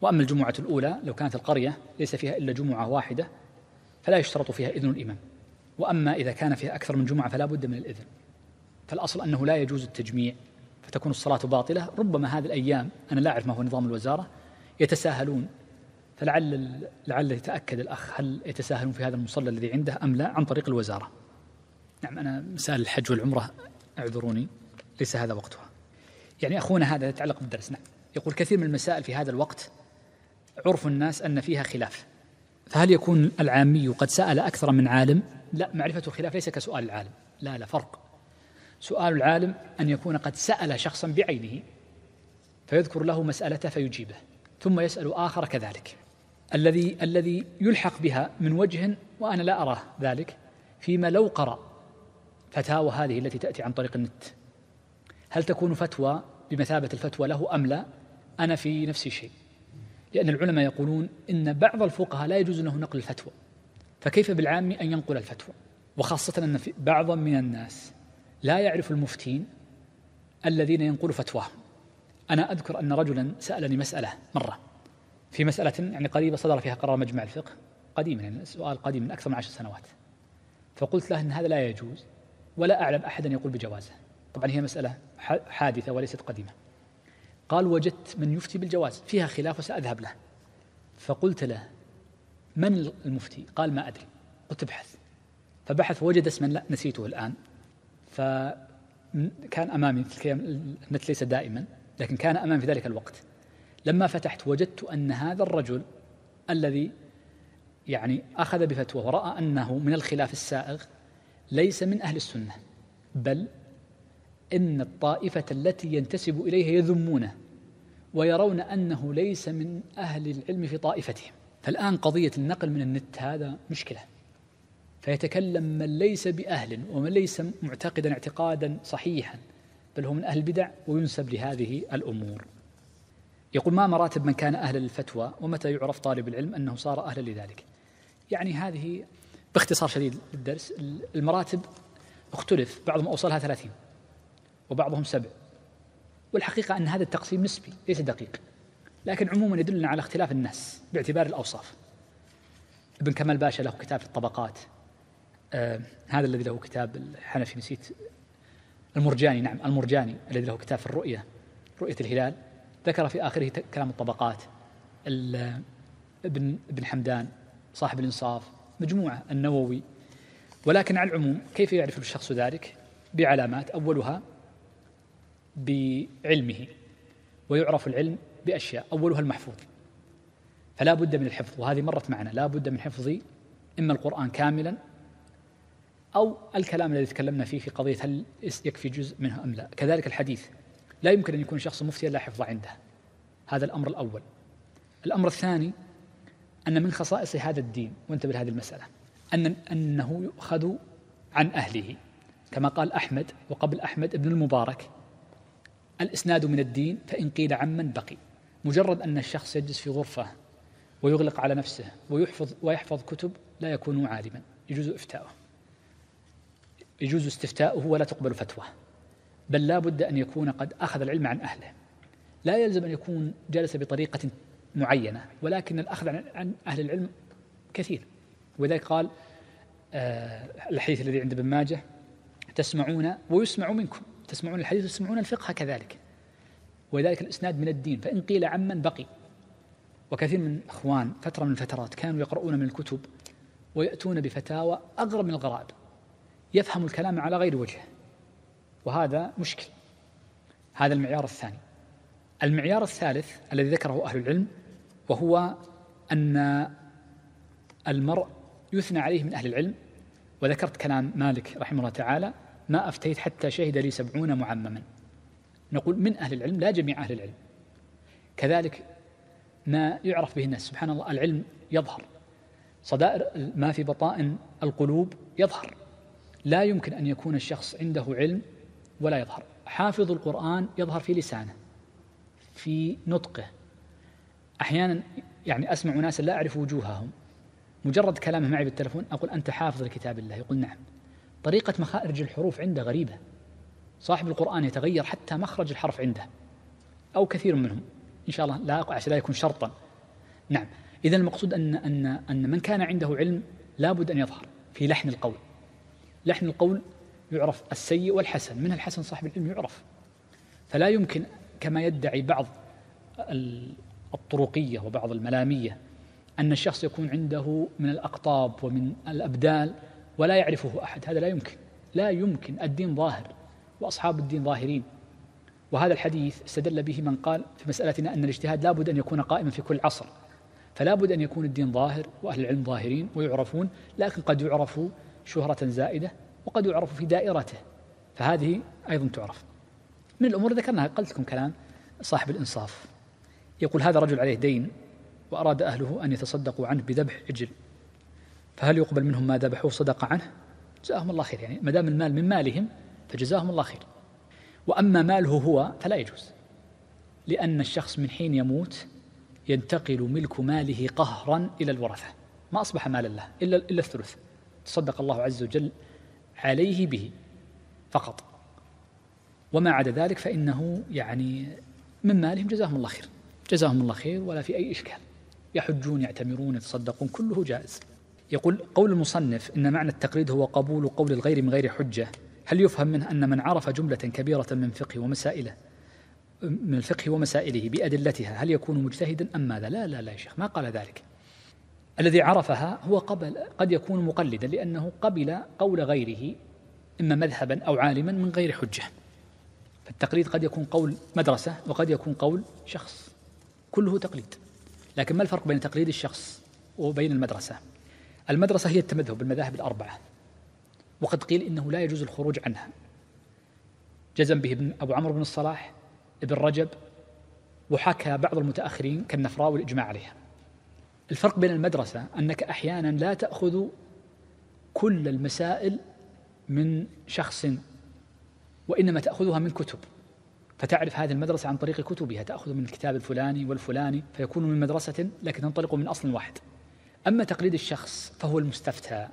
وأما الجمعة الأولى لو كانت القرية ليس فيها إلا جمعة واحدة فلا يشترط فيها إذن الإمام وأما إذا كان فيها أكثر من جمعة فلا بد من الإذن فالأصل أنه لا يجوز التجميع فتكون الصلاة باطلة ربما هذه الأيام أنا لا أعرف ما هو نظام الوزارة يتساهلون فلعل لعل يتأكد الأخ هل يتساهلون في هذا المصلى الذي عنده أم لا عن طريق الوزارة نعم أنا مسائل الحج والعمرة اعذروني ليس هذا وقتها يعني أخونا هذا يتعلق بالدرس نعم يقول كثير من المسائل في هذا الوقت عرف الناس أن فيها خلاف فهل يكون العامي قد سأل أكثر من عالم لا معرفة الخلاف ليس كسؤال العالم لا لا فرق سؤال العالم أن يكون قد سأل شخصا بعينه فيذكر له مسألته فيجيبه ثم يسأل آخر كذلك الذي الذي يلحق بها من وجه وأنا لا أراه ذلك فيما لو قرأ فتاوى هذه التي تأتي عن طريق النت هل تكون فتوى بمثابة الفتوى له أم لا أنا في نفسي شيء لأن العلماء يقولون إن بعض الفقهاء لا يجوز له نقل الفتوى فكيف بالعام أن ينقل الفتوى وخاصة أن بعضا من الناس لا يعرف المفتين الذين ينقل فتواهم أنا أذكر أن رجلا سألني مسألة مرة في مسألة يعني قريبة صدر فيها قرار مجمع الفقه قديما يعني سؤال قديم من أكثر من عشر سنوات فقلت له أن هذا لا يجوز ولا أعلم أحدا يقول بجوازه طبعا هي مسألة حادثة وليست قديمة قال وجدت من يفتي بالجواز فيها خلاف وسأذهب له فقلت له من المفتي قال ما أدري قلت ابحث فبحث وجد اسما لا نسيته الآن فكان أمامي النت ليس دائما لكن كان أمامي في ذلك الوقت لما فتحت وجدت أن هذا الرجل الذي يعني أخذ بفتوى ورأى أنه من الخلاف السائغ ليس من أهل السنة بل إن الطائفة التي ينتسب إليها يذمونه ويرون أنه ليس من أهل العلم في طائفتهم فالآن قضية النقل من النت هذا مشكلة فيتكلم من ليس بأهل ومن ليس معتقدا اعتقادا صحيحا بل هو من أهل البدع وينسب لهذه الأمور يقول ما مراتب من كان أهل الفتوى ومتى يعرف طالب العلم أنه صار أهلا لذلك يعني هذه باختصار شديد للدرس المراتب اختلف بعضهم أوصلها ثلاثين وبعضهم سبع والحقيقة أن هذا التقسيم نسبي ليس دقيق لكن عموما يدلنا على اختلاف الناس باعتبار الأوصاف ابن كمال باشا له كتاب في الطبقات آه هذا الذي له كتاب الحنفي نسيت المرجاني نعم المرجاني الذي له كتاب في الرؤية رؤية الهلال ذكر في آخره كلام الطبقات ابن ابن حمدان صاحب الإنصاف مجموعة النووي ولكن على العموم كيف يعرف الشخص ذلك بعلامات أولها بعلمه ويعرف العلم بأشياء أولها المحفوظ فلا بد من الحفظ وهذه مرت معنا لا بد من حفظ إما القرآن كاملا أو الكلام الذي تكلمنا فيه في قضية هل يكفي جزء منه أم لا كذلك الحديث لا يمكن أن يكون شخص مفتيا لا حفظ عنده هذا الأمر الأول الأمر الثاني أن من خصائص هذا الدين وانتبه لهذه المسألة أن أنه يؤخذ عن أهله كما قال أحمد وقبل أحمد ابن المبارك الإسناد من الدين فإن قيل عمن بقي مجرد أن الشخص يجلس في غرفة ويغلق على نفسه ويحفظ ويحفظ كتب لا يكون عالما يجوز إفتاؤه يجوز استفتاؤه ولا تقبل فتوى بل لا بد أن يكون قد أخذ العلم عن أهله لا يلزم أن يكون جلس بطريقة معينة ولكن الأخذ عن أهل العلم كثير ولذلك قال آه، الحديث الذي عند ابن ماجه تسمعون ويسمع منكم تسمعون الحديث وتسمعون الفقه كذلك وذلك الإسناد من الدين فإن قيل عمن بقي وكثير من إخوان فترة من الفترات كانوا يقرؤون من الكتب ويأتون بفتاوى أغرب من الغرائب يفهم الكلام على غير وجهه وهذا مشكل هذا المعيار الثاني المعيار الثالث الذي ذكره أهل العلم وهو أن المرء يثنى عليه من أهل العلم وذكرت كلام مالك رحمه الله تعالى ما أفتيت حتى شهد لي سبعون معمما نقول من أهل العلم لا جميع أهل العلم كذلك ما يعرف به الناس سبحان الله العلم يظهر صدائر ما في بطائن القلوب يظهر لا يمكن أن يكون الشخص عنده علم ولا يظهر حافظ القرآن يظهر في لسانه في نطقه أحيانا يعني أسمع ناسا لا أعرف وجوههم مجرد كلامه معي بالتلفون أقول أنت حافظ لكتاب الله يقول نعم طريقة مخارج الحروف عنده غريبة صاحب القرآن يتغير حتى مخرج الحرف عنده أو كثير منهم إن شاء الله لا عشان لا يكون شرطا نعم إذا المقصود أن أن أن من كان عنده علم لابد أن يظهر في لحن القول لحن القول يعرف السيء والحسن من الحسن صاحب العلم يعرف فلا يمكن كما يدعي بعض الطرقية وبعض الملامية أن الشخص يكون عنده من الأقطاب ومن الأبدال ولا يعرفه أحد هذا لا يمكن لا يمكن الدين ظاهر وأصحاب الدين ظاهرين وهذا الحديث استدل به من قال في مسألتنا أن الاجتهاد لا بد أن يكون قائما في كل عصر فلا بد أن يكون الدين ظاهر وأهل العلم ظاهرين ويعرفون لكن قد يعرفوا شهرة زائدة وقد يعرف في دائرته فهذه أيضا تعرف من الأمور ذكرناها قلت لكم كلام صاحب الإنصاف يقول هذا رجل عليه دين وأراد أهله أن يتصدقوا عنه بذبح عجل فهل يقبل منهم ما ذبحوه صدقة عنه جزاهم الله خير يعني ما دام المال من مالهم فجزاهم الله خير وأما ماله هو فلا يجوز لأن الشخص من حين يموت ينتقل ملك ماله قهرا إلى الورثة ما أصبح مالا له إلا, إلا الثلث تصدق الله عز وجل عليه به فقط وما عدا ذلك فإنه يعني من مالهم جزاهم الله خير جزاهم الله خير ولا في أي إشكال يحجون يعتمرون يتصدقون كله جائز يقول قول المصنف إن معنى التقليد هو قبول قول الغير من غير حجة هل يفهم منه أن من عرف جملة كبيرة من فقه ومسائله من الفقه ومسائله بأدلتها هل يكون مجتهدا أم ماذا لا لا لا يا شيخ ما قال ذلك الذي عرفها هو قبل قد يكون مقلدا لأنه قبل قول غيره إما مذهبا أو عالما من غير حجة فالتقليد قد يكون قول مدرسة وقد يكون قول شخص كله تقليد لكن ما الفرق بين تقليد الشخص وبين المدرسة المدرسة هي التمذهب بالمذاهب الأربعة وقد قيل إنه لا يجوز الخروج عنها جزم به ابن أبو عمرو بن الصلاح ابن رجب وحكى بعض المتأخرين كالنفراء والإجماع عليها الفرق بين المدرسة أنك أحيانا لا تأخذ كل المسائل من شخص وإنما تأخذها من كتب فتعرف هذه المدرسة عن طريق كتبها تأخذ من الكتاب الفلاني والفلاني فيكون من مدرسة لكن تنطلق من أصل واحد أما تقليد الشخص فهو المستفتى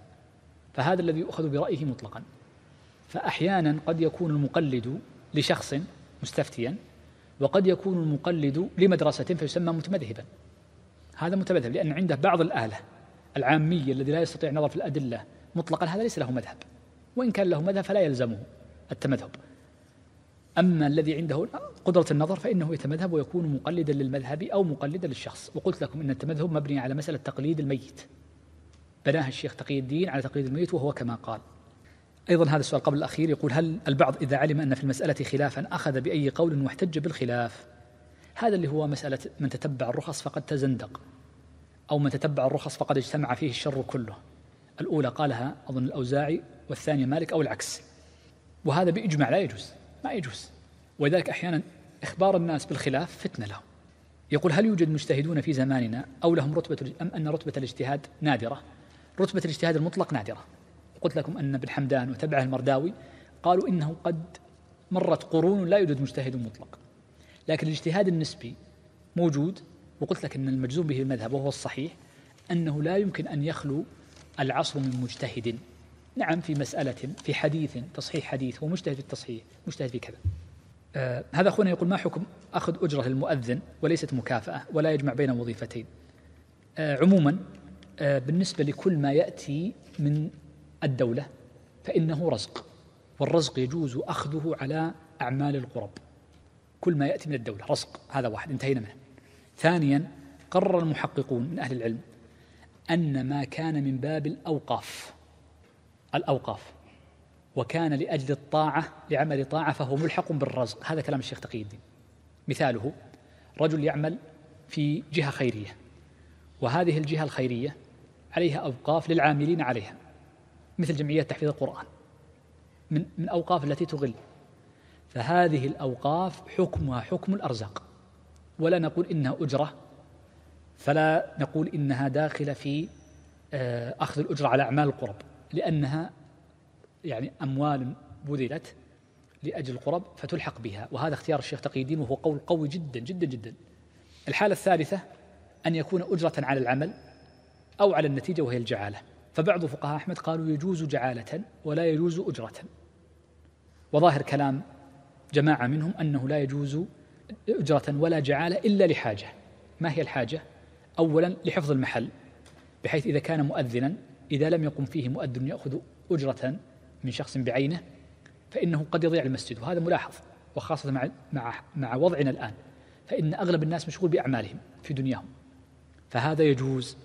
فهذا الذي يؤخذ برأيه مطلقا فأحيانا قد يكون المقلد لشخص مستفتيا وقد يكون المقلد لمدرسة فيسمى متمذهبا هذا متمذهب لأن عنده بعض الآلة العامية الذي لا يستطيع النظر في الأدلة مطلقا هذا ليس له مذهب وإن كان له مذهب فلا يلزمه التمذهب أما الذي عنده قدرة النظر فإنه يتمذهب ويكون مقلدا للمذهب أو مقلدا للشخص وقلت لكم إن التمذهب مبني على مسألة تقليد الميت بناها الشيخ تقي الدين على تقليد الميت وهو كما قال أيضا هذا السؤال قبل الأخير يقول هل البعض إذا علم أن في المسألة خلافا أخذ بأي قول واحتج بالخلاف هذا اللي هو مسألة من تتبع الرخص فقد تزندق أو من تتبع الرخص فقد اجتمع فيه الشر كله الأولى قالها أظن الأوزاعي والثانية مالك أو العكس وهذا بإجماع لا يجوز ما يجوز ولذلك أحيانا إخبار الناس بالخلاف فتنة لهم يقول هل يوجد مجتهدون في زماننا أو لهم رتبة أم أن رتبة الاجتهاد نادرة رتبة الاجتهاد المطلق نادرة قلت لكم أن ابن حمدان وتبعه المرداوي قالوا إنه قد مرت قرون لا يوجد مجتهد مطلق لكن الاجتهاد النسبي موجود وقلت لك أن المجزوم به المذهب وهو الصحيح أنه لا يمكن أن يخلو العصر من مجتهد نعم في مسألة في حديث تصحيح حديث هو مجتهد في التصحيح مجتهد في كذا آه هذا أخونا يقول ما حكم أخذ أجرة المؤذن وليست مكافأة ولا يجمع بين وظيفتين آه عموما آه بالنسبة لكل ما يأتي من الدولة فإنه رزق والرزق يجوز أخذه على أعمال القرب كل ما يأتي من الدولة رزق هذا واحد انتهينا منه ثانيا قرر المحققون من أهل العلم أن ما كان من باب الأوقاف الأوقاف وكان لأجل الطاعة لعمل طاعة فهو ملحق بالرزق هذا كلام الشيخ تقي الدين مثاله رجل يعمل في جهة خيرية وهذه الجهة الخيرية عليها أوقاف للعاملين عليها مثل جمعية تحفيظ القرآن من من أوقاف التي تغل فهذه الأوقاف حكمها حكم الأرزاق ولا نقول إنها أجرة فلا نقول إنها داخلة في آه، أخذ الأجرة على أعمال القرب لأنها يعني أموال بذلت لأجل القرب فتلحق بها وهذا اختيار الشيخ تقي الدين وهو قول قوي جدا جدا جدا الحالة الثالثة أن يكون أجرة على العمل أو على النتيجة وهي الجعالة فبعض فقهاء أحمد قالوا يجوز جعالة ولا يجوز أجرة وظاهر كلام جماعة منهم أنه لا يجوز أجرة ولا جعالة إلا لحاجة ما هي الحاجة؟ أولا لحفظ المحل بحيث إذا كان مؤذنا إذا لم يقم فيه مؤذن يأخذ أجرة من شخص بعينه فإنه قد يضيع المسجد وهذا ملاحظ وخاصة مع, مع, مع وضعنا الآن فإن أغلب الناس مشغول بأعمالهم في دنياهم فهذا يجوز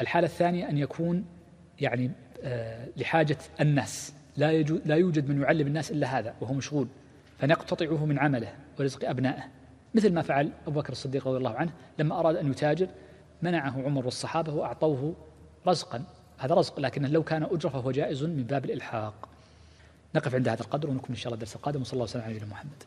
الحالة الثانية أن يكون يعني آه، لحاجة الناس لا, يجوز لا يوجد من يعلم الناس إلا هذا وهو مشغول فنقتطعه من عمله ورزق أبنائه مثل ما فعل أبو بكر الصديق رضي الله عنه لما أراد أن يتاجر منعه عمر والصحابة وأعطوه رزقا هذا رزق لكن لو كان أجرة فهو جائز من باب الإلحاق نقف عند هذا القدر ونكمل إن شاء الله الدرس القادم وصلى الله وسلم على نبينا محمد